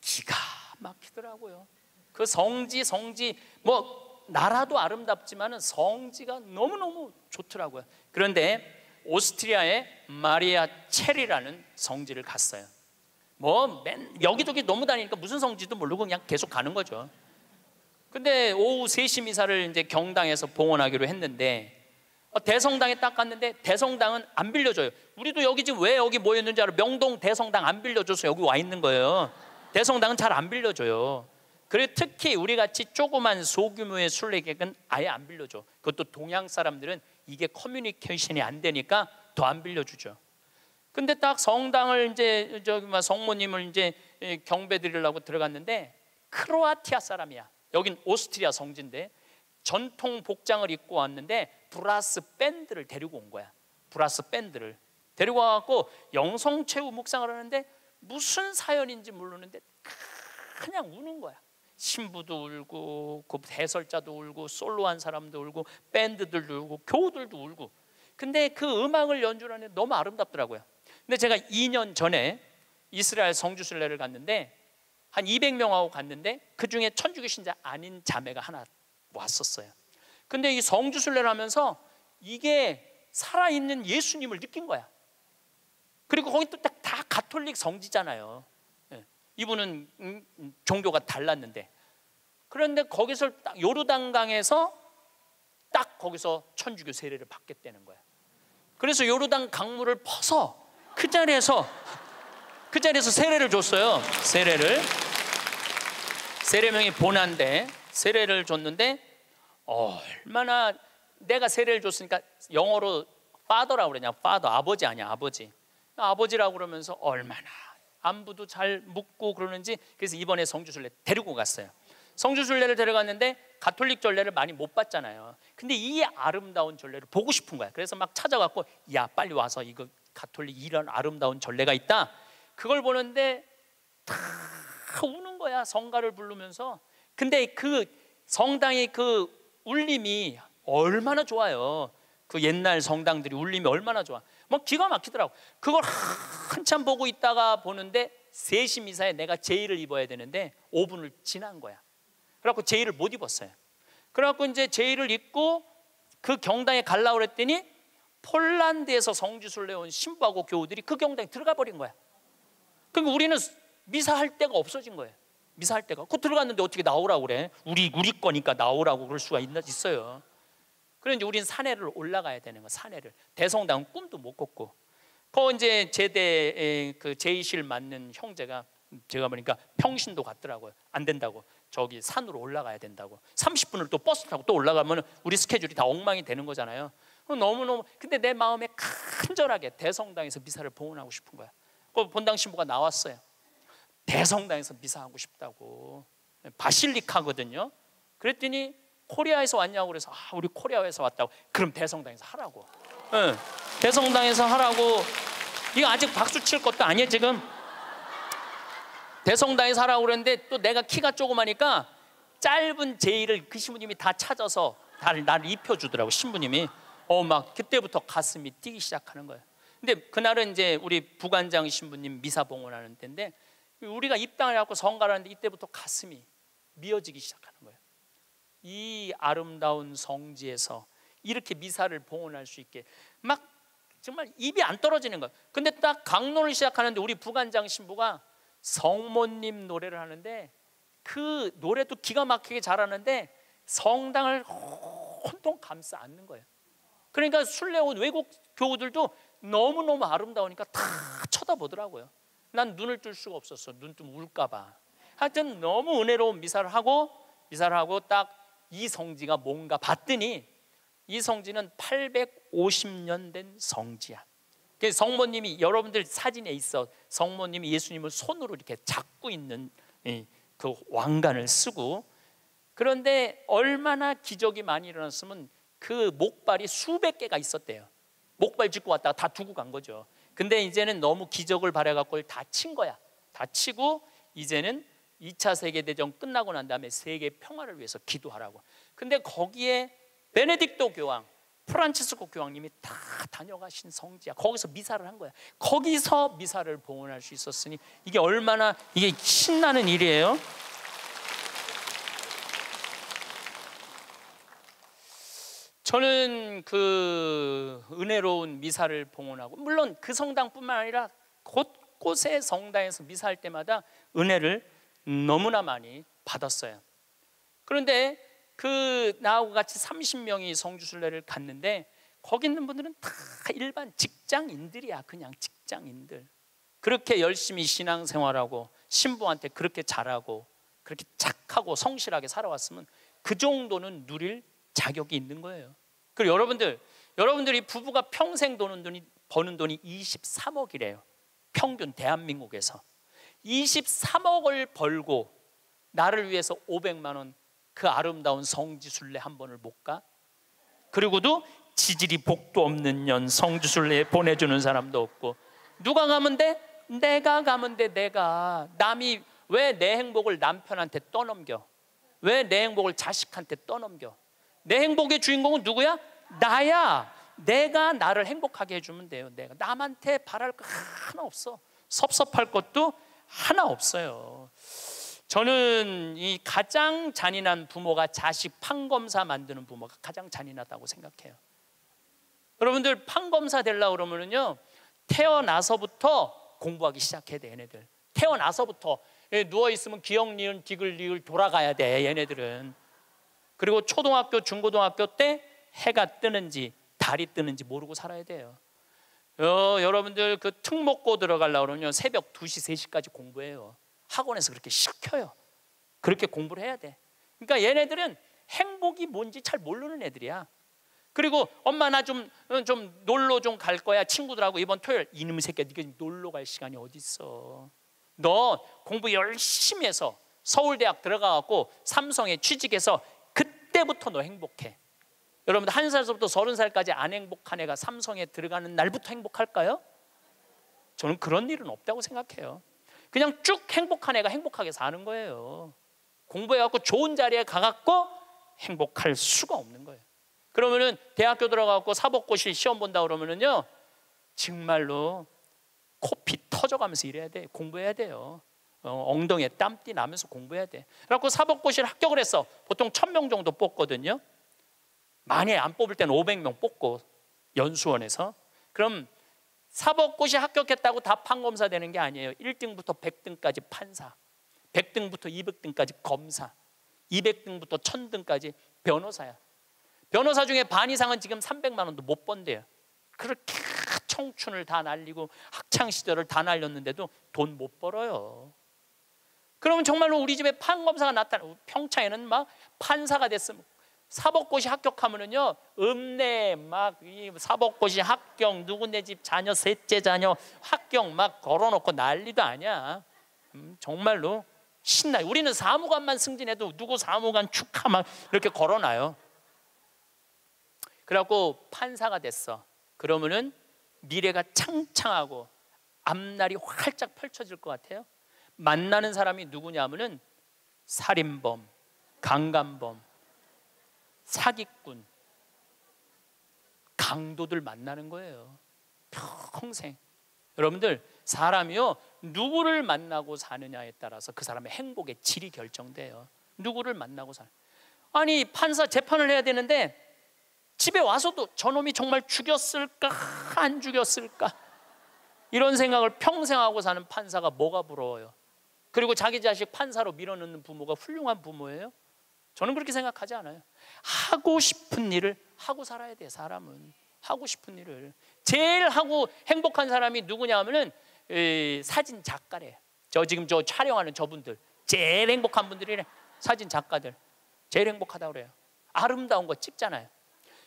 기가 막히더라고요. 그 성지 성지 뭐 나라도 아름답지만은 성지가 너무너무 좋더라고요. 그런데 오스트리아의 마리아 체리라는 성지를 갔어요. 뭐 맨 여기저기 너무 다니니까 무슨 성지도 모르고 그냥 계속 가는 거죠. 근데 오후 3시 미사를 이제 경당에서 봉헌하기로 했는데 어, 대성당에 딱 갔는데 대성당은 안 빌려줘요. 우리도 여기 지금 왜 여기 모였는지 알아? 명동 대성당 안 빌려줘서 여기 와 있는 거예요. 대성당은 잘 안 빌려줘요. 그리고 특히 우리 같이 조그만 소규모의 순례객은 아예 안 빌려줘. 그것도 동양 사람들은 이게 커뮤니케이션이 안 되니까 더 안 빌려주죠. 근데 딱 성당을 이제 저기 막 뭐 성모님을 이제 경배드리려고 들어갔는데 크로아티아 사람이야. 여긴 오스트리아 성지인데 전통 복장을 입고 왔는데 브라스 밴드를 데리고 온 거야. 브라스 밴드를 데리고 와갖고 영성 최후 묵상을 하는데 무슨 사연인지 모르는데 그냥 우는 거야. 신부도 울고 그 해설자도 울고 솔로한 사람도 울고 밴드들도 울고 교우들도 울고 근데 그 음악을 연주하는 너무 아름답더라고요. 근데 제가 2년 전에 이스라엘 성주순례를 갔는데 한 200명하고 갔는데 그 중에 천주교 신자 아닌 자매가 하나 왔었어요. 근데 이 성주순례를 하면서 이게 살아있는 예수님을 느낀 거야. 그리고 거기 또다 가톨릭 성지잖아요. 예. 이분은 음, 음, 종교가 달랐는데 그런데 거기서 딱 요르단강에서 딱 거기서 천주교 세례를 받게 되는 거야. 그래서 요르단 강물을 퍼서 그 자리에서 그 자리에서 세례를 줬어요. 세례를. 세례명이 보난데 세례를 줬는데 얼마나 내가 세례를 줬으니까 영어로 파더라고 그러냐. 파더 아버지 아니야. 아버지. 아버지라고 그러면서 얼마나 안부도 잘 묻고 그러는지 그래서 이번에 성주순례 데리고 갔어요. 성주순례를 데려갔는데 가톨릭 전례를 많이 못 봤잖아요. 근데 이 아름다운 전례를 보고 싶은 거야. 그래서 막 찾아갔고 야 빨리 와서 이거 가톨릭 이런 아름다운 전례가 있다. 그걸 보는데 다 우는 거야 성가를 부르면서 근데 그 성당의 그 울림이 얼마나 좋아요 그 옛날 성당들이 울림이 얼마나 좋아 뭐 기가 막히더라고 그걸 한참 보고 있다가 보는데 3시 미사에 내가 제의를 입어야 되는데 5분을 지난 거야 그래갖고 제의를 못 입었어요 그래갖고 이제 제의를 입고 그 경당에 갈라 그랬더니 폴란드에서 성지순례 온 신부하고 교우들이 그 경당에 들어가 버린 거야 그러니까 우리는 미사할 데가 없어진 거예요. 미사할 데가. 곧 들어갔는데 어떻게 나오라고 그래? 우리 우리 거니까 나오라고 그럴 수가 있, 나 있어요. 그런데 우리는 산에를 올라가야 되는 거. 사내를 대성당은 꿈도 못 꿨고. 그 이제 제대 그 제이실 맞는 형제가 제가 보니까 평신도 갔더라고요. 안 된다고. 저기 산으로 올라가야 된다고. 30분을 또 버스 타고 또 올라가면 우리 스케줄이 다 엉망이 되는 거잖아요. 너무너무 근데 내 마음에 간절하게 대성당에서 미사를 봉헌하고 싶은 거야. 그 본당 신부가 나왔어요. 대성당에서 미사하고 싶다고 네, 바실리카거든요. 그랬더니 코리아에서 왔냐고 그래서 아, 우리 코리아에서 왔다고. 그럼 대성당에서 하라고. 네, 대성당에서 하라고. 이거 아직 박수 칠 것도 아니에요 지금. 대성당에서 하라고 그랬는데 또 내가 키가 조그마니까 짧은 제의를 그 신부님이 다 찾아서 나를, 나를 입혀주더라고 신부님이. 어막 그때부터 가슴이 뛰기 시작하는 거예요. 근데 그날은 이제 우리 부관장 신부님 미사 봉헌하는 때인데 우리가 입당을 해갖고 성가하는데 이때부터 가슴이 미어지기 시작하는 거예요. 이 아름다운 성지에서 이렇게 미사를 봉헌할 수 있게 막 정말 입이 안 떨어지는 거예요. 근데 딱 강론을 시작하는데 우리 부관장 신부가 성모님 노래를 하는데 그 노래도 기가 막히게 잘하는데 성당을 혼통 감싸 안는 거예요. 그러니까 순례 온 외국 교우들도 너무너무 아름다우니까 다 쳐다보더라고요. 난 눈을 뜰 수가 없었어. 눈뜨 울까 봐. 하여튼 너무 은혜로운 미사를 하고 미사를 하고 딱 이 성지가 뭔가 봤더니 이 성지는 850년 된 성지야. 그 성모님이 여러분들 사진에 있어 성모님이 예수님을 손으로 이렇게 잡고 있는 그 왕관을 쓰고 그런데 얼마나 기적이 많이 일어났으면 그 목발이 수백 개가 있었대요. 목발 짚고 왔다가 다 두고 간 거죠. 근데 이제는 너무 기적을 발해갖고 다친 거야. 다치고 이제는 2차 세계대전 끝나고 난 다음에 세계 평화를 위해서 기도하라고. 근데 거기에 베네딕토 교황, 프란치스코 교황님이 다 다녀가신 성지야. 거기서 미사를 한 거야. 거기서 미사를 봉헌할 수 있었으니 이게 얼마나 이게 신나는 일이에요. 저는 그 은혜로운 미사를 봉헌하고 물론 그 성당뿐만 아니라 곳곳의 성당에서 미사할 때마다 은혜를 너무나 많이 받았어요. 그런데 그 나하고 같이 30명이 성주순례를 갔는데 거기 있는 분들은 다 일반 직장인들이야. 그냥 직장인들. 그렇게 열심히 신앙생활하고 신부한테 그렇게 잘하고 그렇게 착하고 성실하게 살아왔으면 그 정도는 누릴 자격이 있는 거예요. 그리고 여러분들, 여러분들이 부부가 평생 도는 돈이 버는 돈이 23억이래요. 평균 대한민국에서 23억을 벌고 나를 위해서 500만 원 그 아름다운 성지순례 한 번을 못 가? 그리고도 지질이 복도 없는 년 성지순례 보내주는 사람도 없고 누가 가면 돼? 내가 가면 돼 내가 남이 왜 내 행복을 남편한테 떠넘겨? 왜 내 행복을 자식한테 떠넘겨? 내 행복의 주인공은 누구야? 나야. 내가 나를 행복하게 해주면 돼요. 내가 남한테 바랄 거 하나 없어. 섭섭할 것도 하나 없어요. 저는 이 가장 잔인한 부모가 자식 판검사 만드는 부모가 가장 잔인하다고 생각해요. 여러분들 판검사 되려 그러면은요 태어나서부터 공부하기 시작해야 돼 얘네들. 태어나서부터 예, 누워 있으면 기억 니은 디귿 리을 돌아가야 돼 얘네들은. 그리고 초등학교, 중고등학교 때 해가 뜨는지 달이 뜨는지 모르고 살아야 돼요. 어, 여러분들 그 특목고 들어가려고 그러면 새벽 2시, 3시까지 공부해요. 학원에서 그렇게 시켜요. 그렇게 공부를 해야 돼. 그러니까 얘네들은 행복이 뭔지 잘 모르는 애들이야. 그리고 엄마 나 좀좀 어, 놀러 좀 갈 거야 친구들하고 이번 토요일 이놈의 새끼 네가 놀러 갈 시간이 어디 있어? 너 공부 열심히 해서 서울대학 들어가 갖고 삼성에 취직해서 그때부터 너 행복해. 여러분들 한 살서부터 서른 살까지 안 행복한 애가 삼성에 들어가는 날부터 행복할까요? 저는 그런 일은 없다고 생각해요. 그냥 쭉 행복한 애가 행복하게 사는 거예요. 공부해갖고 좋은 자리에 가갖고 행복할 수가 없는 거예요. 그러면은 대학교 들어가고 갖 사법고시 시험 본다 그러면은요 정말로 코피 터져가면서 일해야 돼 공부해야 돼요. 어, 엉덩이에 땀띠 나면서 공부해야 돼. 그래갖고 사법고시를 합격을 했어. 보통 천 명 정도 뽑거든요. 만에 안 뽑을 때는 오백 명 뽑고 연수원에서. 그럼 사법고시 합격했다고 다 판검사 되는 게 아니에요. 일등부터백등까지 판사, 백등부터 이백 등까지 검사, 이백 등부터 천등까지 변호사야. 변호사 중에 반 이상은 지금 삼백만 원도 못 번대요. 그렇게 청춘을 다 날리고 학창 시절을 다 날렸는데도 돈 못 벌어요. 그러면 정말로 우리 집에 판검사가 나타나 평창에는 막 판사가 됐으면 사법고시 합격하면은요 읍내 막 사법고시 합격 누구네 집 자녀 셋째 자녀 합격 막 걸어놓고 난리도 아니야 음, 정말로 신나 우리는 사무관만 승진해도 누구 사무관 축하 막 이렇게 걸어놔요 그래갖고 판사가 됐어 그러면은 미래가 창창하고 앞날이 활짝 펼쳐질 것 같아요 만나는 사람이 누구냐면은 살인범, 강간범, 사기꾼, 강도들 만나는 거예요. 평생. 여러분들 사람이요 누구를 만나고 사느냐에 따라서 그 사람의 행복의 질이 결정돼요. 누구를 만나고 사 아니 판사 재판을 해야 되는데 집에 와서도 저놈이 정말 죽였을까 안 죽였을까 이런 생각을 평생 하고 사는 판사가 뭐가 부러워요? 그리고 자기 자식 판사로 밀어넣는 부모가 훌륭한 부모예요? 저는 그렇게 생각하지 않아요. 하고 싶은 일을 하고 살아야 돼 사람은. 하고 싶은 일을. 제일 하고 행복한 사람이 누구냐 면은 사진 작가래저 지금 저 촬영하는 저분들 제일 행복한 분들이래. 사진 작가들 제일 행복하다 그래요. 아름다운 거 찍잖아요.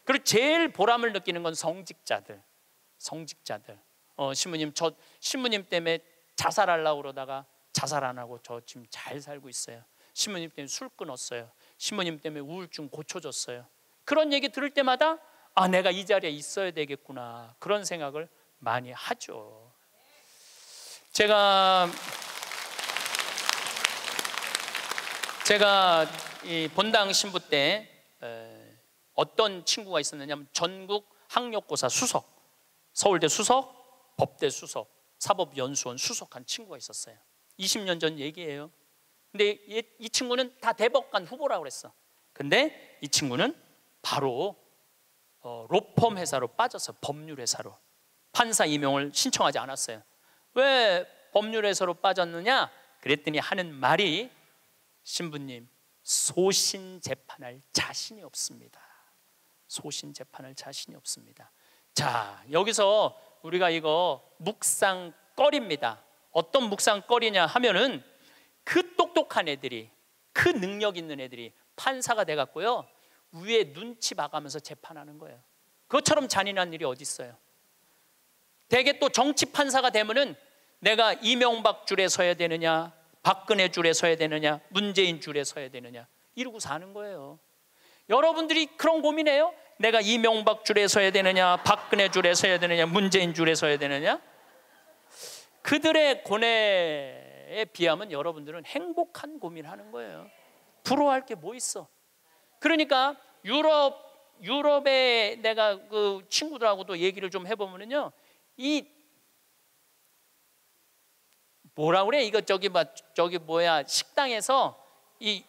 그리고 제일 보람을 느끼는 건 성직자들. 성직자들. 어, 신부님 저 신부님 때문에 자살하려고 그러다가 자살 안 하고 저 지금 잘 살고 있어요. 신부님 때문에 술 끊었어요. 신부님 때문에 우울증 고쳐졌어요. 그런 얘기 들을 때마다 아 내가 이 자리에 있어야 되겠구나 그런 생각을 많이 하죠. 제가 제가 본당 신부 때 어떤 친구가 있었느냐면 전국 학력고사 수석, 서울대 수석, 법대 수석, 사법연수원 수석한 친구가 있었어요. 20년 전 얘기예요. 근데 이, 이 친구는 다 대법관 후보라고 그랬어. 근데 이 친구는 바로 어, 로펌 회사로 빠져서 법률 회사로 판사 임용을 신청하지 않았어요. 왜 법률 회사로 빠졌느냐? 그랬더니 하는 말이 신부님 소신 재판할 자신이 없습니다. 소신 재판할 자신이 없습니다. 자, 여기서 우리가 이거 묵상거리입니다. 어떤 묵상거리냐 하면은 그 똑똑한 애들이 그 능력 있는 애들이 판사가 돼 갖고요. 위에 눈치 봐가면서 재판하는 거예요. 그것처럼 잔인한 일이 어디 있어요? 대개 또 정치 판사가 되면은 내가 이명박 줄에 서야 되느냐, 박근혜 줄에 서야 되느냐, 문재인 줄에 서야 되느냐 이러고 사는 거예요. 여러분들이 그런 고민해요? 내가 이명박 줄에 서야 되느냐, 박근혜 줄에 서야 되느냐, 문재인 줄에 서야 되느냐? 그들의 고뇌에 비하면 여러분들은 행복한 고민하는 거예요. 부러워할 게 뭐 있어? 그러니까 유럽 유럽에 내가 그 친구들하고도 얘기를 좀 해보면은요, 이 뭐라 그래? 이거 저기 막 저기 뭐야 식당에서 이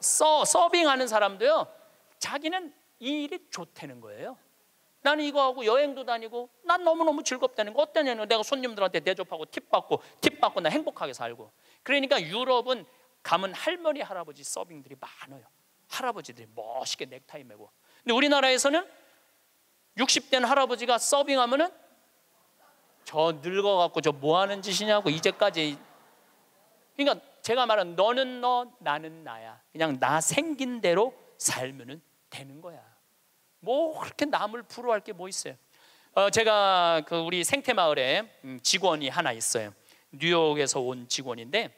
서, 서빙하는 사람도요, 자기는 이 일이 좋다는 거예요. 나는 이거 하고 여행도 다니고 난 너무너무 즐겁다는 거 어떠냐면 내가 손님들한테 대접하고 팁 받고 팁 받고 나 행복하게 살고 그러니까 유럽은 가면 할머니 할아버지 서빙들이 많아요 할아버지들이 멋있게 넥타이 메고 근데 우리나라에서는 60대는 할아버지가 서빙하면은 저 늙어갖고 저 뭐 하는 짓이냐고 이제까지 그러니까 제가 말한 너는 너 나는 나야 그냥 나 생긴 대로 살면은 되는 거야 뭐 그렇게 남을 부러워할 게 뭐 있어요? 어, 제가 그 우리 생태마을에 음, 직원이 하나 있어요. 뉴욕에서 온 직원인데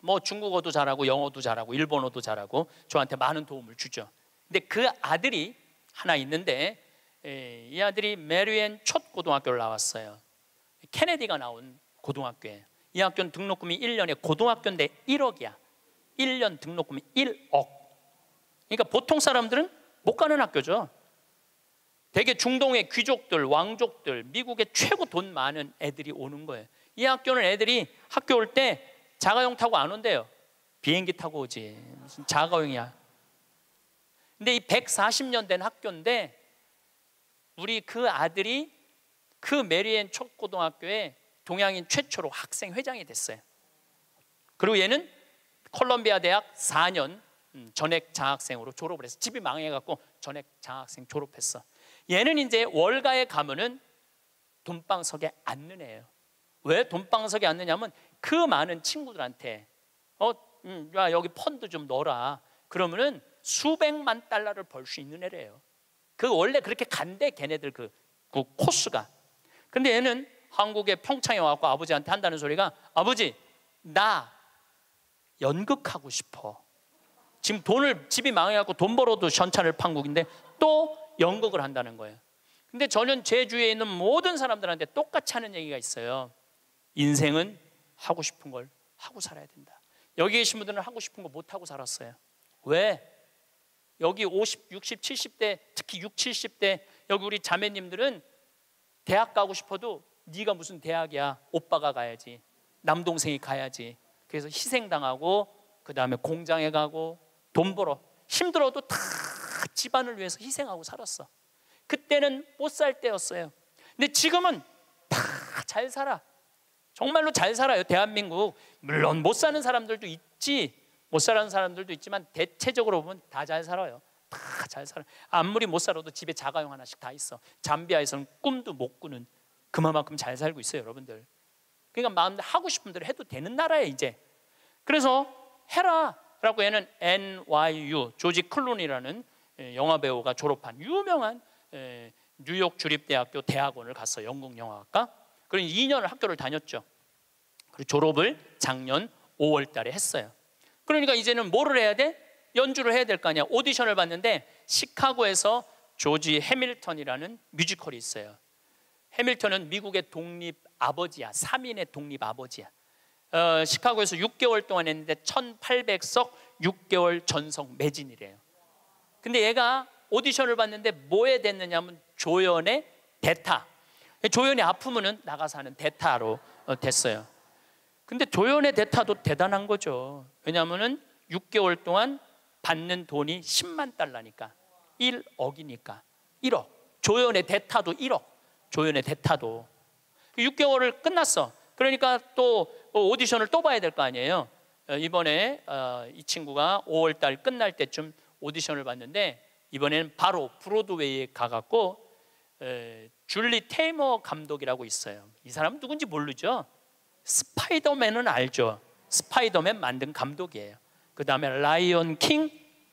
뭐 중국어도 잘하고 영어도 잘하고 일본어도 잘하고 저한테 많은 도움을 주죠. 근데 그 아들이 하나 있는데 에, 이 아들이 메리앤 첫 고등학교를 나왔어요. 케네디가 나온 고등학교에 이 학교는 등록금이 1년에 고등학교인데 1억이야. 1년 등록금이 1억. 그러니까 보통 사람들은 못 가는 학교죠. 대개 중동의 귀족들, 왕족들, 미국의 최고 돈 많은 애들이 오는 거예요. 이 학교는 애들이 학교 올 때 자가용 타고 안 온대요. 비행기 타고 오지. 무슨 자가용이야. 근데 이 140년 된 학교인데 우리 그 아들이 그 메리앤 초고등학교에 동양인 최초로 학생 회장이 됐어요. 그리고 얘는 콜롬비아 대학 4년 전액 장학생으로 졸업을 해서 집이 망해갖고 전액 장학생 졸업했어. 얘는 이제 월가에 가면은 돈방석에 앉는 애예요. 왜 돈방석에 앉느냐면 그 많은 친구들한테 어, 음, 야 여기 펀드 좀 넣어라. 그러면은 수백만 달러를 벌 수 있는 애래요. 그 원래 그렇게 간대 걔네들 그, 그 코스가. 근데 얘는 한국의 평창에 와갖고 아버지한테 한다는 소리가 아버지 나 연극하고 싶어. 지금 돈을 집이 망해갖고 돈 벌어도 현찬을 판국인데 또 연극을 한다는 거예요. 근데 저는 제주에 있는 모든 사람들한테 똑같이 하는 얘기가 있어요. 인생은 하고 싶은 걸 하고 살아야 된다. 여기 계신 분들은 하고 싶은 거 못 하고 살았어요. 왜? 여기 50, 60, 70대 특히 6, 70대 여기 우리 자매님들은 대학 가고 싶어도 네가 무슨 대학이야? 오빠가 가야지. 남동생이 가야지. 그래서 희생당하고 그 다음에 공장에 가고 돈 벌어 힘들어도 다 집안을 위해서 희생하고 살았어. 그때는 못 살 때였어요. 근데 지금은 다 잘 살아. 정말로 잘 살아요. 대한민국. 물론 못 사는 사람들도 있지. 못 사는 사람들도 있지만 대체적으로 보면 다 잘 살아요. 다 잘 살아. 아무리 못 살아도 집에 자가용 하나씩 다 있어. 잠비아에서는 꿈도 못 꾸는 그만큼 잘 살고 있어요, 여러분들. 그러니까 마음대로 하고 싶은 대로 해도 되는 나라에 이제. 그래서 해라. 라고 얘는 NYU 조지 클론이라는 예, 영화 배우가 졸업한 유명한 예, 뉴욕 주립대학교 대학원을 갔어 요 영국 영화학과. 그리 2년을 학교를 다녔죠. 그리고 졸업을 작년 5월 달에 했어요. 그러니까 이제는 뭐를 해야 돼? 연주를 해야 될 거 아니야. 오디션을 봤는데 시카고에서 조지 해밀턴이라는 뮤지컬이 있어요. 해밀턴은 미국의 독립 아버지야. 3인의 독립 아버지야. 어, 시카고에서 6개월 동안 했는데 1800석 6개월 전성 매진이래요. 근데 얘가 오디션을 봤는데 뭐에 됐느냐 하면 조연의 대타. 조연이 아프면은 나가서 하는 대타로 어, 됐어요. 근데 조연의 대타도 대단한 거죠. 왜냐하면은 6개월 동안 받는 돈이 10만 달러니까 1억이니까 1억. 조연의 대타도 1억. 조연의 대타도 6개월을 끝났어. 그러니까 또 어, 오디션을 또 봐야 될 거 아니에요. 어, 이번에 어, 이 친구가 5월 달 끝날 때쯤 오디션을 봤는데 이번에는 바로 브로드웨이에 가갖고 줄리 테이머 감독이라고 있어요. 이 사람 누군지 모르죠. 스파이더맨은 알죠. 스파이더맨 만든 감독이에요. 그 다음에 라이언 킹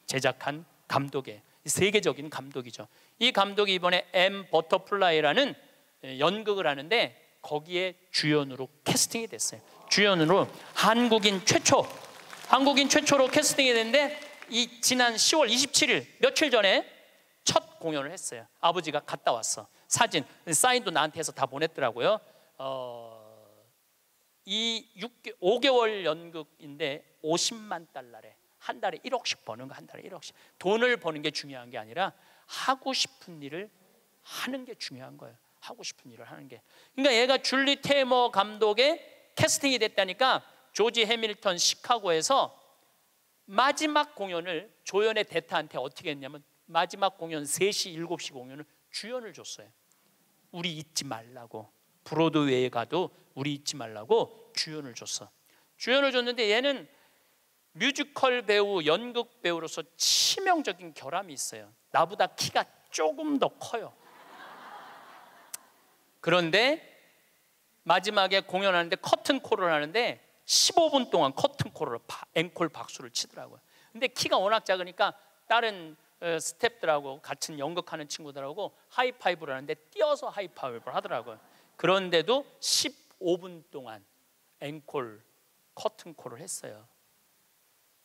제작한 감독에 세계적인 감독이죠. 이 감독이 이번에 M 버터플라이라는 연극을 하는데 거기에 주연으로 캐스팅이 됐어요. 주연으로 한국인 최초, 한국인 최초로 캐스팅이 됐는데 이 지난 10월 27일 며칠 전에 첫 공연을 했어요. 아버지가 갔다 왔어. 사진, 사인도 나한테 해서 다 보냈더라고요. 어, 이 6개, 5개월 연극인데 50만 달러래. 한 달에 1억씩 버는 거 한 달에 1억씩. 돈을 버는 게 중요한 게 아니라 하고 싶은 일을 하는 게 중요한 거예요. 하고 싶은 일을 하는 게 그러니까 얘가 줄리 테머 감독의 캐스팅이 됐다니까 조지 해밀턴 시카고에서 마지막 공연을 조연의 대타한테 어떻게 했냐면 마지막 공연 3시 7시 공연을 주연을 줬어요 우리 잊지 말라고 브로드웨이에 가도 우리 잊지 말라고 주연을 줬어 주연을 줬는데 얘는 뮤지컬 배우, 연극 배우로서 치명적인 결함이 있어요 나보다 키가 조금 더 커요 그런데 마지막에 공연하는데 커튼콜을 하는데 15분 동안 커튼콜을 앵콜 박수를 치더라고요. 근데 키가 워낙 작으니까 다른 어, 스탭들하고 같은 연극하는 친구들하고 하이파이브를 하는데 뛰어서 하이파이브를 하더라고요. 그런데도 15분 동안 앵콜 커튼콜을 했어요.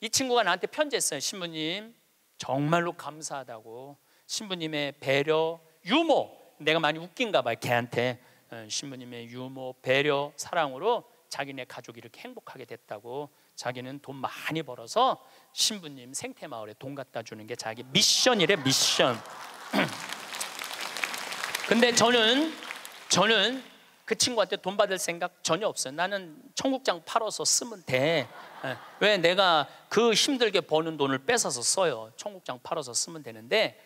이 친구가 나한테 편지했어요. 신부님 정말로 감사하다고 신부님의 배려, 유머 내가 많이 웃긴가 봐요. 걔한테 어, 신부님의 유머, 배려, 사랑으로 자기네 가족이 이렇게 행복하게 됐다고 자기는 돈 많이 벌어서 신부님 생태 마을에 돈 갖다 주는 게 자기 미션이래 미션. [clears throat] 근데 저는 저는 그 친구한테 돈 받을 생각 전혀 없어요. 나는 청국장 팔아서 쓰면 돼. 예. 왜 내가 그 힘들게 버는 돈을 뺏어서 써요. 청국장 팔아서 쓰면 되는데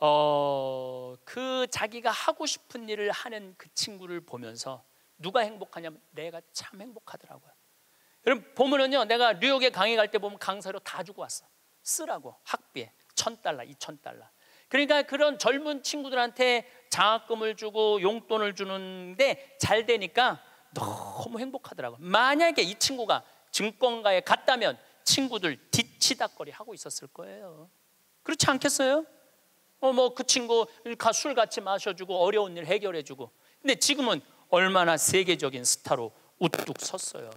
어, 그 자기가 하고 싶은 일을 하는 그 친구를 보면서 누가 행복하냐면 내가 참 행복하더라고요. 여러분 보면은요, 내가 뉴욕에 강의 갈 때 보면 강사료 다 주고 왔어. 쓰라고 학비에 천 달러, 이천 달러. 그러니까 그런 젊은 친구들한테 장학금을 주고 용돈을 주는데 잘 되니까 너무 행복하더라고 만약에 이 친구가 증권가에 갔다면 친구들 뒤치다거리 하고 있었을 거예요. 그렇지 않겠어요? 어, 뭐그 친구 술 같이 마셔주고 어려운 일 해결해주고. 근데 지금은 얼마나 세계적인 스타로 우뚝 섰어요.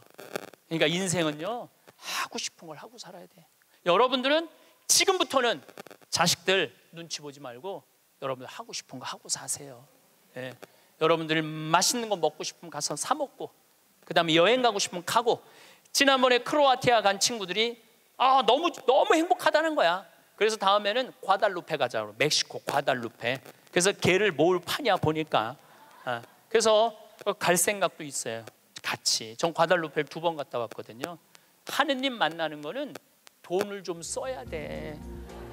그러니까 인생은요, 하고 싶은 걸 하고 살아야 돼. 여러분들은 지금부터는 자식들 눈치 보지 말고 여러분들 하고 싶은 거 하고 사세요. 예. 여러분들 맛있는 거 먹고 싶으면 가서 사 먹고, 그 다음에 여행 가고 싶으면 가고, 지난번에 크로아티아 간 친구들이 아, 너무, 너무 행복하다는 거야. 그래서 다음에는 과달루페 가자고 멕시코 과달루페. 그래서 개를 뭘 파냐 보니까 아, 그래서 갈 생각도 있어요. 같이 전 과달루페 를두 번 갔다 왔거든요. 하느님 만나는 거는 돈을 좀 써야 돼.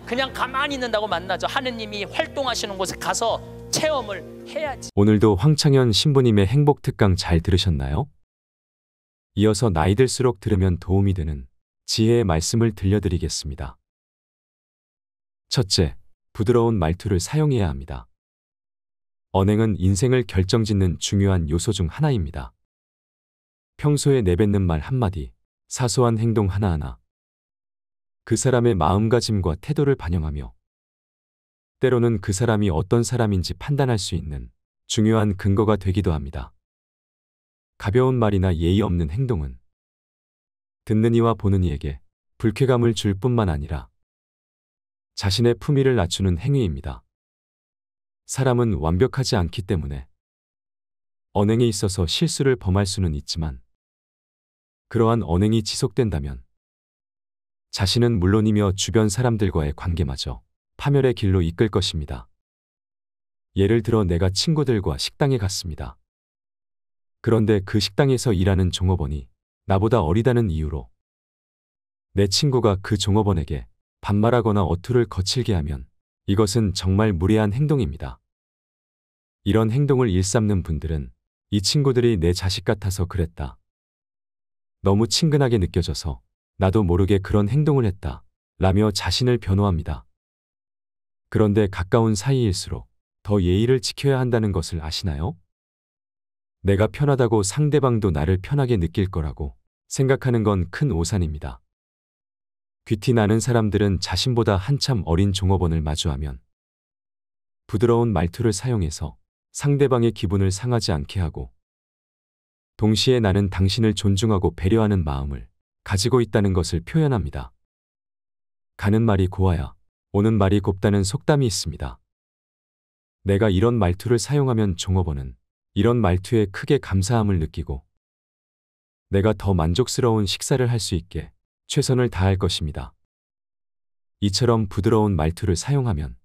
그냥 가만히 있는다고 만나죠. 하느님이 활동하시는 곳에 가서 체험을 해야지. 오늘도 황창현 신부님의 행복 특강 잘 들으셨나요? 이어서 나이 들수록 들으면 도움이 되는 지혜의 말씀을 들려드리겠습니다. 첫째, 부드러운 말투를 사용해야 합니다. 언행은 인생을 결정짓는 중요한 요소 중 하나입니다. 평소에 내뱉는 말 한마디, 사소한 행동 하나하나, 그 사람의 마음가짐과 태도를 반영하며 때로는 그 사람이 어떤 사람인지 판단할 수 있는 중요한 근거가 되기도 합니다. 가벼운 말이나 예의 없는 행동은 듣는 이와 보는 이에게 불쾌감을 줄 뿐만 아니라 자신의 품위를 낮추는 행위입니다. 사람은 완벽하지 않기 때문에 언행에 있어서 실수를 범할 수는 있지만 그러한 언행이 지속된다면 자신은 물론이며 주변 사람들과의 관계마저 파멸의 길로 이끌 것입니다. 예를 들어 내가 친구들과 식당에 갔습니다. 그런데 그 식당에서 일하는 종업원이 나보다 어리다는 이유로 내 친구가 그 종업원에게 반말하거나 어투를 거칠게 하면 이것은 정말 무례한 행동입니다. 이런 행동을 일삼는 분들은 이 친구들이 내 자식 같아서 그랬다. 너무 친근하게 느껴져서 나도 모르게 그런 행동을 했다. 라며 자신을 변호합니다. 그런데 가까운 사이일수록 더 예의를 지켜야 한다는 것을 아시나요? 내가 편하다고 상대방도 나를 편하게 느낄 거라고 생각하는 건 큰 오산입니다. 귀티 나는 사람들은 자신보다 한참 어린 종업원을 마주하면 부드러운 말투를 사용해서 상대방의 기분을 상하지 않게 하고 동시에 나는 당신을 존중하고 배려하는 마음을 가지고 있다는 것을 표현합니다. 가는 말이 고와야 오는 말이 곱다는 속담이 있습니다. 내가 이런 말투를 사용하면 종업원은 이런 말투에 크게 감사함을 느끼고 내가 더 만족스러운 식사를 할 수 있게 최선을 다할 것입니다. 이처럼 부드러운 말투를 사용하면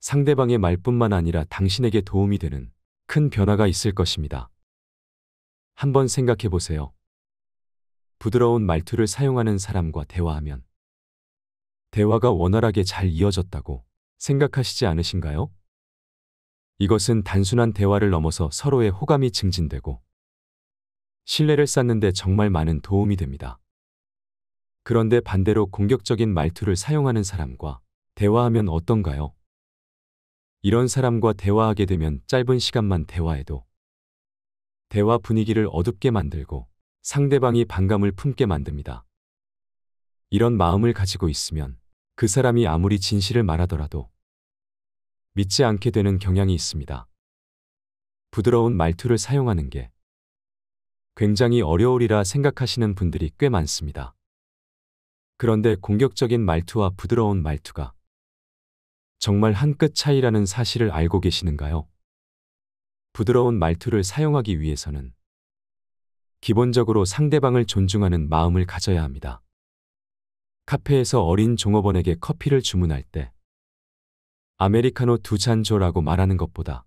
상대방의 말뿐만 아니라 당신에게 도움이 되는 큰 변화가 있을 것입니다. 한번 생각해 보세요. 부드러운 말투를 사용하는 사람과 대화하면 대화가 원활하게 잘 이어졌다고 생각하시지 않으신가요? 이것은 단순한 대화를 넘어서 서로의 호감이 증진되고 신뢰를 쌓는데 정말 많은 도움이 됩니다. 그런데 반대로 공격적인 말투를 사용하는 사람과 대화하면 어떤가요? 이런 사람과 대화하게 되면 짧은 시간만 대화해도 대화 분위기를 어둡게 만들고 상대방이 반감을 품게 만듭니다. 이런 마음을 가지고 있으면 그 사람이 아무리 진실을 말하더라도 믿지 않게 되는 경향이 있습니다. 부드러운 말투를 사용하는 게 굉장히 어려우리라 생각하시는 분들이 꽤 많습니다. 그런데 공격적인 말투와 부드러운 말투가 정말 한 끗 차이라는 사실을 알고 계시는가요? 부드러운 말투를 사용하기 위해서는 기본적으로 상대방을 존중하는 마음을 가져야 합니다. 카페에서 어린 종업원에게 커피를 주문할 때 아메리카노 두 잔 줘라고 말하는 것보다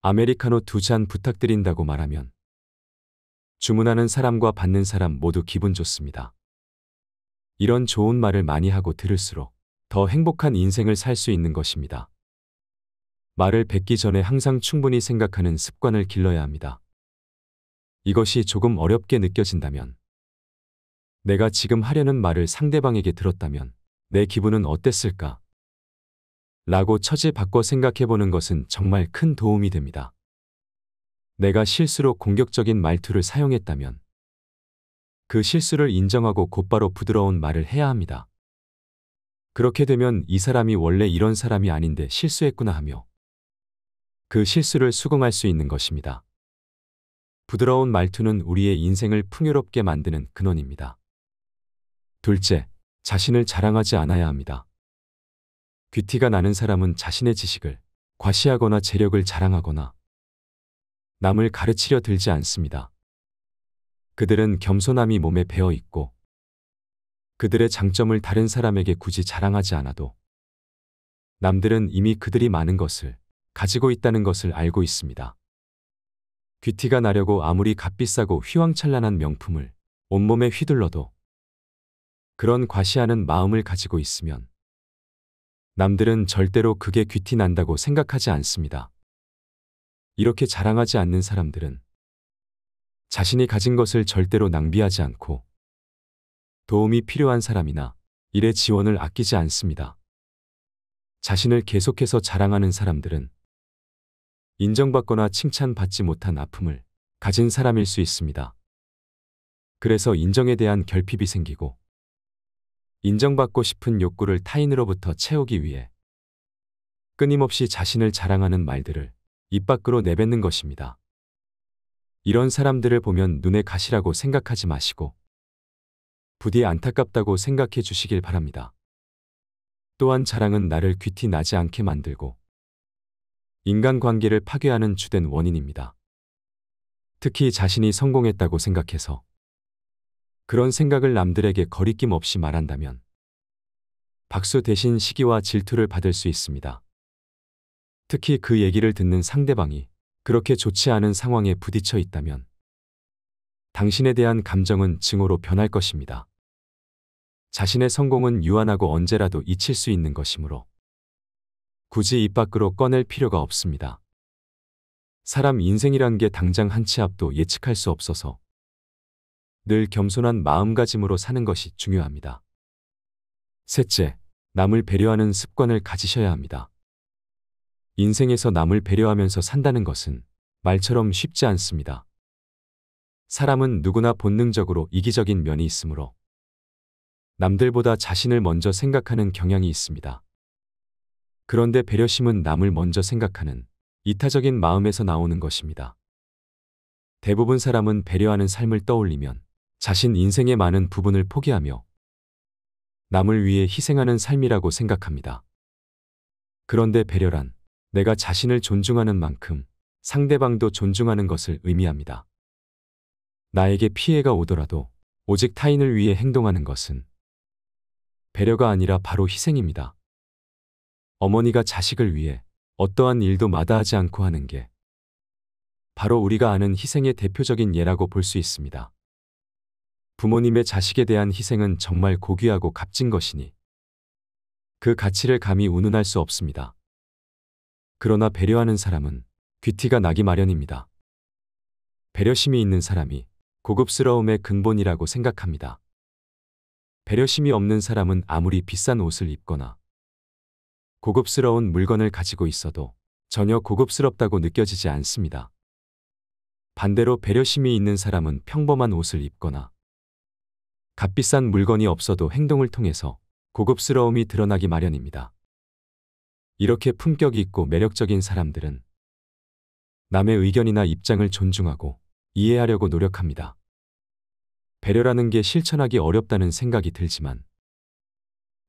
아메리카노 두 잔 부탁드린다고 말하면 주문하는 사람과 받는 사람 모두 기분 좋습니다. 이런 좋은 말을 많이 하고 들을수록 더 행복한 인생을 살 수 있는 것입니다. 말을 뱉기 전에 항상 충분히 생각하는 습관을 길러야 합니다. 이것이 조금 어렵게 느껴진다면, 내가 지금 하려는 말을 상대방에게 들었다면 내 기분은 어땠을까? 라고 처지 바꿔 생각해보는 것은 정말 큰 도움이 됩니다. 내가 실수로 공격적인 말투를 사용했다면 그 실수를 인정하고 곧바로 부드러운 말을 해야 합니다. 그렇게 되면 이 사람이 원래 이런 사람이 아닌데 실수했구나 하며 그 실수를 수긍할 수 있는 것입니다. 부드러운 말투는 우리의 인생을 풍요롭게 만드는 근원입니다. 둘째, 자신을 자랑하지 않아야 합니다. 귀티가 나는 사람은 자신의 지식을 과시하거나 재력을 자랑하거나 남을 가르치려 들지 않습니다. 그들은 겸손함이 몸에 배어 있고 그들의 장점을 다른 사람에게 굳이 자랑하지 않아도 남들은 이미 그들이 많은 것을 가지고 있다는 것을 알고 있습니다. 귀티가 나려고 아무리 값비싸고 휘황찬란한 명품을 온몸에 휘둘러도 그런 과시하는 마음을 가지고 있으면 남들은 절대로 그게 귀티 난다고 생각하지 않습니다. 이렇게 자랑하지 않는 사람들은 자신이 가진 것을 절대로 낭비하지 않고 도움이 필요한 사람이나 일의 지원을 아끼지 않습니다. 자신을 계속해서 자랑하는 사람들은 인정받거나 칭찬받지 못한 아픔을 가진 사람일 수 있습니다. 그래서 인정에 대한 결핍이 생기고 인정받고 싶은 욕구를 타인으로부터 채우기 위해 끊임없이 자신을 자랑하는 말들을 입 밖으로 내뱉는 것입니다. 이런 사람들을 보면 눈에 가시라고 생각하지 마시고 부디 안타깝다고 생각해 주시길 바랍니다. 또한 자랑은 나를 귀티 나지 않게 만들고 인간관계를 파괴하는 주된 원인입니다. 특히 자신이 성공했다고 생각해서 그런 생각을 남들에게 거리낌 없이 말한다면 박수 대신 시기와 질투를 받을 수 있습니다. 특히 그 얘기를 듣는 상대방이 그렇게 좋지 않은 상황에 부딪혀 있다면 당신에 대한 감정은 증오로 변할 것입니다. 자신의 성공은 유한하고 언제라도 잊힐 수 있는 것이므로 굳이 입 밖으로 꺼낼 필요가 없습니다. 사람 인생이란 게 당장 한 치 앞도 예측할 수 없어서 늘 겸손한 마음가짐으로 사는 것이 중요합니다. 셋째, 남을 배려하는 습관을 가지셔야 합니다. 인생에서 남을 배려하면서 산다는 것은 말처럼 쉽지 않습니다. 사람은 누구나 본능적으로 이기적인 면이 있으므로 남들보다 자신을 먼저 생각하는 경향이 있습니다. 그런데 배려심은 남을 먼저 생각하는 이타적인 마음에서 나오는 것입니다. 대부분 사람은 배려하는 삶을 떠올리면 자신 인생의 많은 부분을 포기하며 남을 위해 희생하는 삶이라고 생각합니다. 그런데 배려란 내가 자신을 존중하는 만큼 상대방도 존중하는 것을 의미합니다. 나에게 피해가 오더라도 오직 타인을 위해 행동하는 것은 배려가 아니라 바로 희생입니다. 어머니가 자식을 위해 어떠한 일도 마다하지 않고 하는 게 바로 우리가 아는 희생의 대표적인 예라고 볼 수 있습니다. 부모님의 자식에 대한 희생은 정말 고귀하고 값진 것이니 그 가치를 감히 운운할 수 없습니다. 그러나 배려하는 사람은 귀티가 나기 마련입니다. 배려심이 있는 사람이 고급스러움의 근본이라고 생각합니다. 배려심이 없는 사람은 아무리 비싼 옷을 입거나 고급스러운 물건을 가지고 있어도 전혀 고급스럽다고 느껴지지 않습니다. 반대로 배려심이 있는 사람은 평범한 옷을 입거나 값비싼 물건이 없어도 행동을 통해서 고급스러움이 드러나기 마련입니다. 이렇게 품격 있고 매력적인 사람들은 남의 의견이나 입장을 존중하고 이해하려고 노력합니다. 배려라는 게 실천하기 어렵다는 생각이 들지만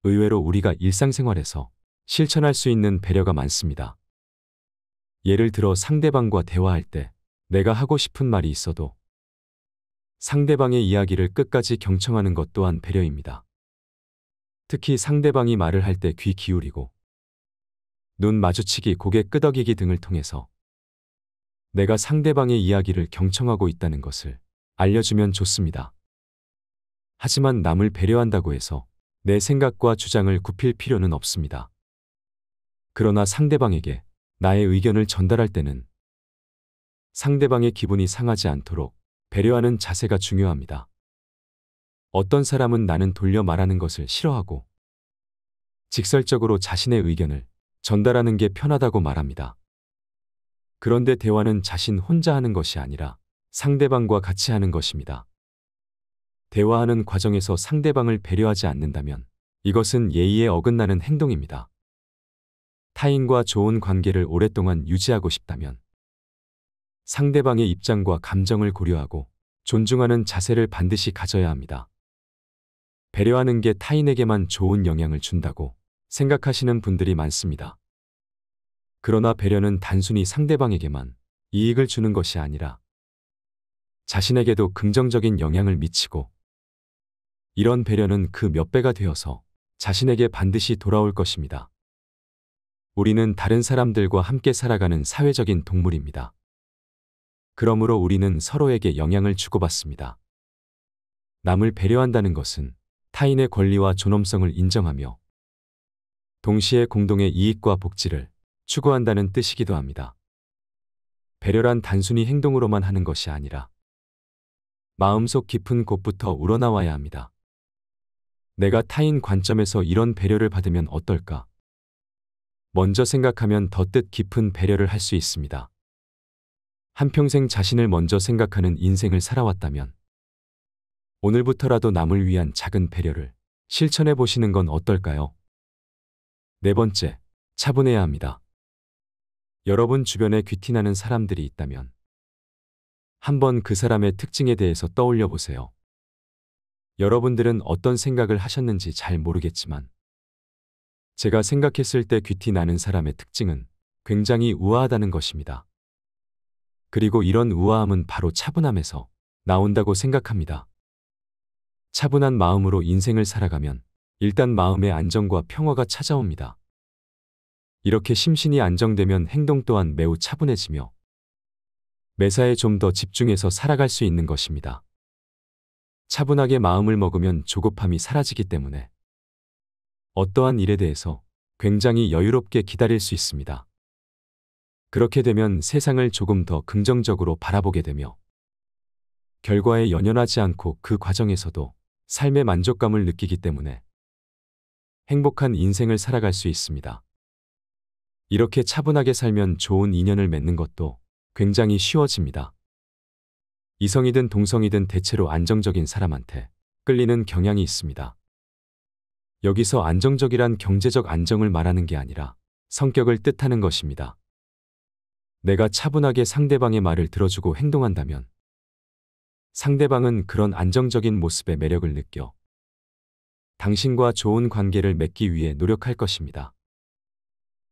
의외로 우리가 일상생활에서 실천할 수 있는 배려가 많습니다. 예를 들어 상대방과 대화할 때 내가 하고 싶은 말이 있어도 상대방의 이야기를 끝까지 경청하는 것 또한 배려입니다. 특히 상대방이 말을 할 때 귀 기울이고 눈 마주치기, 고개 끄덕이기 등을 통해서 내가 상대방의 이야기를 경청하고 있다는 것을 알려주면 좋습니다. 하지만 남을 배려한다고 해서 내 생각과 주장을 굽힐 필요는 없습니다. 그러나 상대방에게 나의 의견을 전달할 때는 상대방의 기분이 상하지 않도록 배려하는 자세가 중요합니다. 어떤 사람은 나는 돌려 말하는 것을 싫어하고 직설적으로 자신의 의견을 전달하는 게 편하다고 말합니다. 그런데 대화는 자신 혼자 하는 것이 아니라 상대방과 같이 하는 것입니다. 대화하는 과정에서 상대방을 배려하지 않는다면 이것은 예의에 어긋나는 행동입니다. 타인과 좋은 관계를 오랫동안 유지하고 싶다면 상대방의 입장과 감정을 고려하고 존중하는 자세를 반드시 가져야 합니다. 배려하는 게 타인에게만 좋은 영향을 준다고 생각하시는 분들이 많습니다. 그러나 배려는 단순히 상대방에게만 이익을 주는 것이 아니라 자신에게도 긍정적인 영향을 미치고 이런 배려는 그 몇 배가 되어서 자신에게 반드시 돌아올 것입니다. 우리는 다른 사람들과 함께 살아가는 사회적인 동물입니다. 그러므로 우리는 서로에게 영향을 주고받습니다. 남을 배려한다는 것은 타인의 권리와 존엄성을 인정하며 동시에 공동의 이익과 복지를 추구한다는 뜻이기도 합니다. 배려란 단순히 행동으로만 하는 것이 아니라 마음속 깊은 곳부터 우러나와야 합니다. 내가 타인 관점에서 이런 배려를 받으면 어떨까? 먼저 생각하면 더 뜻 깊은 배려를 할 수 있습니다. 한평생 자신을 먼저 생각하는 인생을 살아왔다면 오늘부터라도 남을 위한 작은 배려를 실천해 보시는 건 어떨까요? 네 번째, 차분해야 합니다. 여러분 주변에 귀티나는 사람들이 있다면 한번 그 사람의 특징에 대해서 떠올려 보세요. 여러분들은 어떤 생각을 하셨는지 잘 모르겠지만 제가 생각했을 때 귀티나는 사람의 특징은 굉장히 우아하다는 것입니다. 그리고 이런 우아함은 바로 차분함에서 나온다고 생각합니다. 차분한 마음으로 인생을 살아가면 일단 마음의 안정과 평화가 찾아옵니다. 이렇게 심신이 안정되면 행동 또한 매우 차분해지며 매사에 좀 더 집중해서 살아갈 수 있는 것입니다. 차분하게 마음을 먹으면 조급함이 사라지기 때문에 어떠한 일에 대해서 굉장히 여유롭게 기다릴 수 있습니다. 그렇게 되면 세상을 조금 더 긍정적으로 바라보게 되며 결과에 연연하지 않고 그 과정에서도 삶의 만족감을 느끼기 때문에 행복한 인생을 살아갈 수 있습니다. 이렇게 차분하게 살면 좋은 인연을 맺는 것도 굉장히 쉬워집니다. 이성이든 동성이든 대체로 안정적인 사람한테 끌리는 경향이 있습니다. 여기서 안정적이란 경제적 안정을 말하는 게 아니라 성격을 뜻하는 것입니다. 내가 차분하게 상대방의 말을 들어주고 행동한다면 상대방은 그런 안정적인 모습의 매력을 느껴 당신과 좋은 관계를 맺기 위해 노력할 것입니다.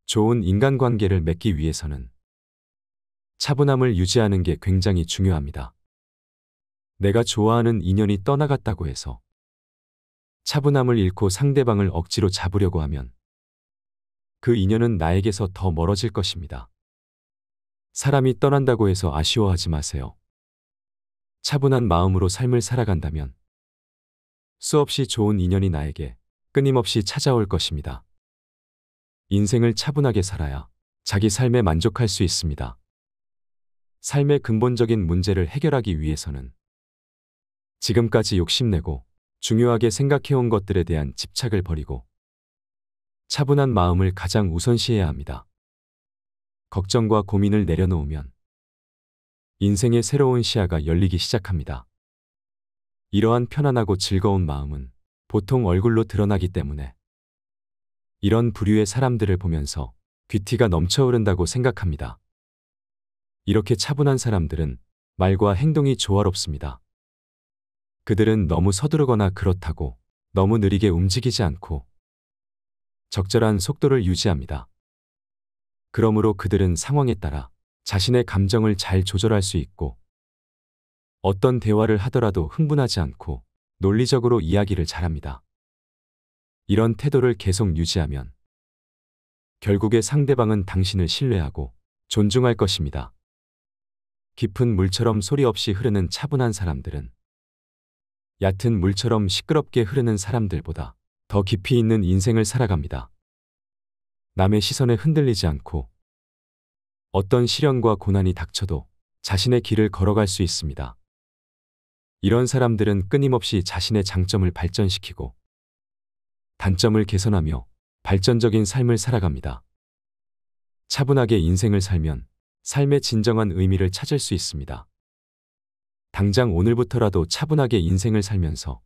좋은 인간관계를 맺기 위해서는 차분함을 유지하는 게 굉장히 중요합니다. 내가 좋아하는 인연이 떠나갔다고 해서 차분함을 잃고 상대방을 억지로 잡으려고 하면 그 인연은 나에게서 더 멀어질 것입니다. 사람이 떠난다고 해서 아쉬워하지 마세요. 차분한 마음으로 삶을 살아간다면 수없이 좋은 인연이 나에게 끊임없이 찾아올 것입니다. 인생을 차분하게 살아야 자기 삶에 만족할 수 있습니다. 삶의 근본적인 문제를 해결하기 위해서는 지금까지 욕심내고 중요하게 생각해온 것들에 대한 집착을 버리고 차분한 마음을 가장 우선시해야 합니다. 걱정과 고민을 내려놓으면 인생의 새로운 시야가 열리기 시작합니다. 이러한 편안하고 즐거운 마음은 보통 얼굴로 드러나기 때문에 이런 부류의 사람들을 보면서 귀티가 넘쳐 흐른다고 생각합니다. 이렇게 차분한 사람들은 말과 행동이 조화롭습니다. 그들은 너무 서두르거나 그렇다고 너무 느리게 움직이지 않고 적절한 속도를 유지합니다. 그러므로 그들은 상황에 따라 자신의 감정을 잘 조절할 수 있고 어떤 대화를 하더라도 흥분하지 않고 논리적으로 이야기를 잘합니다. 이런 태도를 계속 유지하면 결국에 상대방은 당신을 신뢰하고 존중할 것입니다. 깊은 물처럼 소리 없이 흐르는 차분한 사람들은 얕은 물처럼 시끄럽게 흐르는 사람들보다 더 깊이 있는 인생을 살아갑니다. 남의 시선에 흔들리지 않고 어떤 시련과 고난이 닥쳐도 자신의 길을 걸어갈 수 있습니다. 이런 사람들은 끊임없이 자신의 장점을 발전시키고 단점을 개선하며 발전적인 삶을 살아갑니다. 차분하게 인생을 살면 삶의 진정한 의미를 찾을 수 있습니다. 당장 오늘부터라도 차분하게 인생을 살면서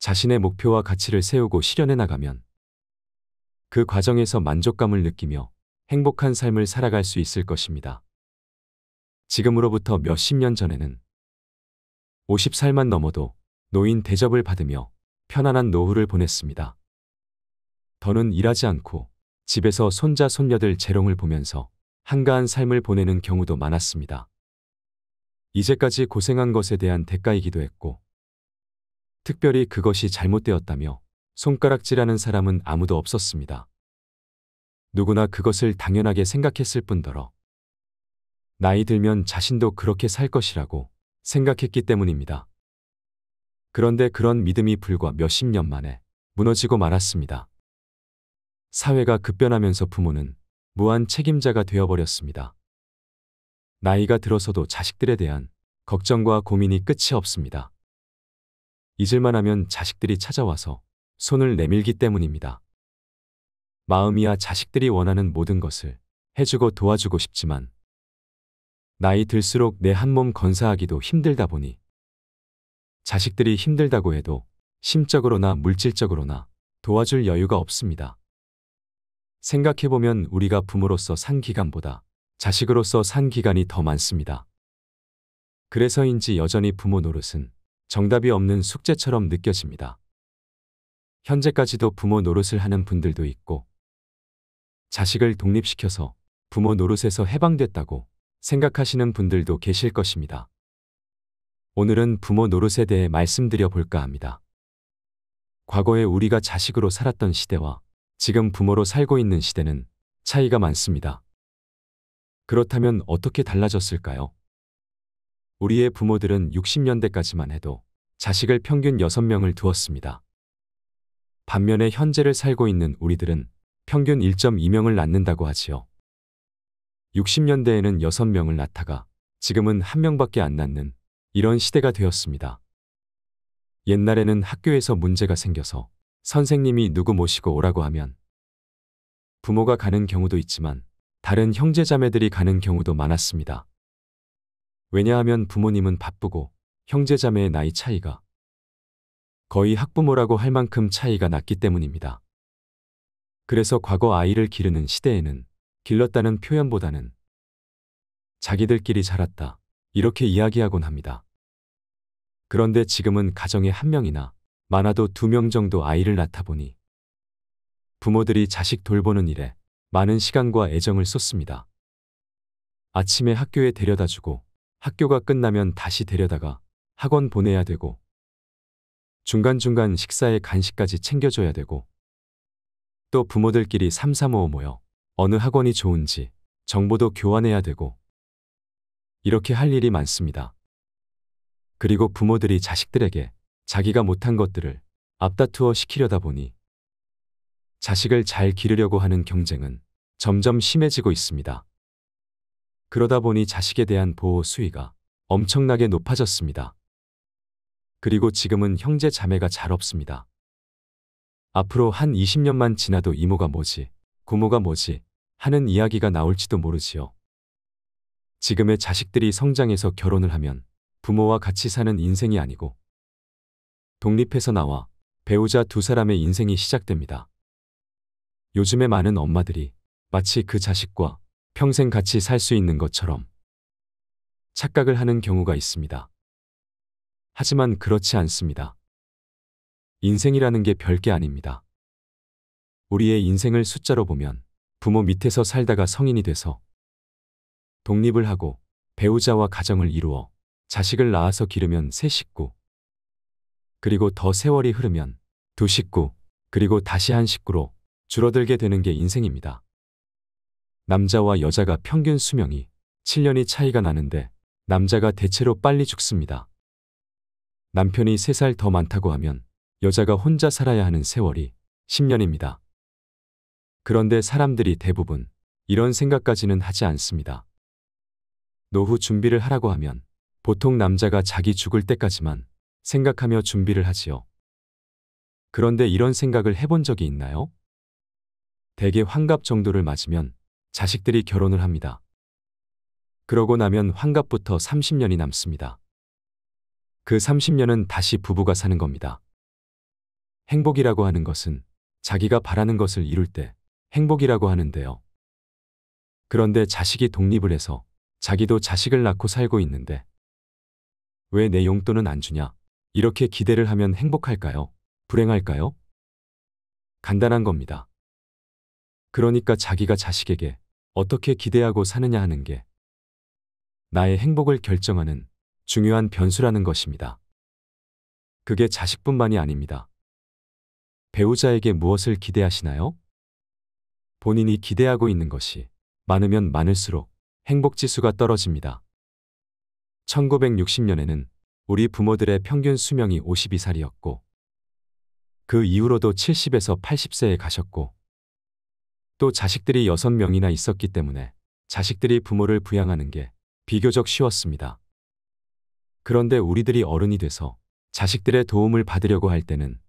자신의 목표와 가치를 세우고 실현해 나가면 그 과정에서 만족감을 느끼며 행복한 삶을 살아갈 수 있을 것입니다. 지금으로부터 몇 십 년 전에는 50살만 넘어도 노인 대접을 받으며 편안한 노후를 보냈습니다. 더는 일하지 않고 집에서 손자 손녀들 재롱을 보면서 한가한 삶을 보내는 경우도 많았습니다. 이제까지 고생한 것에 대한 대가이기도 했고 특별히 그것이 잘못되었다며 손가락질하는 사람은 아무도 없었습니다. 누구나 그것을 당연하게 생각했을 뿐더러 나이 들면 자신도 그렇게 살 것이라고 생각했기 때문입니다. 그런데 그런 믿음이 불과 몇 십 년 만에 무너지고 말았습니다. 사회가 급변하면서 부모는 무한 책임자가 되어버렸습니다. 나이가 들어서도 자식들에 대한 걱정과 고민이 끝이 없습니다. 잊을만 하면 자식들이 찾아와서 손을 내밀기 때문입니다. 마음이야 자식들이 원하는 모든 것을 해주고 도와주고 싶지만 나이 들수록 내 한 몸 건사하기도 힘들다 보니 자식들이 힘들다고 해도 심적으로나 물질적으로나 도와줄 여유가 없습니다. 생각해보면 우리가 부모로서 산 기간보다 자식으로서 산 기간이 더 많습니다. 그래서인지 여전히 부모 노릇은 정답이 없는 숙제처럼 느껴집니다. 현재까지도 부모 노릇을 하는 분들도 있고 자식을 독립시켜서 부모 노릇에서 해방됐다고 생각하시는 분들도 계실 것입니다. 오늘은 부모 노릇에 대해 말씀드려 볼까 합니다. 과거에 우리가 자식으로 살았던 시대와 지금 부모로 살고 있는 시대는 차이가 많습니다. 그렇다면 어떻게 달라졌을까요? 우리의 부모들은 60년대까지만 해도 자식을 평균 6명을 두었습니다. 반면에 현재를 살고 있는 우리들은 평균 1.2명을 낳는다고 하지요. 60년대에는 6명을 낳다가 지금은 1명밖에 안 낳는 이런 시대가 되었습니다. 옛날에는 학교에서 문제가 생겨서 선생님이 누구 모시고 오라고 하면 부모가 가는 경우도 있지만 다른 형제자매들이 가는 경우도 많았습니다. 왜냐하면 부모님은 바쁘고 형제자매의 나이 차이가 거의 학부모라고 할 만큼 차이가 났기 때문입니다. 그래서 과거 아이를 기르는 시대에는 길렀다는 표현보다는 자기들끼리 자랐다 이렇게 이야기하곤 합니다. 그런데 지금은 가정에 한 명이나 많아도 두 명 정도 아이를 낳다 보니 부모들이 자식 돌보는 일에 많은 시간과 애정을 쏟습니다. 아침에 학교에 데려다 주고 학교가 끝나면 다시 데려다가 학원 보내야 되고 중간중간 식사에 간식까지 챙겨줘야 되고 또 부모들끼리 삼삼오오 모여 어느 학원이 좋은지 정보도 교환해야 되고 이렇게 할 일이 많습니다. 그리고 부모들이 자식들에게 자기가 못한 것들을 앞다투어 시키려다 보니 자식을 잘 기르려고 하는 경쟁은 점점 심해지고 있습니다. 그러다 보니 자식에 대한 보호 수위가 엄청나게 높아졌습니다. 그리고 지금은 형제 자매가 잘 없습니다. 앞으로 한 20년만 지나도 이모가 뭐지? 부모가 뭐지 하는 이야기가 나올지도 모르지요. 지금의 자식들이 성장해서 결혼을 하면 부모와 같이 사는 인생이 아니고 독립해서 나와 배우자 두 사람의 인생이 시작됩니다. 요즘에 많은 엄마들이 마치 그 자식과 평생 같이 살 수 있는 것처럼 착각을 하는 경우가 있습니다. 하지만 그렇지 않습니다. 인생이라는 게 별게 아닙니다. 우리의 인생을 숫자로 보면 부모 밑에서 살다가 성인이 돼서 독립을 하고 배우자와 가정을 이루어 자식을 낳아서 기르면 세 식구 그리고 더 세월이 흐르면 두 식구 그리고 다시 한 식구로 줄어들게 되는 게 인생입니다. 남자와 여자가 평균 수명이 7년이 차이가 나는데 남자가 대체로 빨리 죽습니다. 남편이 3살 더 많다고 하면 여자가 혼자 살아야 하는 세월이 10년입니다. 그런데 사람들이 대부분 이런 생각까지는 하지 않습니다. 노후 준비를 하라고 하면 보통 남자가 자기 죽을 때까지만 생각하며 준비를 하지요. 그런데 이런 생각을 해본 적이 있나요? 대개 환갑 정도를 맞으면 자식들이 결혼을 합니다. 그러고 나면 환갑부터 30년이 남습니다. 그 30년은 다시 부부가 사는 겁니다. 행복이라고 하는 것은 자기가 바라는 것을 이룰 때 행복이라고 하는데요. 그런데 자식이 독립을 해서 자기도 자식을 낳고 살고 있는데 왜 내 용돈은 안 주냐? 이렇게 기대를 하면 행복할까요? 불행할까요? 간단한 겁니다. 그러니까 자기가 자식에게 어떻게 기대하고 사느냐 하는 게 나의 행복을 결정하는 중요한 변수라는 것입니다. 그게 자식뿐만이 아닙니다. 배우자에게 무엇을 기대하시나요? 본인이 기대하고 있는 것이 많으면 많을수록 행복 지수가 떨어집니다. 1960년에는 우리 부모들의 평균 수명이 52살이었고 그 이후로도 70에서 80세에 가셨고 또 자식들이 6명이나 있었기 때문에 자식들이 부모를 부양하는 게 비교적 쉬웠습니다. 그런데 우리들이 어른이 돼서 자식들의 도움을 받으려고 할 때는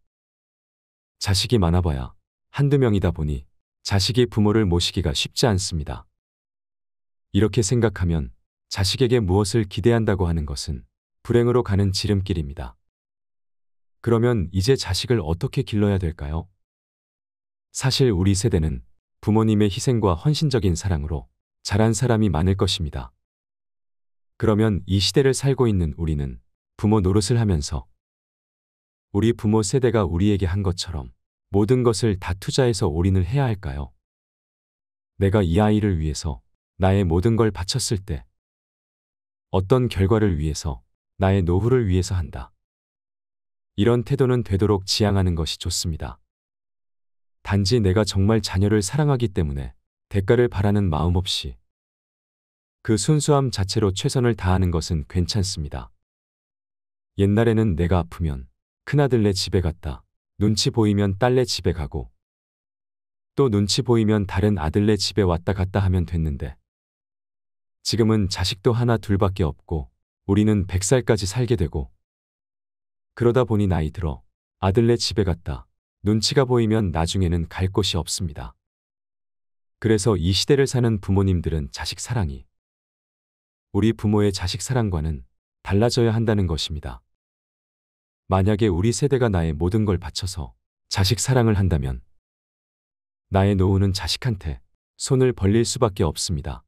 자식이 많아봐야 한두 명이다 보니 자식이 부모를 모시기가 쉽지 않습니다. 이렇게 생각하면 자식에게 무엇을 기대한다고 하는 것은 불행으로 가는 지름길입니다. 그러면 이제 자식을 어떻게 길러야 될까요? 사실 우리 세대는 부모님의 희생과 헌신적인 사랑으로 자란 사람이 많을 것입니다. 그러면 이 시대를 살고 있는 우리는 부모 노릇을 하면서 우리 부모 세대가 우리에게 한 것처럼 모든 것을 다 투자해서 올인을 해야 할까요? 내가 이 아이를 위해서 나의 모든 걸 바쳤을 때 어떤 결과를 위해서 나의 노후를 위해서 한다. 이런 태도는 되도록 지양하는 것이 좋습니다. 단지 내가 정말 자녀를 사랑하기 때문에 대가를 바라는 마음 없이 그 순수함 자체로 최선을 다하는 것은 괜찮습니다. 옛날에는 내가 아프면 큰아들 네 집에 갔다. 눈치 보이면 딸네 집에 가고 또 눈치 보이면 다른 아들네 집에 왔다 갔다 하면 됐는데 지금은 자식도 하나 둘밖에 없고 우리는 100살까지 살게 되고 그러다 보니 나이 들어 아들네 집에 갔다 눈치가 보이면 나중에는 갈 곳이 없습니다. 그래서 이 시대를 사는 부모님들은 자식 사랑이 우리 부모의 자식 사랑과는 달라져야 한다는 것입니다. 만약에 우리 세대가 나의 모든 걸 바쳐서 자식 사랑을 한다면 나의 노후는 자식한테 손을 벌릴 수밖에 없습니다.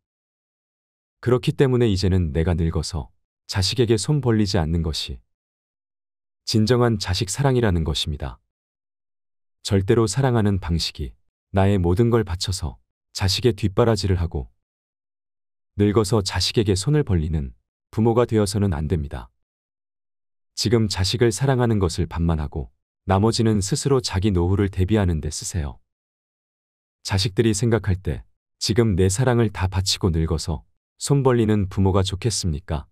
그렇기 때문에 이제는 내가 늙어서 자식에게 손 벌리지 않는 것이 진정한 자식 사랑이라는 것입니다. 절대로 사랑하는 방식이 나의 모든 걸 바쳐서 자식의 뒷바라지를 하고 늙어서 자식에게 손을 벌리는 부모가 되어서는 안 됩니다. 지금 자식을 사랑하는 것을 반만하고 나머지는 스스로 자기 노후를 대비하는 데 쓰세요. 자식들이 생각할 때 지금 내 사랑을 다 바치고 늙어서 손 벌리는 부모가 좋겠습니까?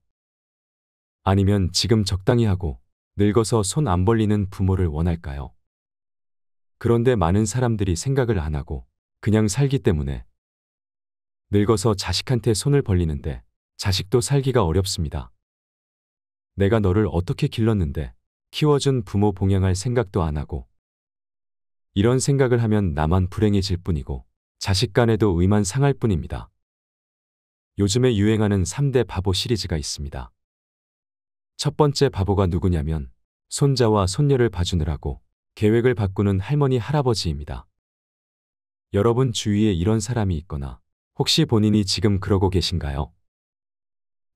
아니면 지금 적당히 하고 늙어서 손 안 벌리는 부모를 원할까요? 그런데 많은 사람들이 생각을 안 하고 그냥 살기 때문에 늙어서 자식한테 손을 벌리는데 자식도 살기가 어렵습니다. 내가 너를 어떻게 길렀는데 키워준 부모 봉양할 생각도 안 하고 이런 생각을 하면 나만 불행해질 뿐이고 자식 간에도 의만 상할 뿐입니다. 요즘에 유행하는 3대 바보 시리즈가 있습니다. 첫 번째 바보가 누구냐면 손자와 손녀를 봐주느라고 계획을 바꾸는 할머니 할아버지입니다. 여러분 주위에 이런 사람이 있거나 혹시 본인이 지금 그러고 계신가요?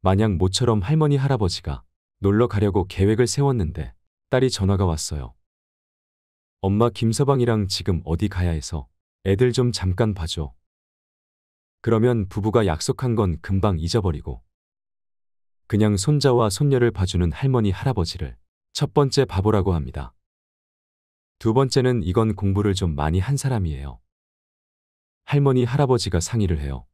만약 모처럼 할머니 할아버지가 놀러 가려고 계획을 세웠는데 딸이 전화가 왔어요. 엄마 김서방이랑 지금 어디 가야 해서 애들 좀 잠깐 봐줘. 그러면 부부가 약속한 건 금방 잊어버리고 그냥 손자와 손녀를 봐주는 할머니 할아버지를 첫 번째 바보라고 합니다. 두 번째는 이건 공부를 좀 많이 한 사람이에요. 할머니 할아버지가 상의를 해요.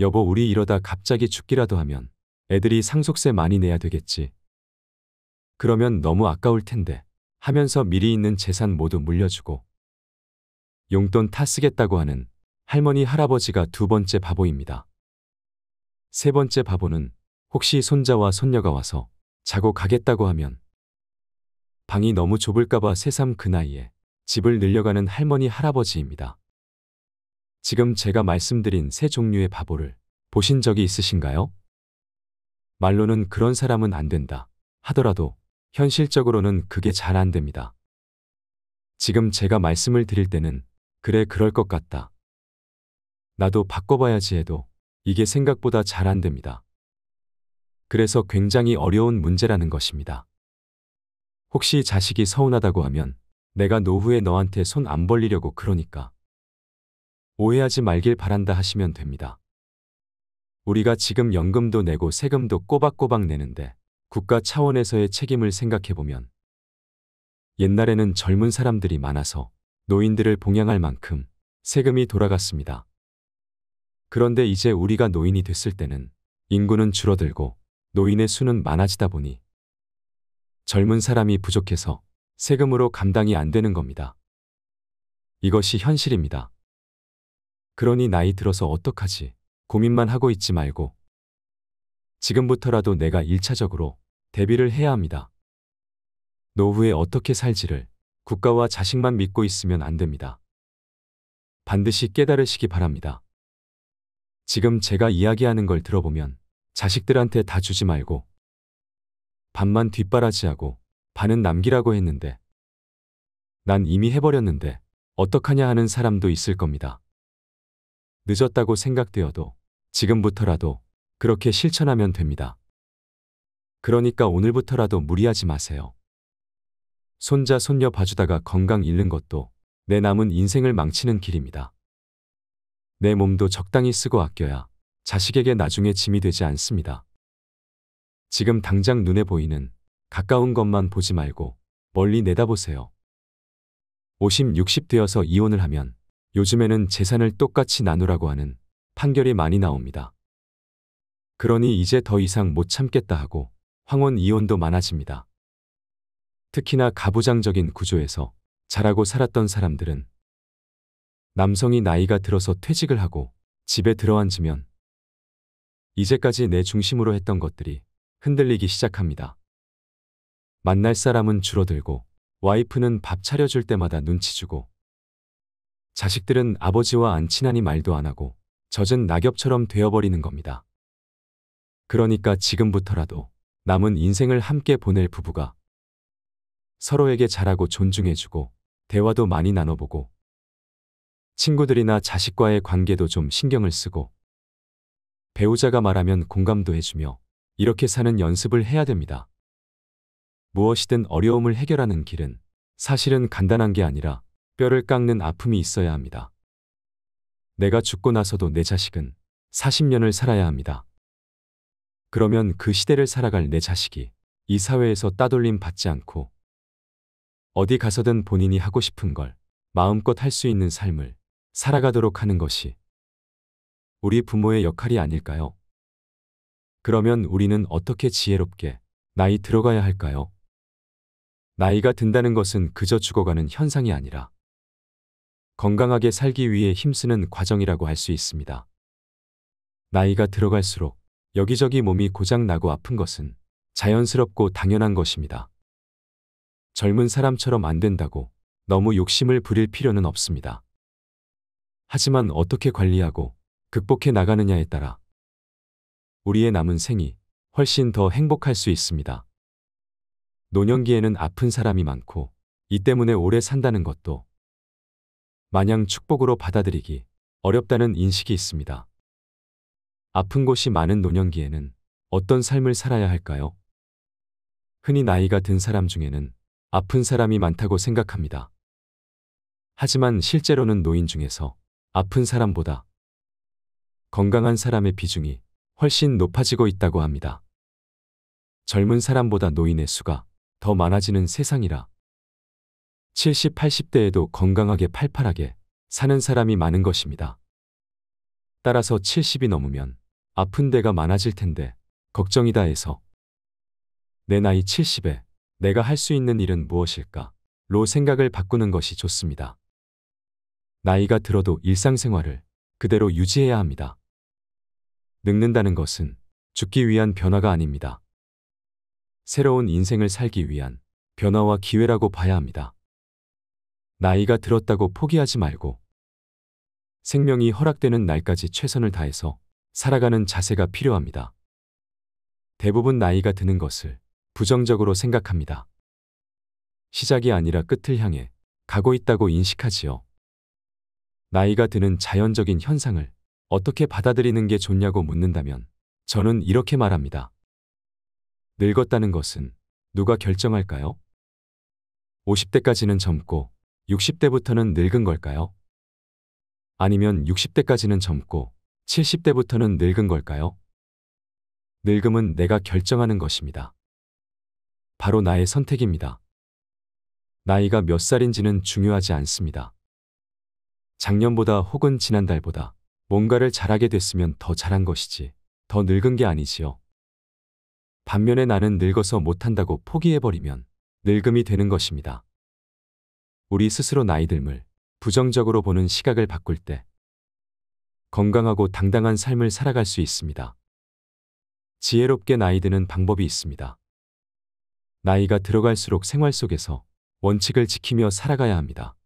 여보 우리 이러다 갑자기 죽기라도 하면 애들이 상속세 많이 내야 되겠지. 그러면 너무 아까울 텐데 하면서 미리 있는 재산 모두 물려주고 용돈 타 쓰겠다고 하는 할머니 할아버지가 두 번째 바보입니다. 세 번째 바보는 혹시 손자와 손녀가 와서 자고 가겠다고 하면 방이 너무 좁을까봐 새삼 그 나이에 집을 늘려가는 할머니 할아버지입니다. 지금 제가 말씀드린 세 종류의 바보를 보신 적이 있으신가요? 말로는 그런 사람은 안 된다 하더라도 현실적으로는 그게 잘 안 됩니다. 지금 제가 말씀을 드릴 때는 그래 그럴 것 같다. 나도 바꿔봐야지 해도 이게 생각보다 잘 안 됩니다. 그래서 굉장히 어려운 문제라는 것입니다. 혹시 자식이 서운하다고 하면 내가 노후에 너한테 손 안 벌리려고 그러니까 오해하지 말길 바란다 하시면 됩니다. 우리가 지금 연금도 내고 세금도 꼬박꼬박 내는데 국가 차원에서의 책임을 생각해보면 옛날에는 젊은 사람들이 많아서 노인들을 봉양할 만큼 세금이 돌아갔습니다. 그런데 이제 우리가 노인이 됐을 때는 인구는 줄어들고 노인의 수는 많아지다 보니 젊은 사람이 부족해서 세금으로 감당이 안 되는 겁니다. 이것이 현실입니다. 그러니 나이 들어서 어떡하지? 고민만 하고 있지 말고 지금부터라도 내가 1차적으로 대비를 해야 합니다. 노후에 어떻게 살지를 국가와 자식만 믿고 있으면 안 됩니다. 반드시 깨달으시기 바랍니다. 지금 제가 이야기하는 걸 들어보면 자식들한테 다 주지 말고 반만 뒷바라지하고 반은 남기라고 했는데 난 이미 해버렸는데 어떡하냐 하는 사람도 있을 겁니다. 늦었다고 생각되어도 지금부터라도 그렇게 실천하면 됩니다. 그러니까 오늘부터라도 무리하지 마세요. 손자, 손녀 봐주다가 건강 잃는 것도 내 남은 인생을 망치는 길입니다. 내 몸도 적당히 쓰고 아껴야 자식에게 나중에 짐이 되지 않습니다. 지금 당장 눈에 보이는 가까운 것만 보지 말고 멀리 내다보세요. 50, 60 되어서 이혼을 하면 요즘에는 재산을 똑같이 나누라고 하는 판결이 많이 나옵니다. 그러니 이제 더 이상 못 참겠다 하고 황혼 이혼도 많아집니다. 특히나 가부장적인 구조에서 자라고 살았던 사람들은 남성이 나이가 들어서 퇴직을 하고 집에 들어앉으면 이제까지 내 중심으로 했던 것들이 흔들리기 시작합니다. 만날 사람은 줄어들고 와이프는 밥 차려줄 때마다 눈치 주고 자식들은 아버지와 안 친하니 말도 안 하고 젖은 낙엽처럼 되어버리는 겁니다. 그러니까 지금부터라도 남은 인생을 함께 보낼 부부가 서로에게 잘하고 존중해주고 대화도 많이 나눠보고 친구들이나 자식과의 관계도 좀 신경을 쓰고 배우자가 말하면 공감도 해주며 이렇게 사는 연습을 해야 됩니다. 무엇이든 어려움을 해결하는 길은 사실은 간단한 게 아니라 뼈를 깎는 아픔이 있어야 합니다. 내가 죽고 나서도 내 자식은 40년을 살아야 합니다. 그러면 그 시대를 살아갈 내 자식이 이 사회에서 따돌림 받지 않고 어디 가서든 본인이 하고 싶은 걸 마음껏 할 수 있는 삶을 살아가도록 하는 것이 우리 부모의 역할이 아닐까요? 그러면 우리는 어떻게 지혜롭게 나이 들어가야 할까요? 나이가 든다는 것은 그저 죽어가는 현상이 아니라 건강하게 살기 위해 힘쓰는 과정이라고 할 수 있습니다. 나이가 들어갈수록 여기저기 몸이 고장나고 아픈 것은 자연스럽고 당연한 것입니다. 젊은 사람처럼 안 된다고 너무 욕심을 부릴 필요는 없습니다. 하지만 어떻게 관리하고 극복해 나가느냐에 따라 우리의 남은 생이 훨씬 더 행복할 수 있습니다. 노년기에는 아픈 사람이 많고 이 때문에 오래 산다는 것도 마냥 축복으로 받아들이기 어렵다는 인식이 있습니다. 아픈 곳이 많은 노년기에는 어떤 삶을 살아야 할까요? 흔히 나이가 든 사람 중에는 아픈 사람이 많다고 생각합니다. 하지만 실제로는 노인 중에서 아픈 사람보다 건강한 사람의 비중이 훨씬 높아지고 있다고 합니다. 젊은 사람보다 노인의 수가 더 많아지는 세상이라 70, 80대에도 건강하게 팔팔하게 사는 사람이 많은 것입니다. 따라서 70이 넘으면 아픈 데가 많아질 텐데 걱정이다 해서 내 나이 70에 내가 할 수 있는 일은 무엇일까? 로 생각을 바꾸는 것이 좋습니다. 나이가 들어도 일상생활을 그대로 유지해야 합니다. 늙는다는 것은 죽기 위한 변화가 아닙니다. 새로운 인생을 살기 위한 변화와 기회라고 봐야 합니다. 나이가 들었다고 포기하지 말고 생명이 허락되는 날까지 최선을 다해서 살아가는 자세가 필요합니다. 대부분 나이가 드는 것을 부정적으로 생각합니다. 시작이 아니라 끝을 향해 가고 있다고 인식하지요. 나이가 드는 자연적인 현상을 어떻게 받아들이는 게 좋냐고 묻는다면 저는 이렇게 말합니다. 늙었다는 것은 누가 결정할까요? 50대까지는 젊고 60대부터는 늙은 걸까요? 아니면 60대까지는 젊고 70대부터는 늙은 걸까요? 늙음은 내가 결정하는 것입니다. 바로 나의 선택입니다. 나이가 몇 살인지는 중요하지 않습니다. 작년보다 혹은 지난달보다 뭔가를 잘하게 됐으면 더 잘한 것이지, 더 늙은 게 아니지요. 반면에 나는 늙어서 못한다고 포기해버리면 늙음이 되는 것입니다. 우리 스스로 나이듦을 부정적으로 보는 시각을 바꿀 때 건강하고 당당한 삶을 살아갈 수 있습니다. 지혜롭게 나이 드는 방법이 있습니다. 나이가 들어갈수록 생활 속에서 원칙을 지키며 살아가야 합니다.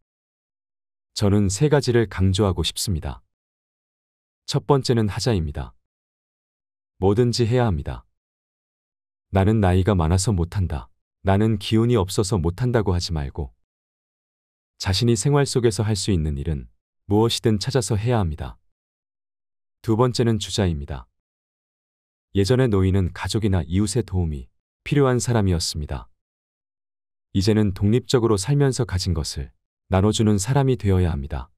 저는 세 가지를 강조하고 싶습니다. 첫 번째는 하자입니다. 뭐든지 해야 합니다. 나는 나이가 많아서 못한다. 나는 기운이 없어서 못한다고 하지 말고 자신이 생활 속에서 할 수 있는 일은 무엇이든 찾아서 해야 합니다. 두 번째는 주자입니다. 예전의 노인은 가족이나 이웃의 도움이 필요한 사람이었습니다. 이제는 독립적으로 살면서 가진 것을 나눠주는 사람이 되어야 합니다.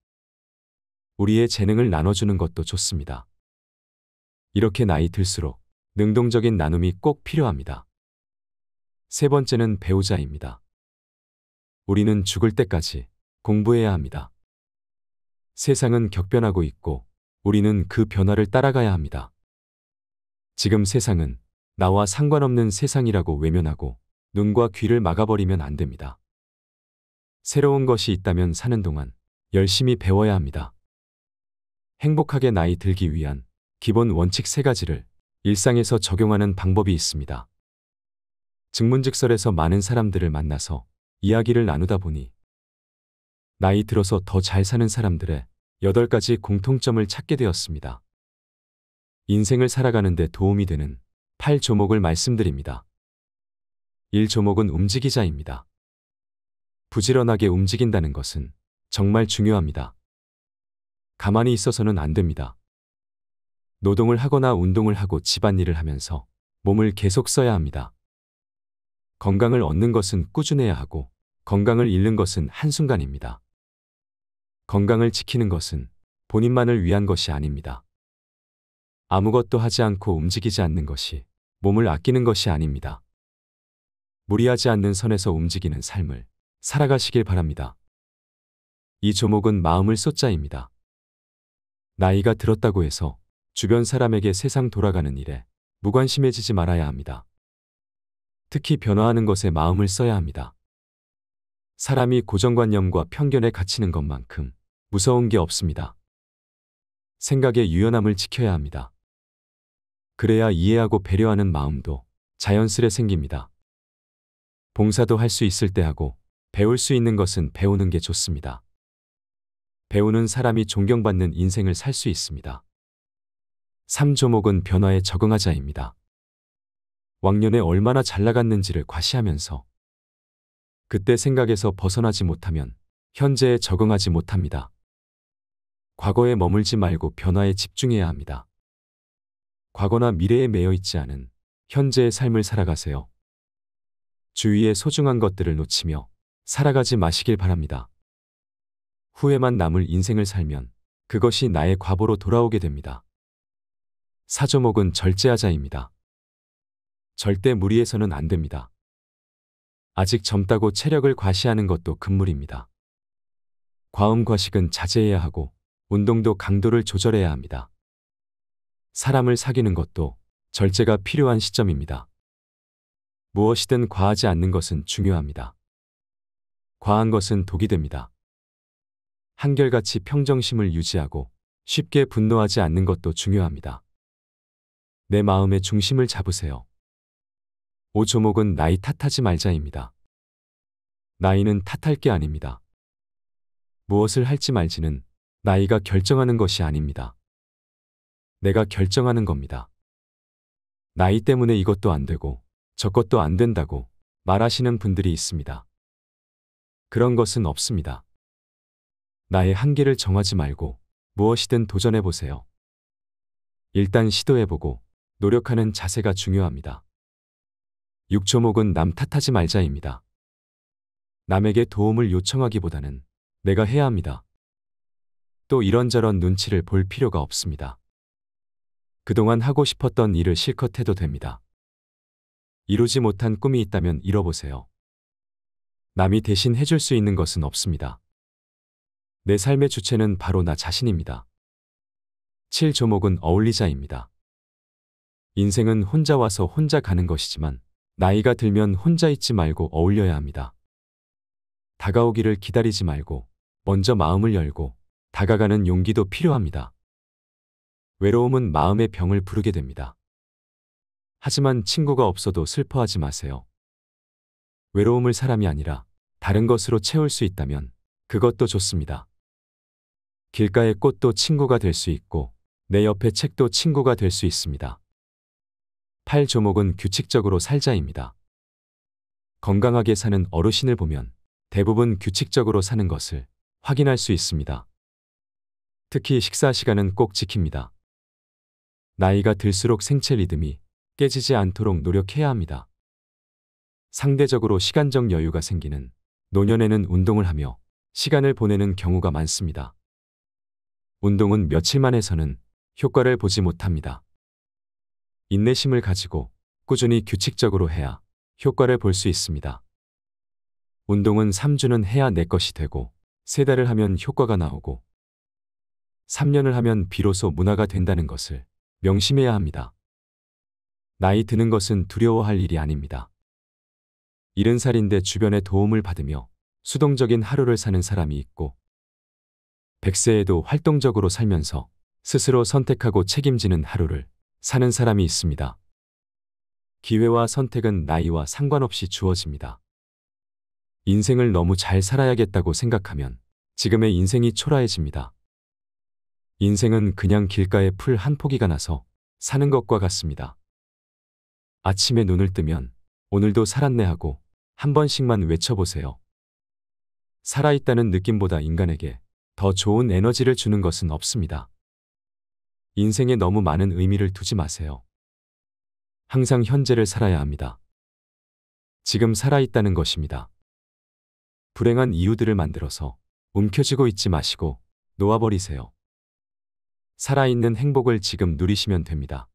우리의 재능을 나눠주는 것도 좋습니다. 이렇게 나이 들수록 능동적인 나눔이 꼭 필요합니다. 세 번째는 배우자입니다. 우리는 죽을 때까지 공부해야 합니다. 세상은 격변하고 있고 우리는 그 변화를 따라가야 합니다. 지금 세상은 나와 상관없는 세상이라고 외면하고 눈과 귀를 막아버리면 안 됩니다. 새로운 것이 있다면 사는 동안 열심히 배워야 합니다. 행복하게 나이 들기 위한 기본 원칙 세 가지를 일상에서 적용하는 방법이 있습니다. 증문직설에서 많은 사람들을 만나서 이야기를 나누다 보니 나이 들어서 더 잘 사는 사람들의 여덟 가지 공통점을 찾게 되었습니다. 인생을 살아가는데 도움이 되는 8조목을 말씀드립니다. 1조목은 움직이자입니다. 부지런하게 움직인다는 것은 정말 중요합니다. 가만히 있어서는 안 됩니다. 노동을 하거나 운동을 하고 집안일을 하면서 몸을 계속 써야 합니다. 건강을 얻는 것은 꾸준해야 하고 건강을 잃는 것은 한순간입니다. 건강을 지키는 것은 본인만을 위한 것이 아닙니다. 아무것도 하지 않고 움직이지 않는 것이 몸을 아끼는 것이 아닙니다. 무리하지 않는 선에서 움직이는 삶을 살아가시길 바랍니다. 이 조목은 마음을 쏟자입니다. 나이가 들었다고 해서 주변 사람에게 세상 돌아가는 일에 무관심해지지 말아야 합니다. 특히 변화하는 것에 마음을 써야 합니다. 사람이 고정관념과 편견에 갇히는 것만큼 무서운 게 없습니다. 생각의 유연함을 지켜야 합니다. 그래야 이해하고 배려하는 마음도 자연스레 생깁니다. 봉사도 할 수 있을 때 하고 배울 수 있는 것은 배우는 게 좋습니다. 배우는 사람이 존경받는 인생을 살 수 있습니다. 3조목은 변화에 적응하자입니다. 왕년에 얼마나 잘 나갔는지를 과시하면서 그때 생각에서 벗어나지 못하면 현재에 적응하지 못합니다. 과거에 머물지 말고 변화에 집중해야 합니다. 과거나 미래에 매여 있지 않은 현재의 삶을 살아가세요. 주위의 소중한 것들을 놓치며 살아가지 마시길 바랍니다. 후회만 남을 인생을 살면 그것이 나의 과보로 돌아오게 됩니다. 사조목은 절제하자입니다. 절대 무리해서는 안 됩니다. 아직 젊다고 체력을 과시하는 것도 금물입니다. 과음 과식은 자제해야 하고 운동도 강도를 조절해야 합니다. 사람을 사귀는 것도 절제가 필요한 시점입니다. 무엇이든 과하지 않는 것은 중요합니다. 과한 것은 독이 됩니다. 한결같이 평정심을 유지하고 쉽게 분노하지 않는 것도 중요합니다. 내 마음의 중심을 잡으세요. 오조목은 나이 탓하지 말자입니다. 나이는 탓할 게 아닙니다. 무엇을 할지 말지는 나이가 결정하는 것이 아닙니다. 내가 결정하는 겁니다. 나이 때문에 이것도 안 되고 저것도 안 된다고 말하시는 분들이 있습니다. 그런 것은 없습니다. 나의 한계를 정하지 말고 무엇이든 도전해 보세요. 일단 시도해 보고 노력하는 자세가 중요합니다. 6초목은 남 탓하지 말자입니다. 남에게 도움을 요청하기보다는 내가 해야 합니다. 또 이런저런 눈치를 볼 필요가 없습니다. 그동안 하고 싶었던 일을 실컷 해도 됩니다. 이루지 못한 꿈이 있다면 잃어보세요. 남이 대신 해줄 수 있는 것은 없습니다. 내 삶의 주체는 바로 나 자신입니다. 7조목은 어울리자입니다. 인생은 혼자 와서 혼자 가는 것이지만 나이가 들면 혼자 있지 말고 어울려야 합니다. 다가오기를 기다리지 말고 먼저 마음을 열고 다가가는 용기도 필요합니다. 외로움은 마음의 병을 부르게 됩니다. 하지만 친구가 없어도 슬퍼하지 마세요. 외로움을 사람이 아니라 다른 것으로 채울 수 있다면 그것도 좋습니다. 길가의 꽃도 친구가 될 수 있고 내 옆에 책도 친구가 될 수 있습니다. 팔 조목은 규칙적으로 살자입니다. 건강하게 사는 어르신을 보면 대부분 규칙적으로 사는 것을 확인할 수 있습니다. 특히 식사 시간은 꼭 지킵니다. 나이가 들수록 생체 리듬이 깨지지 않도록 노력해야 합니다. 상대적으로 시간적 여유가 생기는 노년에는 운동을 하며 시간을 보내는 경우가 많습니다. 운동은 며칠 만에서는 효과를 보지 못합니다. 인내심을 가지고 꾸준히 규칙적으로 해야 효과를 볼 수 있습니다. 운동은 3주는 해야 내 것이 되고 3달을 하면 효과가 나오고 3년을 하면 비로소 문화가 된다는 것을 명심해야 합니다. 나이 드는 것은 두려워할 일이 아닙니다. 70살인데 주변의 도움을 받으며 수동적인 하루를 사는 사람이 있고 100세에도 활동적으로 살면서 스스로 선택하고 책임지는 하루를 사는 사람이 있습니다. 기회와 선택은 나이와 상관없이 주어집니다. 인생을 너무 잘 살아야겠다고 생각하면 지금의 인생이 초라해집니다. 인생은 그냥 길가에 풀 한 포기가 나서 사는 것과 같습니다. 아침에 눈을 뜨면 오늘도 살았네 하고 한 번씩만 외쳐보세요. 살아있다는 느낌보다 인간에게 더 좋은 에너지를 주는 것은 없습니다. 인생에 너무 많은 의미를 두지 마세요. 항상 현재를 살아야 합니다. 지금 살아있다는 것입니다. 불행한 이유들을 만들어서 움켜쥐고 있지 마시고 놓아버리세요. 살아있는 행복을 지금 누리시면 됩니다.